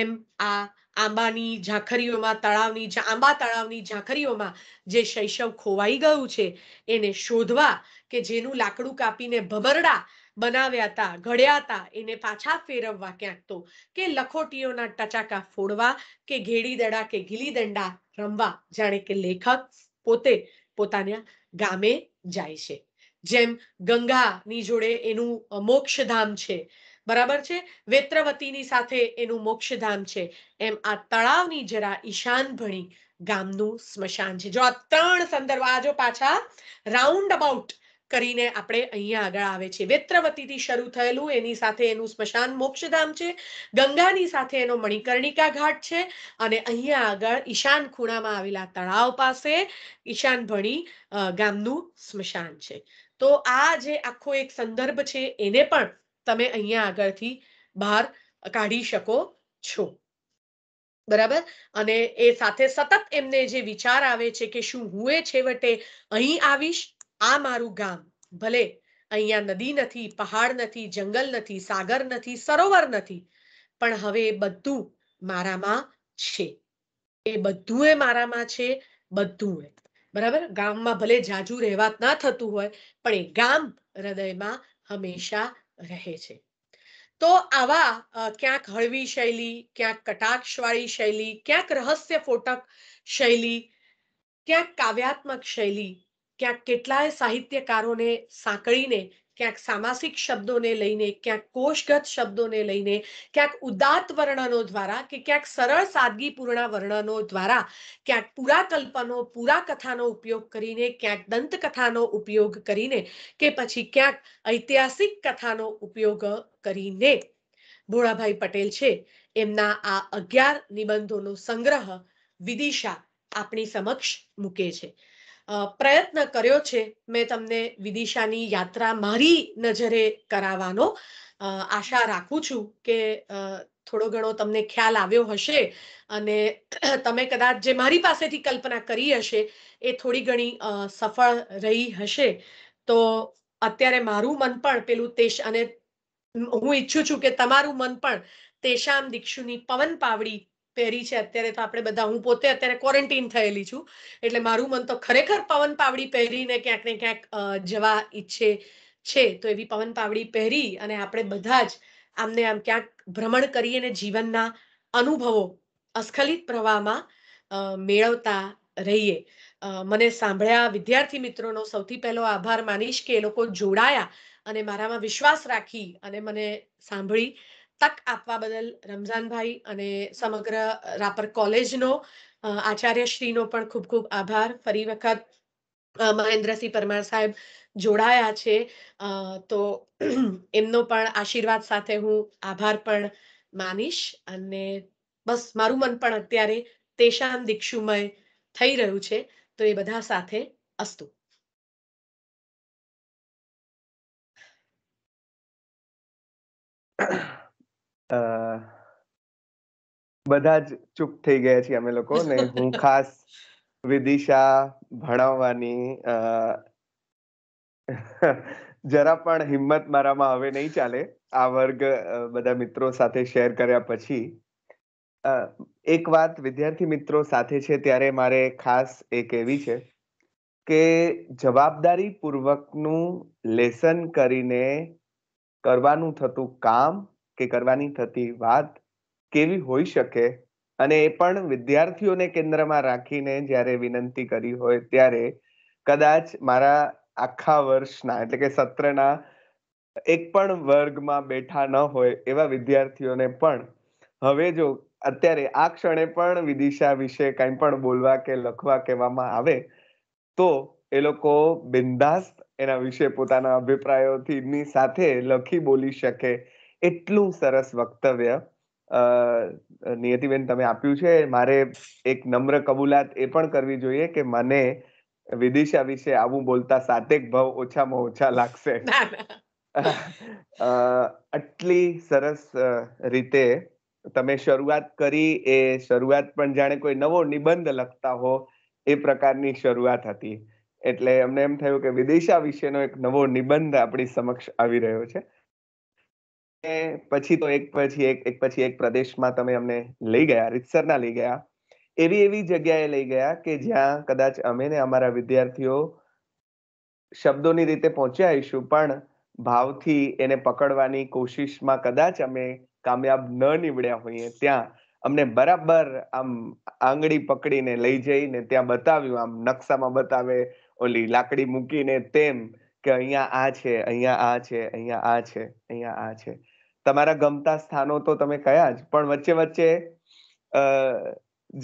એમ આ આંબાની ઝાંખરીઓમાં તળાવની આંબા તળાવની ઝાંખરીઓમાં જે શૈશવ ખોવાઈ ગયું છે એને શોધવા કે જેનું લાકડું કાપીને ભમરડા બનાવ્યા હતા ઘડ્યા હતા એને પાછા ફેરવવા ક્યાંક તો કે લખોટીઓના ટચાકા ફોડવા કે ઘેડી દડા કે ગીલી દંડા રમવા જાણે કે લેખક પોતે પોતાના ગામે જાય છે જેમ ગંગાની જોડે એનું મોક્ષધામ છે બરાબર છે વેત્રવતીની સાથે એનું મોક્ષધામ છે એમ આ તળાવની જરા ઈશાન ભણી ગામનું સ્મશાન છે જો આ ત્રણ સંદર્ભ આજો પાછા રાઉન્ડ અબાઉટ કરીને આપણે અહીંયા આગળ આવે છે વેત્રવતીથી શરૂ થયેલું એની સાથે એનું સ્મશાન મોક્ષધામ છે ગંગાની સાથે એનો મણિકર્ણિકા ઘાટ છે અને અહીંયા આગળ ઈશાન ખૂણામાં આવેલા તળાવ પાસે ઈશાન ભણી ગામનું સ્મશાન છે તો આ જે આખો એક સંદર્ભ છે એને પણ તમે અહીંયા આગળથી બહાર કાઢી શકો છો બરાબર અને એ સાથે સતત એમને જે વિચાર આવે છે કે શું હું એ છેવટે અહીં આવીશ આ મારું ગામ ભલે અહીંયા નદી નથી પહાડ નથી જંગલ નથી સાગર નથી સરોવર નથી પણ હવે એ બધું મારામાં છે એ બધું એ મારામાં છે બધું એ બરાબર ગામમાં ભલે જાજુ રહેવાત ના થતું હોય પણ એ ગામ હૃદયમાં હંમેશા રહે છે તો આવા ક્યાંક હળવી શૈલી ક્યાંક કટાક્ષવાળી શૈલી ક્યાંક રહસ્ય ફોટક શૈલી ક્યાંક કાવ્યાત્મક શૈલી ક્યાંક કેટલાય સાહિત્યકારોને સાંકળીને ક્યાંક સામાસિક શબ્દોને લઈને ક્યાંક કોષગત શબ્દોને લઈને ક્યાંક ઉદાત્ત વર્ણનો દ્વારા કે ક્યાંક સરળ સાદગીપૂર્ણ વર્ણનો દ્વારા ક્યાંક પૂરા કલ્પનો કથાનો ઉપયોગ કરીને ક્યાંક દંતકથાનો ઉપયોગ કરીને કે પછી ક્યાંક ઐતિહાસિક કથાનો ઉપયોગ કરીને ભોળાભાઈ પટેલ છે એમના આ અગિયાર નિબંધોનો સંગ્રહ વિદિશા આપણી સમક્ષ મૂકે છે પ્રયત્ન કર્યો છે મેં તમને વિદિશાની યાત્રા મારી નજરે કરાવવાનો આશા રાખું છું કે થોડો ઘણો તમને ખ્યાલ આવ્યો હશે અને [CLEARS THROAT] તમે કદાચ જે મારી પાસેથી કલ્પના કરી હશે એ થોડી ઘણી સફળ રહી હશે તો અત્યારે મારું મન પણ પેલું તેશ અને હું ઈચ્છું છું કે તમારું મન પણ તેશામ દીક્ષુની પવન પાવડી પહેરી છે અત્યારે તો આપણે બધા હું પોતે અત્યારે ક્વોરન્ટીન થયેલી છું એટલે મારું મન તો ખરેખર પવન પાવડી પહેરીને ક્યાંક ને ક્યાંક જવા ઈચ્છે છે તો એવી પવન પાવડી પહેરી અને આપણે બધા જ આમને આમ ક્યાંક ભ્રમણ કરી અને જીવનના અનુભવો અસ્ખલિત પ્રવાહમાં મેળવતા રહીએ મને સાંભળ્યા વિદ્યાર્થી મિત્રોનો સૌથી પહેલો આભાર માનીશ કે એ લોકો જોડાયા અને મારામાં વિશ્વાસ રાખી અને મને સાંભળી તક આપવા બદલ રમઝાનભાઈ અને સમગ્ર રાપર કોલેજનો આચાર્યશ્રીનો પણ ખૂબ ખૂબ આભાર ફરી વખત મહેન્દ્રસિંહ પરમાર સાહેબ જોડાયા છે તો [CLEARS THROAT] એમનો પણ આશીર્વાદ સાથે હું આભાર પણ માનીશ અને બસ મારું મન પણ અત્યારે તેશાન દીક્ષુમય થઈ રહ્યું છે તો એ બધા સાથે અસ્તુ Yeah. [COUGHS] બધા જ ચૂપ થઈ ગયા છીએ અમે લોકો ને [LAUGHS] હું ખાસ વિદિશા ભણાવવાની [LAUGHS] જરા પણ હિંમત મારામાં હવે નહીં ચાલે આ વર્ગ બધા મિત્રો સાથે શેર કર્યા પછી એક વાત વિદ્યાર્થી મિત્રો સાથે છે ત્યારે મારે ખાસ એક એવી છે કે જવાબદારી પૂર્વકનું લેસન કરીને કરવાનું થતું કામ કે કરવાની થતી વાત કેવી હોઈ શકે અને એ પણ વિદ્યાર્થીઓને કેન્દ્રમાં રાખીને જ્યારે વિનંતી કરી હોય ત્યારે કદાચ મારા આખા વર્ષના એટલે કે સત્રના એક પણ વર્ગમાં બેઠા ન હોય એવા વિદ્યાર્થીઓને પણ હવે જો અત્યારે આ ક્ષણે પણ વિદિશા વિશે કંઈ પણ બોલવા કે લખવા કહેવામાં આવે તો એ લોકો બિંદાસ્ત એના વિશે પોતાના અભિપ્રાયોથી સાથે લખી બોલી શકે એટલું સરસ વક્તવ્ય નિયતિબેન તમે આપ્યું છે મારે એક નમ્ર કબૂલાત એ પણ કરવી જોઈએ કે મને વિદિશા વિશે આવું બોલતા સાતેક ભાવ ઓછામાં ઓછા લાગશે [LAUGHS] આટલી સરસ રીતે તમે શરૂઆત કરી એ શરૂઆત પણ જાણે કોઈ નવો નિબંધ લખતા હો એ પ્રકારની શરૂઆત હતી એટલે અમને એમ થયું કે વિદિશા વિશેનો એક નવો નિબંધ આપણી સમક્ષ આવી રહ્યો છે પછી તો એક પછી એક એક પછી એક પ્રદેશમાં તમે અમને લઈ ગયા રીતસરના લઈ ગયા એવી એવી જગ્યાએ લઈ ગયા કે જ્યાં કદાચ અમે ને અમારા વિદ્યાર્થીઓ શબ્દોની રીતે પહોંચ્યા આવીશું પણ ભાવથી એને પકડવાની કોશિશમાં કદાચ અમે કામયાબ ન નીવડ્યા હોઈએ ત્યાં અમને બરાબર આમ આંગળી પકડીને લઈ જઈને ત્યાં બતાવ્યું આમ નકશામાં બતાવે ઓલી લાકડી મૂકીને તેમ કે અહીંયા આ છે અહીંયા આ છે અહીંયા આ છે અહીંયા આ છે તમારા ગમતા સ્થાનો તો તમે કયા જ પણ વચ્ચે વચ્ચે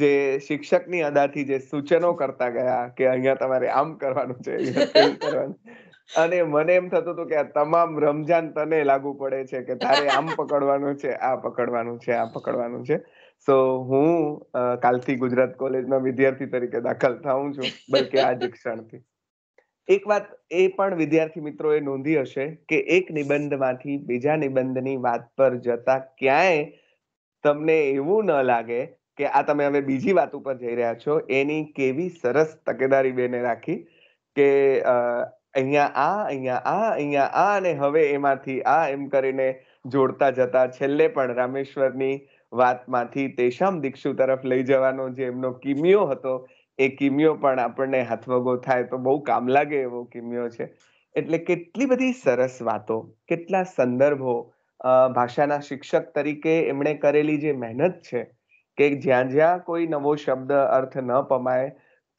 જે શિક્ષકની અદાથી જે સૂચનો કરતા ગયા કે અહીંયા તમારે આમ કરવાનું છે [LAUGHS] અને મને એમ થતું હતું કે આ તમામ રમજાન તને લાગુ પડે છે કે તારે આમ [LAUGHS] પકડવાનું છે આ પકડવાનું છે આ પકડવાનું છે સો હું કાલથી ગુજરાત કોલેજમાં વિદ્યાર્થી તરીકે દાખલ થાઉં છું બલકે આ જ ક્ષણથી એક વાત એ પણ વિદ્યાર્થી મિત્રોએ નોંધી હશે કે એક નિબંધમાંથી બીજા નિબંધની વાત પર જતા ક્યાંય તમને એવું ન લાગે કે આ તમે હવે બીજી વાત ઉપર જઈ રહ્યા છો એની કેવી સરસ તકેદારી બેને રાખી કે અહીંયા આ અહીંયા આ અહીંયા આ અને હવે એમાંથી આ એમ કરીને જોડતા જતા છેલ્લે પણ રામેશ્વરની વાતમાંથી તેશામ દીક્ષુ તરફ લઈ જવાનો જે એમનો કિમિયો હતો એ કિમિયો પણ આપણને હાથવગો થાય તો બહુ કામ લાગે એવો કિમિયો છે એટલે કેટલી બધી સરસ વાતો કેટલા સંદર્ભો ભાષાના શિક્ષક તરીકે એમણે કરેલી જે મહેનત છે કે જ્યાં જ્યાં કોઈ નવો શબ્દ અર્થ ન પમાય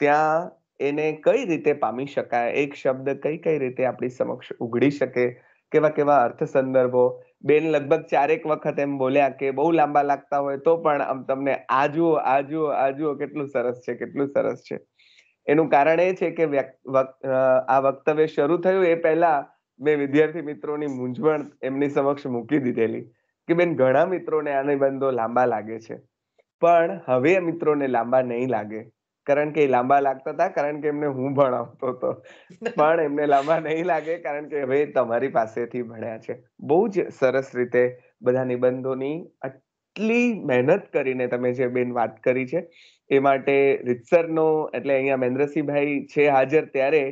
ત્યાં એને કઈ રીતે પામી શકાય એક શબ્દ કઈ કઈ રીતે આપણી સમક્ષ ઉઘડી શકે કેવા કેવા અર્થ સંદર્ભો બેન લગભગ ચારેક વખત એમ બોલ્યા કે બહુ લાંબા લાગતા હોય તો પણ આમ તમને આ જુઓ આ જુઓ આ જુઓ કેટલું સરસ છે કેટલું સરસ છે એનું કારણ એ છે કે આ વક્તવ્ય શરૂ થયું એ પહેલા મેં વિદ્યાર્થી મિત્રોની મૂંઝવણ એમની સમક્ષ મૂકી દીધેલી કે બેન ઘણા મિત્રોને આ નિબંધો લાંબા લાગે છે પણ હવે મિત્રોને લાંબા નહીં લાગે કારણ કે લાંબા લાગતા હતા કારણ કે એમને હું ભણાવતો હતો પણ એમને લાંબા નહીં લાગે કારણ કે હવે તમારી પાસેથી ભણ્યા છે બહુ જ સરસ રીતે બધા નિબંધોની આટલી મહેનત કરીને તમે જે બેન વાત કરી છે એ માટે રીતસરનો એટલે અહીંયા મહેન્દ્રસિંહભાઈ છે હાજર ત્યારે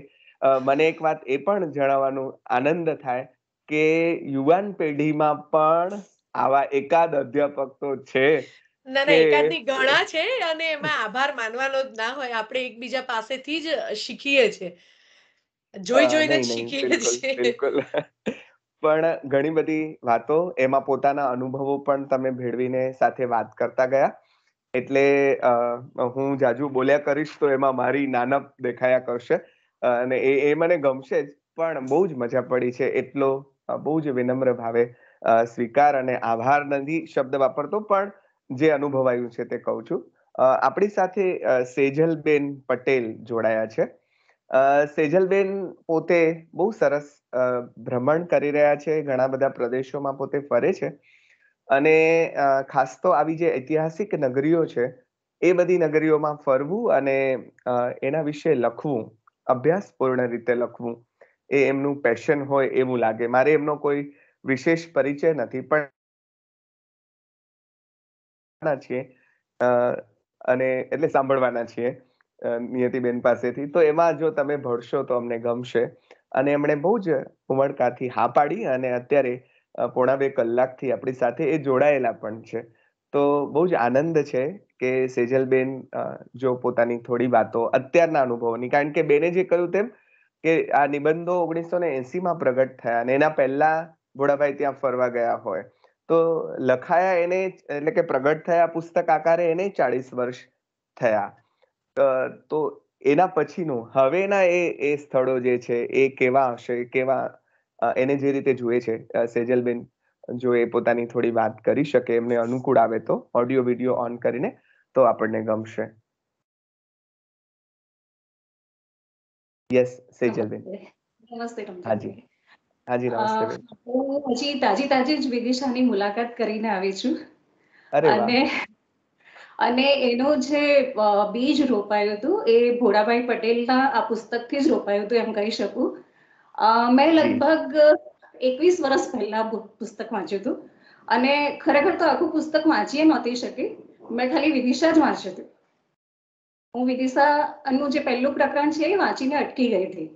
મને એક વાત એ પણ જણાવવાનું આનંદ થાય કે યુવાન પેઢીમાં પણ આવા એકાદ અધ્યાપક તો છે ઘણા છે અને એમાં આભાર માનવાનો જ ના હોય આપણે એકબીજા પાસેથી જ શીખીએ છીએ જોઈ જોઈને જ શીખીએ છીએ પણ ઘણી બધી વાતો એમાં પોતાના અનુભવો પણ તમે ભેળવીને સાથે વાત કરતા ગયા એટલે હું જાજુ બોલ્યા કરીશ તો એમાં મારી નાનપ દેખાયા કરશે અને એ એ મને ગમશે જ પણ બહુ જ મજા પડી છે એટલો બહુ જ વિનમ્ર ભાવે સ્વીકાર અને આભાર નથી શબ્દ વાપરતો પણ જે અનુભવાયું છે તે કહું છું આપણી સાથે સેજલબેન પટેલ જોડાયા છે સેજલબેન પોતે બહુ સરસ ભ્રમણ કરી રહ્યા છે ઘણા બધા પ્રદેશોમાં પોતે ફરે છે અને ખાસ તો આવી જે ઐતિહાસિક નગરીઓ છે એ બધી નગરીઓમાં ફરવું અને એના વિશે લખવું અભ્યાસપૂર્ણ રીતે લખવું એ એમનું પેશન હોય એવું લાગે મારે એમનો કોઈ વિશેષ પરિચય નથી પણ જાણવાના છીએ અને એટલે સાંભળવાના છીએ નિયતિબેન પાસેથી તો એમાં જો તમે ભળશો તો અમને ગમશે અને એમણે બહુ જ ઉમળકાથી હા પાડી અને અત્યારે પોણા બે કલાકથી આપણી સાથે એ જોડાયેલા પણ છે તો બહુ જ આનંદ છે કે સેજલબેન જો પોતાની થોડી વાતો અત્યારના અનુભવોની કારણ કે બેને જે કહ્યું તેમ કે આ નિબંધો ઓગણીસો ને એસીમાં પ્રગટ થયા અને એના પહેલા ભોળાભાઈ ત્યાં ફરવા ગયા હોય તો લખાયા એને એટલે કે પ્રગટ થયા પુસ્તક આકારે એને ચાળીસ વર્ષ થયા તો એના પછીનું હવેના એ એ સ્થળો જે છે એ કેવા હશે કેવા એને જે રીતે જુએ છે સેજલબેન જો એ પોતાની થોડી વાત કરી શકે એમને અનુકૂળ આવે તો ઓડિયો વિડીયો ઓન કરીને તો આપણને ગમશે યસ સેજલબેન નમસ્તે હાજી હાજી નમસ્તે હું હજી તાજી તાજી જ વિદિશાની મુલાકાત કરીને આવી છું અને અને એનું જે બીજ રોપાયું હતું એ ભોળાભાઈ પટેલના આ પુસ્તકથી જ રોપાયું હતું એમ કહી શકું મેં લગભગ એકવીસ વર્ષ પહેલા પુસ્તક વાંચ્યું હતું અને ખરેખર તો આખું પુસ્તક વાંચીએ નહોતી શકી મેં ખાલી વિદિશા જ વાંચ્યું હતું હું વિદિશાનું જે પહેલું પ્રકરણ છે એ વાંચીને અટકી ગઈ હતી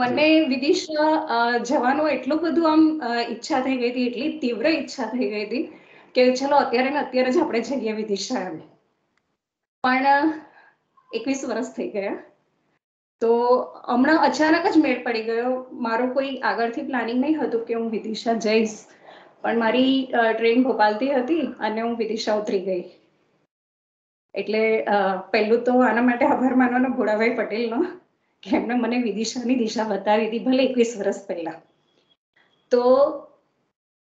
મને વિદિશા જવાનો એટલું બધું આમ ઈચ્છા થઈ ગઈ હતી એટલી તીવ્ર ઈચ્છા થઈ ગઈ હતી કે ચલો અત્યારે ને અત્યારે જ આપણે જઈએ વિદેશ એમ પણ એકવીસ વર્ષ થઈ ગયા તો હમણાં અચાનક જ મેળ પડી ગયો મારો કોઈ આગળથી પ્લાનિંગ નહીં હતું કે હું વિદિશા જઈશ પણ મારી ટ્રેન ભોપાલથી હતી અને હું વિદિશા ઉતરી ગઈ એટલે પહેલું તો આના માટે આભાર માનવાનો ભોળાભાઈ પટેલનો કે એમણે મને વિદિશાની દિશા બતાવી હતી ભલે એકવીસ વર્ષ પહેલા તો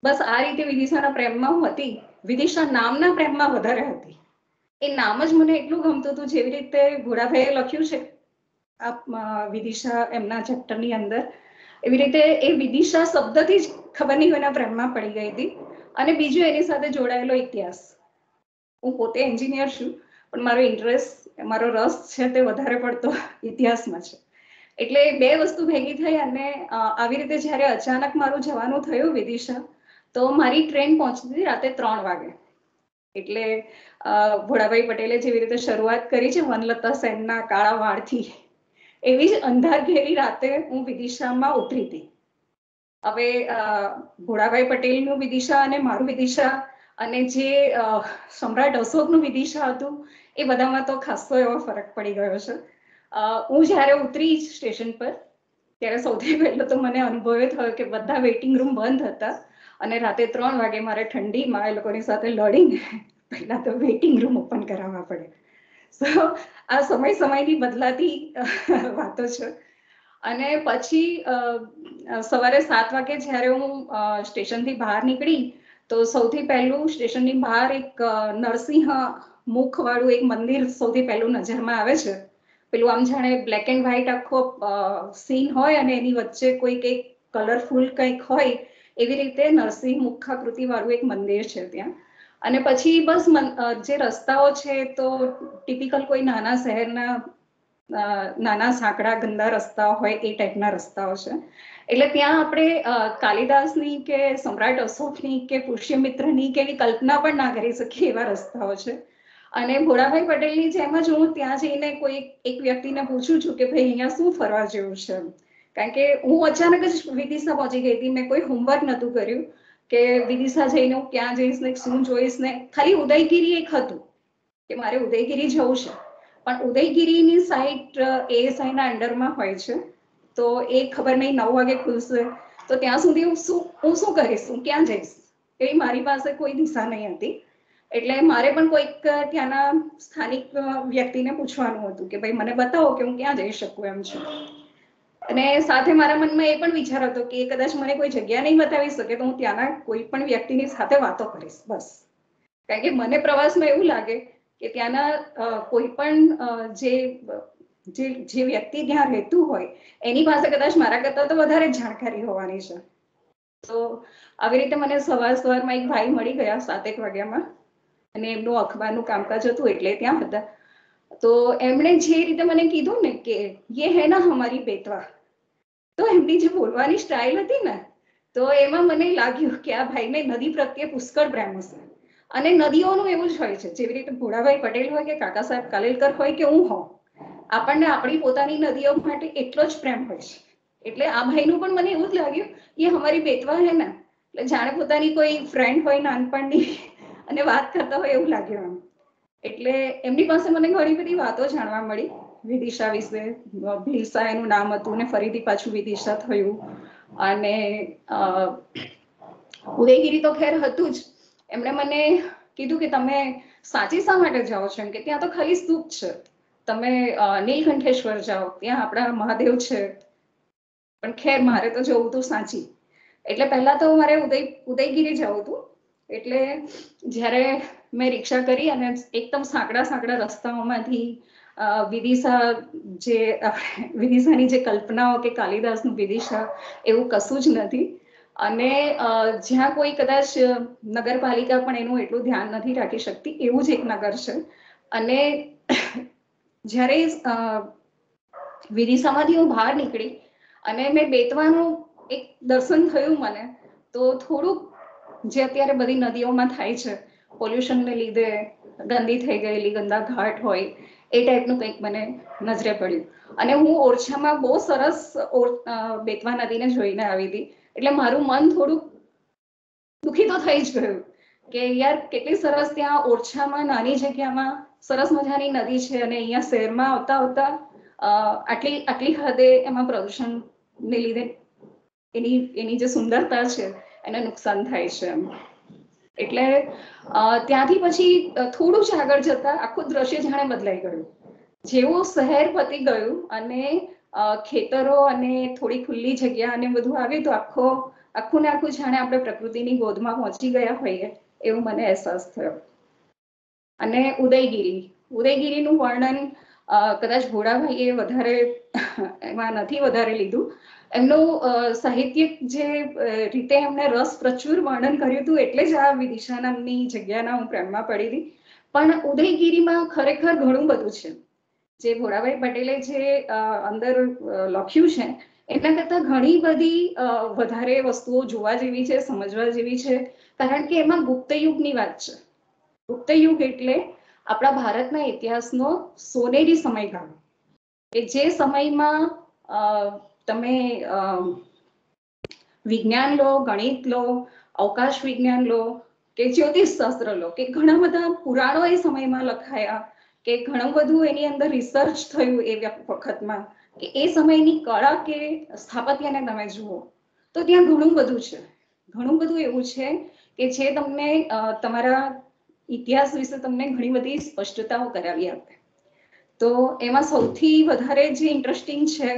બસ આ રીતે વિદિશાના પ્રેમમાં હું હતી વિદિશા નામના પ્રેમમાં વધારે હતી એ નામ જ મને એટલું ગમતું હતું જેવી રીતે ઘોડાભાઈએ લખ્યું છે આ વિદિશા એમના ચેપ્ટરની અંદર એવી રીતે એ વિદિશા શબ્દથી જ ખબર નહીં એના પ્રેમમાં પડી ગઈ હતી અને બીજું એની સાથે જોડાયેલો ઇતિહાસ હું પોતે એન્જિનિયર છું પણ મારો ઇન્ટરેસ્ટ મારો રસ છે તે વધારે પડતો ઇતિહાસમાં છે એટલે બે વસ્તુ ભેગી થઈ અને આવી રીતે જ્યારે અચાનક મારું જવાનું થયું વિદિશા તો મારી ટ્રેન પહોંચતી હતી રાતે ત્રણ વાગે એટલે ભોળાભાઈ પટેલે જેવી રીતે શરૂઆત કરી છે વનલતા સેનના કાળા વાળથી એવી જ અંધારઘેરી રાતે હું વિદિશામાં ઉતરી હતી હવે ભોળાભાઈ પટેલનું વિદિશા અને મારું વિદિશા અને જે સમ્રાટ અશોકનું વિદિશા હતું એ બધામાં તો ખાસો એવો ફરક પડી ગયો છે હું જ્યારે ઉતરી સ્ટેશન પર ત્યારે સૌથી પહેલો તો મને અનુભવ થયો કે બધા વેઇટિંગ રૂમ બંધ હતા અને રાતે ત્રણ વાગે મારે ઠંડીમાં એ લોકોની સાથે લડીને પહેલાં તો વેઇટિંગ રૂમ ઓપન કરાવવા પડે સો આ સમય સમયની બદલાતી વાતો છે અને પછી સવારે સાત વાગે જ્યારે હું સ્ટેશનથી બહાર નીકળી તો સૌથી પહેલું સ્ટેશનની બહાર એક નરસિંહ મુખવાળું એક મંદિર સૌથી પહેલું નજરમાં આવે છે પેલું આમ જાણે બ્લેક એન્ડ વ્હાઈટ આખો સીન હોય અને એની વચ્ચે કોઈ કંઈક કલરફુલ કંઈક હોય એવી રીતે નરસિંહ મુખાકૃતિ વાળું એક મંદિર છે ત્યાં અને પછી બસ જે રસ્તાઓ છે તો ટિપિકલ કોઈ નાના શહેરના નાના સાંકડા ગંદા રસ્તાઓ હોય એ ટાઈપના રસ્તાઓ છે એટલે ત્યાં આપણે કાલિદાસની કે સમ્રાટ અશોકની કે પુષ્યમિત્રની કે એની કલ્પના પણ ના કરી શકીએ એવા રસ્તાઓ છે અને ભોળાભાઈ પટેલની જેમ જ હું ત્યાં જઈને કોઈ એક વ્યક્તિને પૂછું છું કે ભાઈ અહીંયા શું ફરવા જેવું છે કારણ કે હું અચાનક જ વિદિશા પહોંચી ગઈ હતી મેં કોઈ હોમવર્ક નહોતું કર્યું કે વિદિશા જઈને હું ક્યાં જઈશ ને શું જોઈશ ને ખાલી ઉદયગીરી એક હતું કે મારે ઉદયગીરી જવું છે પણ ઉદયગીરીની સાઇટ એએસઆઈના અંડરમાં હોય છે તો એ ખબર નહીં નવ વાગે ખુલશે તો ત્યાં સુધી હું શું હું શું કરીશ હું ક્યાં જઈશ એ મારી પાસે કોઈ દિશા નહીં હતી એટલે મારે પણ કોઈક ત્યાંના સ્થાનિક વ્યક્તિને પૂછવાનું હતું કે ભાઈ મને બતાવો કે હું ક્યાં જઈ શકું એમ છું અને સાથે મારા મનમાં એ પણ વિચાર હતો કે કદાચ મને કોઈ જગ્યા નહીં બતાવી શકે તો હું ત્યાંના કોઈ પણ વ્યક્તિની સાથે વાતો કરીશ બસ કારણ કે મને પ્રવાસમાં એવું લાગે કે ત્યાંના કોઈ પણ જે જે જે વ્યક્તિ ત્યાં રહેતું હોય એની પાસે કદાચ મારા કરતાં તો વધારે જાણકારી હોવાની છે તો આવી રીતે મને સવાર સવારમાં એક ભાઈ મળી ગયા સાત એક વાગ્યામાં અને એમનું અખબારનું કામકાજ હતું એટલે ત્યાં હતા તો એમણે જે રીતે મને કીધું ને કે યે હે ના હમારી બેતવા તો એમની જે બોલવાની સ્ટાઇલ હતી ને તો એમાં મને લાગ્યું કે આ ભાઈને નદી પ્રત્યે પુષ્કળ પ્રેમ હશે અને નદીઓનું એવું જ હોય છે જેવી રીતે ભોળાભાઈ પટેલ હોય કે કાકા સાહેબ કાલેલકર હોય કે હું હોઉં આપણને આપણી પોતાની નદીઓ માટે એટલો જ પ્રેમ હોય છે એટલે આ ભાઈનું પણ મને એવું જ લાગ્યું કે અમારી બેતવા હે ને એટલે જાણે પોતાની કોઈ ફ્રેન્ડ હોય નાનપણની અને વાત કરતા હોય એવું લાગ્યું એમ એટલે એમની પાસે મને ઘણી બધી વાતો જાણવા મળી વિદિશા વિશે ભીલસા એનું નામ હતું ને ફરીથી પાછું વિદિશા થયું અને ઉદયગીરી તો ખેર હતું જ એમણે મને કીધું કે તમે સાચી શા માટે જાઓ છો એમ કે ત્યાં તો ખાલી સુખ છે તમે નીલકંઠેશ્વર જાઓ ત્યાં આપણા મહાદેવ છે પણ ખેર મારે તો જવું હતું સાંચી એટલે પહેલા તો મારે ઉદય ઉદયગીરી જવું હતું એટલે જ્યારે મેં રિક્ષા કરી અને એકદમ સાંકડા સાંકડા રસ્તાઓમાંથી વિદિશા જે વિદિશાની જે કલ્પનાઓ કે કાલિદાસનું વિદિશા એવું કશું જ નથી અને જ્યાં કોઈ કદાચ નગરપાલિકા પણ એનું એટલું ધ્યાન નથી રાખી શકતી એવું જ એક નગર છે અને જ્યારે વિધિ સમાધિ હું બહાર નીકળી અને મેં બેતવાનું એક દર્શન થયું મને તો થોડુંક જે અત્યારે બધી નદીઓમાં થાય છે પોલ્યુશનને લીધે ગંદી થઈ ગયેલી ગંદા ઘાટ હોય એ ટાઈપનું કંઈક મને નજરે પડ્યું અને હું ઓરછામાં બહુ સરસ બેતવા નદીને જોઈને આવી હતી એટલે મારું મન થોડુંક દુઃખી તો થઈ જ ગયું કે યાર કેટલી સરસ ત્યાં ઓરછામાં નાની જગ્યામાં સરસ મજાની નદી છે અને અહીંયા શહેરમાં આવતા આવતા આટલી આટલી હદે એમાં પ્રદૂષણને લીધે એની એની જે સુંદરતા છે એને નુકસાન થાય છે એટલે ત્યાંથી પછી થોડું જ આગળ જતા આખું દ્રશ્ય જાણે બદલાઈ ગયું જેવું શહેર પતી ગયું અને ખેતરો અને થોડી ખુલ્લી જગ્યા અને બધું આવ્યું તો આખો આખું ને આખું જાણે આપણે પ્રકૃતિની ગોદમાં પહોંચી ગયા હોઈએ એવું મને અહેસાસ થયો અને ઉદયગીરી ઉદયગીરીનું વર્ણન કદાચ ભોળાભાઈએ વધારે એમાં નથી વધારે લીધું એમનું સાહિત્યિક જે રીતે એમને રસ પ્રચુર વર્ણન કર્યું હતું એટલે જ આ વિદિશા નામની જગ્યાના હું પ્રેમમાં પડી હતી પણ ઉદયગીરીમાં ખરેખર ઘણું બધું છે જે ભોળાભાઈ પટેલે જે અંદર લખ્યું છે એના કરતાં ઘણી બધી વધારે વસ્તુઓ જોવા જેવી છે સમજવા જેવી છે કારણ કે એમાં ગુપ્તયુગની વાત છે ગુપ્ત યુગ એટલે આપણા ભારતના ઇતિહાસનો સોનેરી સમયગાળો કે જે સમયમાં તમે વિજ્ઞાન લો ગણિત લો અવકાશ વિજ્ઞાન લો કે જ્યોતિષશાસ્ત્ર લો કે ઘણા બધા પુરાણો એ સમયમાં લખાયા કે ઘણું બધું એની અંદર રિસર્ચ થયું એ વખતમાં કે એ સમયની કળા કે સ્થાપત્યને તમે જુઓ તો ત્યાં ઘણું બધું છે ઘણું બધું એવું છે કે જે તમને તમારા ઇતિહાસ વિશે તમને ઘણી બધી સ્પષ્ટતાઓ કરાવી આપણે તો એમાં સૌથી વધારે જે ઇન્ટરેસ્ટિંગ છે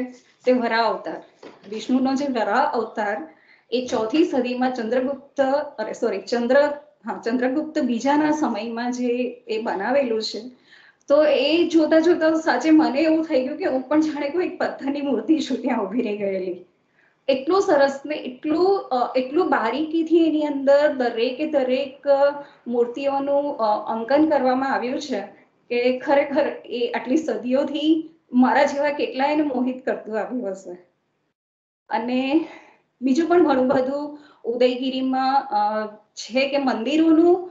તે વરા અવતાર વિષ્ણુનો જે વરા અવતાર એ ચોથી સદીમાં ચંદ્રગુપ્ત અરે સોરી ચંદ્ર હા ચંદ્રગુપ્ત બીજાના સમયમાં જે એ બનાવેલું છે તો એ જોતા જોતા સાચે મને એવું થઈ ગયું કે હું પણ જાણે કોઈ પથ્થરની મૂર્તિ છું ત્યાં ઉભી રહી ગયેલી એટલું સરસ ને એટલું એટલું બારીકીથી એની અંદર દરેકે દરેક મૂર્તિઓનું અંકન કરવામાં આવ્યું છે કે ખરેખર એ આટલી સદીઓથી મારા જેવા કેટલા એને મોહિત કરતું આવ્યું હશે અને બીજું પણ ઘણું બધું ઉદયગીરીમાં છે કે મંદિરોનું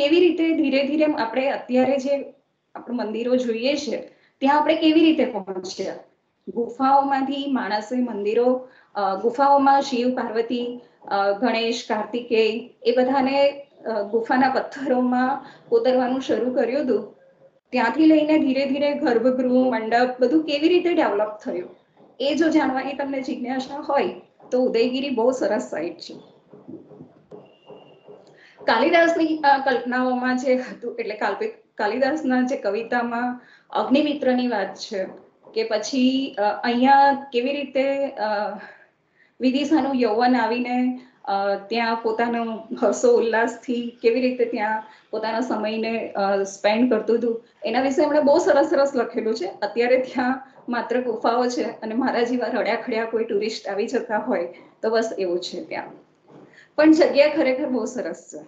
કેવી રીતે ધીરે ધીરે આપણે અત્યારે જે આપણે મંદિરો જોઈએ છે ત્યાં આપણે કેવી રીતે પહોંચ્યા ગુફાઓમાંથી માણસે મંદિરો ગુફાઓમાં શિવ પાર્વતી ગણેશ કાર્તિકેય એ બધાને ગુફાના પથ્થરોમાં કોતરવાનું શરૂ કર્યું હતું ત્યાંથી લઈને ધીરે ધીરે ગર્ભગૃહ મંડપ બધું કેવી રીતે ડેવલપ થયું એ જો જાણવાની તમને જિજ્ઞાસા હોય તો ઉદયગીરી બહુ સરસ સાઇટ છે કાલિદાસની કલ્પનાઓમાં જે હતું એટલે કાલ્પિક કાલિદાસના જે કવિતામાં અગ્નિમિત્રની વાત છે કે પછી અહીંયા કેવી રીતે વિદિશાનું યૌવન આવીને ત્યાં પોતાનો હર્ષો ઉલ્લાસથી કેવી રીતે ત્યાં પોતાના સમયને સ્પેન્ડ કરતું હતું એના વિશે એમણે બહુ સરસ સરસ લખેલું છે અત્યારે ત્યાં માત્ર ગુફાઓ છે અને મારા જેવા રડ્યા ખડ્યા કોઈ ટુરિસ્ટ આવી જતા હોય તો બસ એવું છે ત્યાં પણ જગ્યા ખરેખર બહુ સરસ છે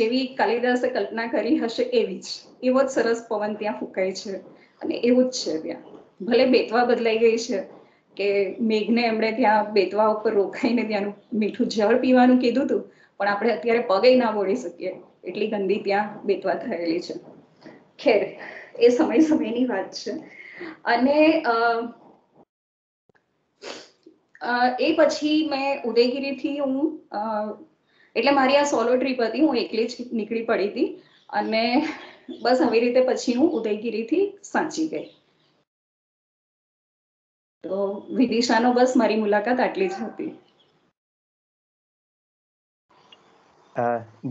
જેવી કાલિદાસે કલ્પના કરી હશે એવી જ એવો જ સરસ પવન ત્યાં ફૂંકાય છે અને એવું જ છે ત્યાં ભલે બેતવા બદલાઈ ગઈ છે કે મેઘને એમણે ત્યાં બેતવા ઉપર રોકાઈને ત્યાંનું મીઠું જળ પીવાનું કીધું હતું પણ આપણે અત્યારે પગે ના વળી શકીએ એટલી ગંદી ત્યાં બેતવા થયેલી છે ખેર એ સમય સમયની વાત છે અને એ પછી મેં ઉદયગીરીથી હું એટલે મારી આ સોલો ટ્રીપ હતી હું એકલી જ નીકળી પડી હતી અને બસ આવી રીતે પછી હું ઉદયગીરીથી સાંચી ગઈ તો વિદિશાનો બસ મારી મુલાકાત આટલી જ હતી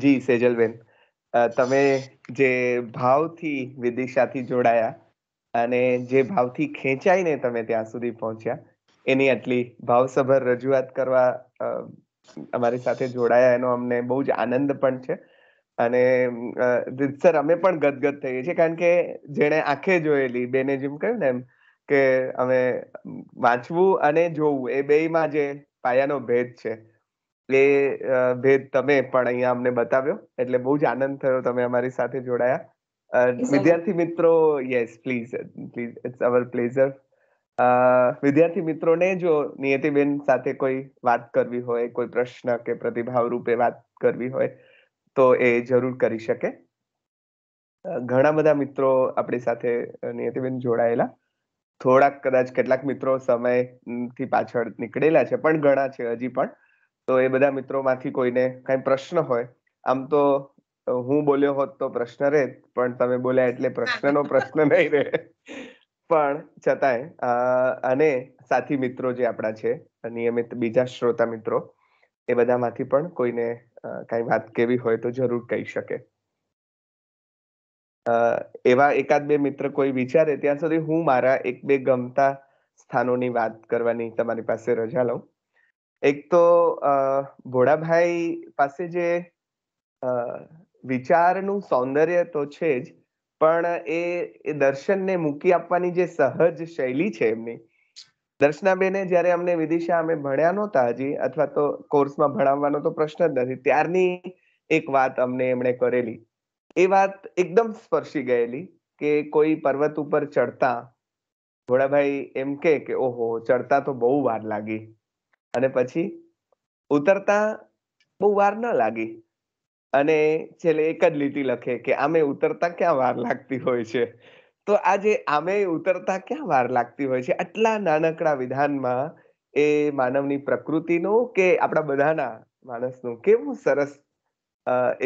જી સેજલબેન તમે જે ભાવથી વિદિશાથી જોડાયા અને જે ભાવથી ખેંચાઈને તમે ત્યાં સુધી પહોંચ્યા એની આટલી ભાવસભર રજૂઆત કરવા અમારી સાથે જોડાયા એનો અમને બહુ જ આનંદ પણ છે અને રીતસર અમે પણ ગદગદ થઈએ છીએ કારણ કે જેણે આંખે જોયેલી બેને જેમ કહ્યું ને એમ કે અમે વાંચવું અને જોવું એ બેયમાં જે પાયાનો ભેદ છે એ ભેદ તમે પણ અહીંયા અમને બતાવ્યો એટલે બહુ જ આનંદ થયો તમે અમારી સાથે જોડાયા વિદ્યાર્થી મિત્રો yes please please it's our pleasure વિદ્યાર્થી મિત્રોને જો નિયતિબેન સાથે કોઈ વાત કરવી હોય કોઈ પ્રશ્ન કે પ્રતિભાવ રૂપે વાત કરવી હોય તો એ જરૂર કરી શકે ઘણા બધા મિત્રો આપણી સાથે નિયતિબેન જોડાયેલા થોડાક કદાચ કેટલાક મિત્રો સમય થી પાછળ નીકળેલા છે પણ ઘણા છે હજી પણ તો એ બધા મિત્રો માંથી કોઈને કઈ પ્રશ્ન હોય આમ તો હું બોલ્યો હોત તો પ્રશ્ન રહે પણ તમે બોલ્યા એટલે પ્રશ્નનો પ્રશ્ન નહીં રહે પણ છતાંય અને સાથી મિત્રો જે આપણા છે નિયમિત બીજા શ્રોતા મિત્રો એ બધામાંથી પણ કોઈને કઈ વાત કેવી હોય તો જરૂર કહી શકે એવા એકાદ બે મિત્ર કોઈ વિચારે ત્યાં સુધી હું મારા એક બે ગમતા સ્થાનોની વાત કરવાની તમારી પાસે રજા લઉં એક તો ભોળાભાઈ પાસે જે વિચારનું સૌંદર્ય તો છે જ પણ એ એ દર્શનને મૂકી આપવાની જે સહજ શૈલી છે એમની દર્શનાબેને જ્યારે અમને વિદિશા અમે ભણ્યા નહોતા હજી અથવા તો કોર્સમાં ભણાવવાનો તો પ્રશ્ન જ નથી ત્યારની એક વાત અમને એમણે કરેલી એ વાત એકદમ સ્પર્શી ગયેલી કે કોઈ પર્વત ઉપર ચડતા ઘોડાભાઈ એમ કે કે ઓહો ચડતા તો બહુ વાર લાગી અને પછી ઉતરતા બહુ વાર ન લાગી અને છેલ્લે એક જ લીટી લખે કે આમે ઉતરતા ક્યાં વાર લાગતી હોય છે તો આજે આમે ઉતરતા ક્યાં વાર લાગતી હોય છે આટલા નાનકડા વિધાનમાં એ માનવની પ્રકૃતિનું કે આપણા બધાના માણસનું કેવું સરસ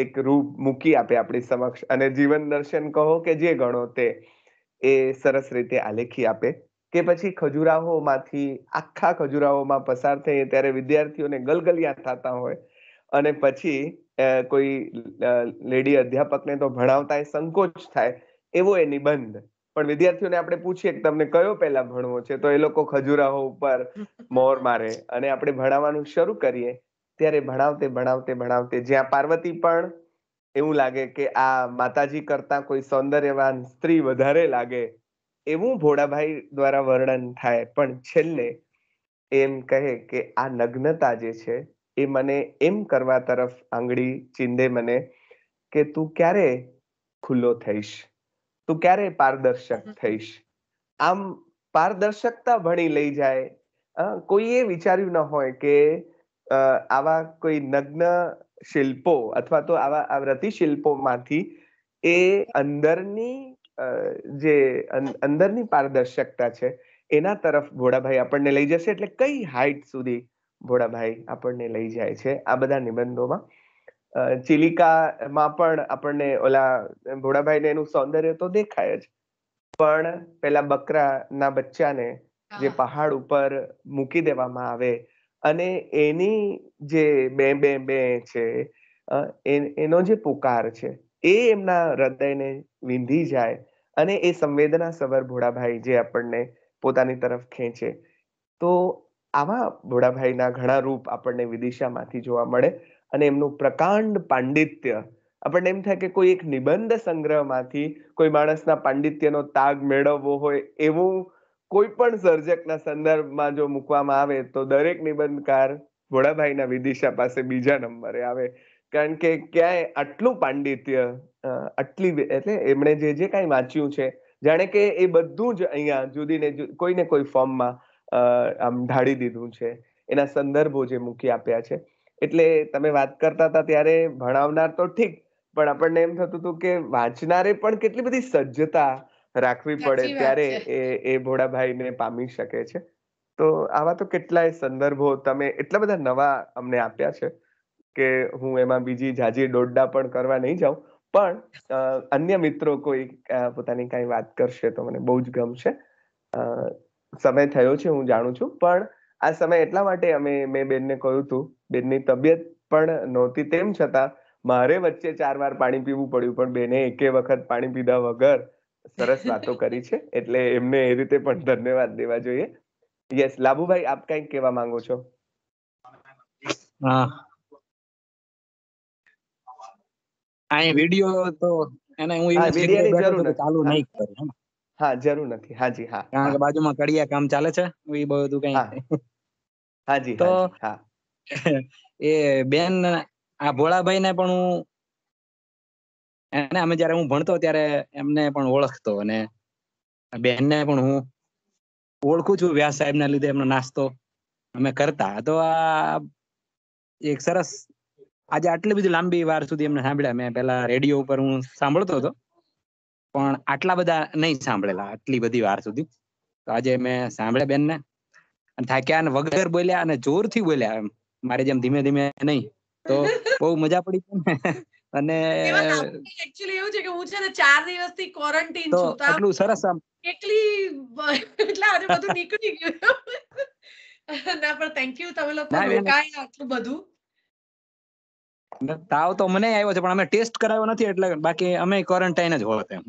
એક રૂપ મૂકી આપે આપણી સમક્ષ અને જીવન દર્શન કહો કે જે ગણો તે એ સરસ રીતે આલેખી આપે કે પછી ખજુરાહોમાંથી આખા ખજુરાહોમાં પસાર થઈએ ત્યારે વિદ્યાર્થીઓને ગલગલિયા થતા હોય અને પછી કોઈ લેડી અધ્યાપકને તો ભણાવતા એ સંકોચ થાય એવો એ નિબંધ પણ વિદ્યાર્થીઓને આપણે પૂછીએ કે તમને કયો પહેલા ભણવો છે તો એ લોકો ખજુરાહો ઉપર મોર મારે અને આપણે ભણાવવાનું શરૂ કરીએ ત્યારે ભણાવતે ભણાવતે ભણાવતે જ્યાં પાર્વતી પણ એવું લાગે કે આ માતાજી કરતા કોઈ સૌંદર્યવાન સ્ત્રી વધારે લાગે એવું ભોળાભાઈ દ્વારા વર્ણન થાય પણ છેલ્લે એમ કહે કે આ નગ્નતા જે છે એ મને એમ કરવા તરફ આંગળી ચીંધે મને કે તું ક્યારે ખુલ્લો થઈશ તું ક્યારે પારદર્શક થઈશ આમ પારદર્શકતા ભણી લઈ જાય કોઈએ વિચાર્યું ન હોય કે આવા કોઈ નગ્ન શિલ્પો અથવા તો આવા આવૃત્તિ શિલ્પોમાંથી એ અંદરની જે અંદરની પારદર્શકતા છે એના તરફ ભોળાભાઈ આપણને લઈ જશે એટલે કઈ હાઈટ સુધી ભોળાભાઈ આપણને લઈ જાય છે આ બધા નિબંધોમાં માં પણ આપણને ઓલા ભોળાભાઈને એનું સૌંદર્ય તો દેખાય જ પણ પેલા બકરાના બચ્ચાને જે પહાડ ઉપર મૂકી દેવામાં આવે અને એની જે બે બે બે છે એનો જે પુકાર છે એ એમના હૃદયને વિંધી જાય અને એ સંવેદના સવર ભોળાભાઈ જે આપણને પોતાની તરફ ખેંચે તો આવા ભોળાભાઈના ઘણા રૂપ આપણને વિદિશામાંથી જોવા મળે અને એમનું પ્રકાંડ પાંડિત્ય આપણને એમ થાય કે કોઈ એક નિબંધ સંગ્રહમાંથી કોઈ માણસના પાંડિત્યનો તાગ મેળવવો હોય એવું કોઈ પણ સર્જકના સંદર્ભમાં જો મૂકવામાં આવે તો દરેક નિબંધકાર ભોળાભાઈના વિદિશા પાસે બીજા નંબરે આવે કારણ કે ક્યાંય આટલું પાંડિત્ય આટલી એટલે એમણે જે જે કાંઈ વાંચ્યું છે જાણે કે એ બધું જ અહીંયા જુદીને કોઈને કોઈ ફોર્મમાં આમ ઢાળી દીધું છે એના સંદર્ભો જે મૂકી આપ્યા છે એટલે તમે વાત કરતા હતા ત્યારે ભણાવનાર તો ઠીક પણ આપણને એમ થતું હતું કે વાંચનારે પણ કેટલી બધી સજ્જતા રાખવી પડે ત્યારે એ એ ભોળાભાઈને પામી શકે છે તો આવા તો કેટલાય સંદર્ભો તમે એટલા બધા નવા અમને આપ્યા છે કે હું એમાં બીજી જાજી દોડડા પણ કરવા નહીં જાઉં પણ અન્ય મિત્રો કોઈ પોતાની કઈ વાત કરશે તો મને બહુ જ ગમશે સમય થયો છે હું જાણું છું પણ આ સમય એટલા માટે અમે મેં બેનને કહ્યું હતું બેનની તબિયત પણ નહોતી તેમ છતાં મારે વચ્ચે ચાર વાર પાણી પીવું પડ્યું પણ બેને એકે વખત પાણી પીધા વગર સરસ વાતો કરી છે એટલે એમને એ રીતે પણ ધન્યવાદ દેવા જોઈએ યસ લાભુભાઈ આપ કઈ કહેવા માંગો છો હા અહીં વિડિયો તો એને હું ચાલુ નહીં કરી હા જરૂર નથી હાજી હા કારણ કે બાજુમાં કડિયા કામ ચાલે છે એ બધું કઈ હાજી તો હા એ બેન આ ભોળાભાઈ ને પણ હું એને અમે જયારે હું ભણતો ત્યારે એમને પણ ઓળખતો અને બેનને પણ હું ઓળખું છું વ્યાસ સાહેબના લીધે એમનો નાસ્તો અમે કરતા તો આ એક સરસ આજે આટલી બધી લાંબી વાર સુધી એમને સાંભળ્યા મેં પેલા રેડિયો ઉપર હું સાંભળતો હતો પણ આટલા બધા નહીં સાંભળેલા આટલી બધી વાર સુધી તો આજે મેં સાંભળ્યા બેનને અને થાક્યા વગર બોલ્યા અને જોરથી બોલ્યા એમ મારે જેમ ધીમે ધીમે નહીં તો બહુ મજા પડી અને એક્ચ્યુઅલી એવું છે કે હું છે ને ચાર દિવસથી ક્વોરન્ટીન છું તો આટલું સરસ આમ કેટલી એટલે આજે બધું નીકળી ગયું ના પણ થેન્ક યુ તમે લોકો રોકાય આટલું બધું તાવ તો મને આવ્યો છે પણ અમે ટેસ્ટ કરાયો નથી એટલે બાકી અમે ક્વોરન્ટાઇન જ હોત એમ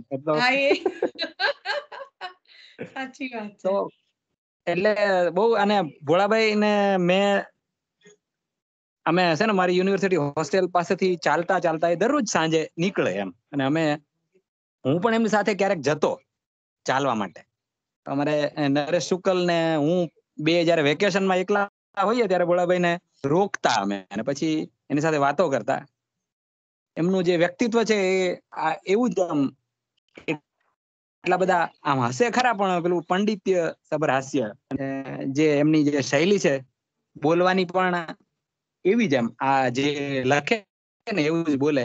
સાચી વાત તો એટલે બહુ અને ભોળાભાઈ ને મેં અમે છે ને મારી યુનિવર્સિટી હોસ્ટેલ પાસેથી ચાલતા ચાલતા એ દરરોજ સાંજે નીકળે એમ અને અમે હું પણ એમની સાથે ક્યારેક જતો ચાલવા માટે અમારે નરેશ શુકલ ને હું બે જયારે વેકેશનમાં એકલા હોઈએ ત્યારે ભોળાભાઈ ને રોકતા અમે અને પછી એની સાથે વાતો કરતા એમનું જે વ્યક્તિત્વ છે એ આ એવું જ આમ એટલા બધા આમ હશે ખરા પણ પેલું પંડિત્ય સબર હાસ્ય જે એમની જે શૈલી છે બોલવાની પણ એવી જ આ જે લખે ને એવું જ બોલે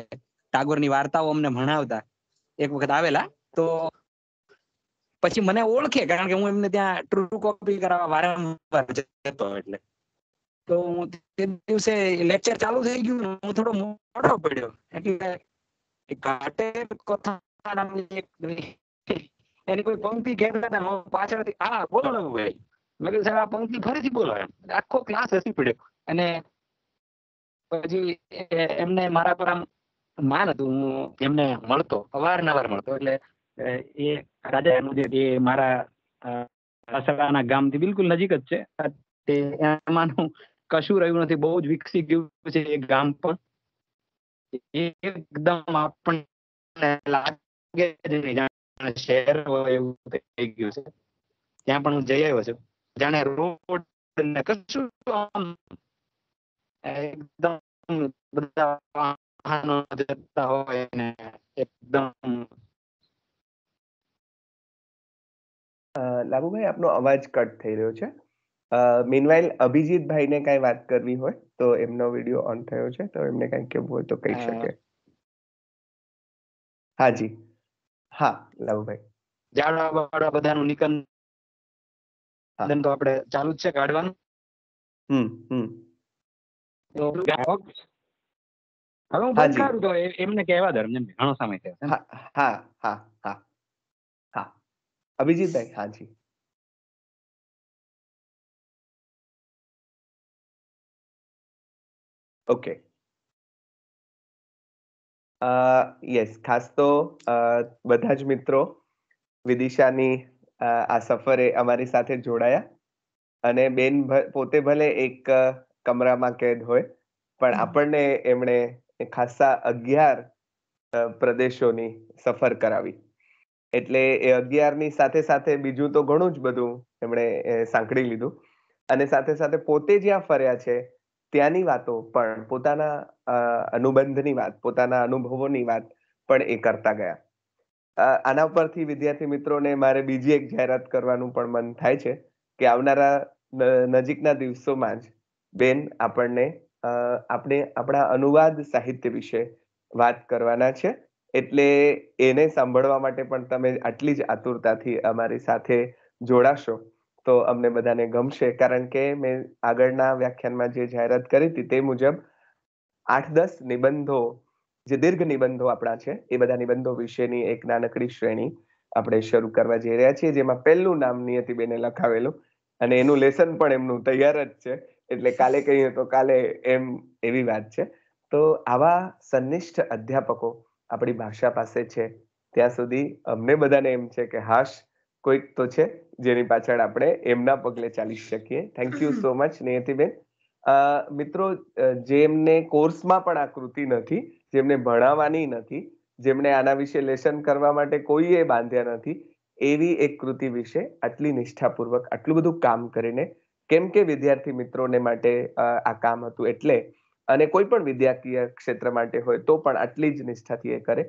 ટાગોરની વાર્તાઓ અમને ભણાવતા એક વખત આવેલા તો પછી મને ઓળખે કારણ કે હું એમને ત્યાં ટ્રુ કોપી કરાવવા વારંવાર જતો એટલે તો હું તે દિવસે લેક્ચર ચાલુ થઈ ગયું હું થોડો મોટો પડ્યો એટલે ઘાટે કથા નામની એક એની કોઈ પંક્તિ કહેતા હતા હું પાછળથી હા બોલો ભાઈ મેં કીધું સાહેબ આ પંક્તિ ફરીથી બોલો એમ આખો ક્લાસ હસી પડ્યો અને પછી એમને મારા પર આમ માન હતું હું એમને મળતો અવારનવાર મળતો એટલે એ રાજા એનું જે એ મારા અસરાના થી બિલકુલ નજીક જ છે તે એમાંનું કશું રહ્યું નથી બહુ જ વિકસી ગયું છે એ ગામ પણ એકદમ આપણને લાગે શહેર હોય એવું થઈ ગયું છે ત્યાં પણ હું જઈ આવ્યો છું જાણે રોડ ને કશું એકદમ બધા હોય ને એકદમ લાભુભાઈ આપનો અવાજ કટ થઈ રહ્યો છે મીનવાઇલ ને કાંઈ વાત કરવી હોય તો એમનો વિડીયો ઓન થયો છે તો એમને કાંઈ કેવું હોય તો કહી શકે હાજી હા લાભુભાઈ ઝાડવા બધાનું નિકન તો આપણે ચાલુ જ છે કાઢવાનું હમ હમ તો ગ્રાહક હાજી ઓકે યસ ખાસ તો બધા જ મિત્રો વિદિશાની આ સફરે અમારી સાથે જોડાયા અને બેન પોતે ભલે એક કમરામાં કેદ હોય પણ આપણને એમણે ખાસા અગિયાર પ્રદેશોની સફર કરાવી એટલે એ અગિયારની સાથે સાથે બીજું તો ઘણું જ બધું એમણે સાંકળી લીધું અને સાથે સાથે પોતે જ્યાં ફર્યા છે ત્યાંની વાતો પણ પોતાના અનુબંધની વાત પોતાના અનુભવોની વાત પણ એ કરતા ગયા આના પરથી વિદ્યાર્થી મિત્રોને મારે બીજી એક જાહેરાત કરવાનું પણ મન થાય છે કે આવનારા નજીકના દિવસોમાં જ બેન આપણને આપણે આપણા અનુવાદ સાહિત્ય વિશે વાત કરવાના છે એટલે એને સાંભળવા માટે પણ તમે આટલી જ આતુરતાથી અમારી સાથે જોડાશો તો અમને બધાને ગમશે કારણ કે મેં આગળના વ્યાખ્યાનમાં જે જાહેરાત કરી હતી તે મુજબ આઠ દસ નિબંધો જે દીર્ઘ નિબંધો આપણા છે એ બધા નિબંધો વિશેની એક નાનકડી શ્રેણી આપણે શરૂ કરવા જઈ રહ્યા છીએ જેમાં પહેલું નામ બેને લખાવેલું અને એનું લેસન પણ એમનું તૈયાર જ છે એટલે કાલે કહીએ તો કાલે એમ એવી વાત છે તો આવા સંનિષ્ઠ અધ્યાપકો આપણી ભાષા પાસે છે ત્યાં સુધી અમને બધાને એમ છે કે હાશ કોઈક તો છે જેની પાછળ આપણે એમના પગલે ચાલી શકીએ થેન્ક યુ સો મચ નિયતિબેન મિત્રો જેમને કોર્સમાં પણ આ કૃતિ નથી જેમને ભણાવવાની નથી જેમણે આના વિશે લેસન કરવા માટે કોઈએ બાંધ્યા નથી એવી એક કૃતિ વિશે આટલી નિષ્ઠાપૂર્વક આટલું બધું કામ કરીને કેમ કે વિદ્યાર્થી મિત્રોને માટે આ કામ હતું એટલે અને કોઈ પણ વિદ્યાકીય ક્ષેત્ર માટે હોય તો પણ આટલી જ નિષ્ઠાથી એ કરે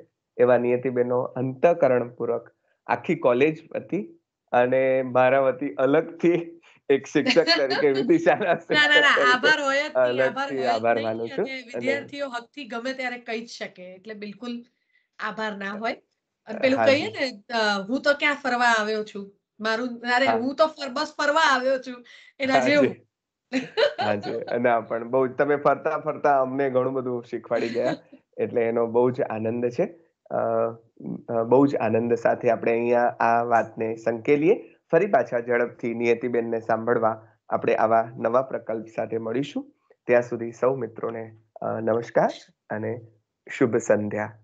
એવા નિયતિબેનો અંતઃકરણપૂર્વક આખી કોલેજ વતી અને મારા વતી અલગથી એક શિક્ષક [LAUGHS] તરીકે વિદિશાના આભાર હોય અલગથી આભાર માનું છું વિદ્યાર્થીઓ હકથી ગમે ત્યારે કહી જ શકે એટલે બિલકુલ આભાર ના હોય પેલું કહીએ ને હું તો ક્યાં ફરવા આવ્યો છું મારું અરે હું તો બસ ફરવા આવ્યો છું એના જેવું ના પણ બહુ તમે ફરતા ફરતા અમને ઘણું બધું શીખવાડી ગયા એટલે એનો બહુ જ આનંદ છે બહુ જ આનંદ સાથે આપણે અહીંયા આ વાતને સંકેલીએ ફરી પાછા ઝડપથી નિયતિબેનને સાંભળવા આપણે આવા નવા પ્રકલ્પ સાથે મળીશું ત્યાં સુધી સૌ મિત્રોને નમસ્કાર અને શુભ સંધ્યા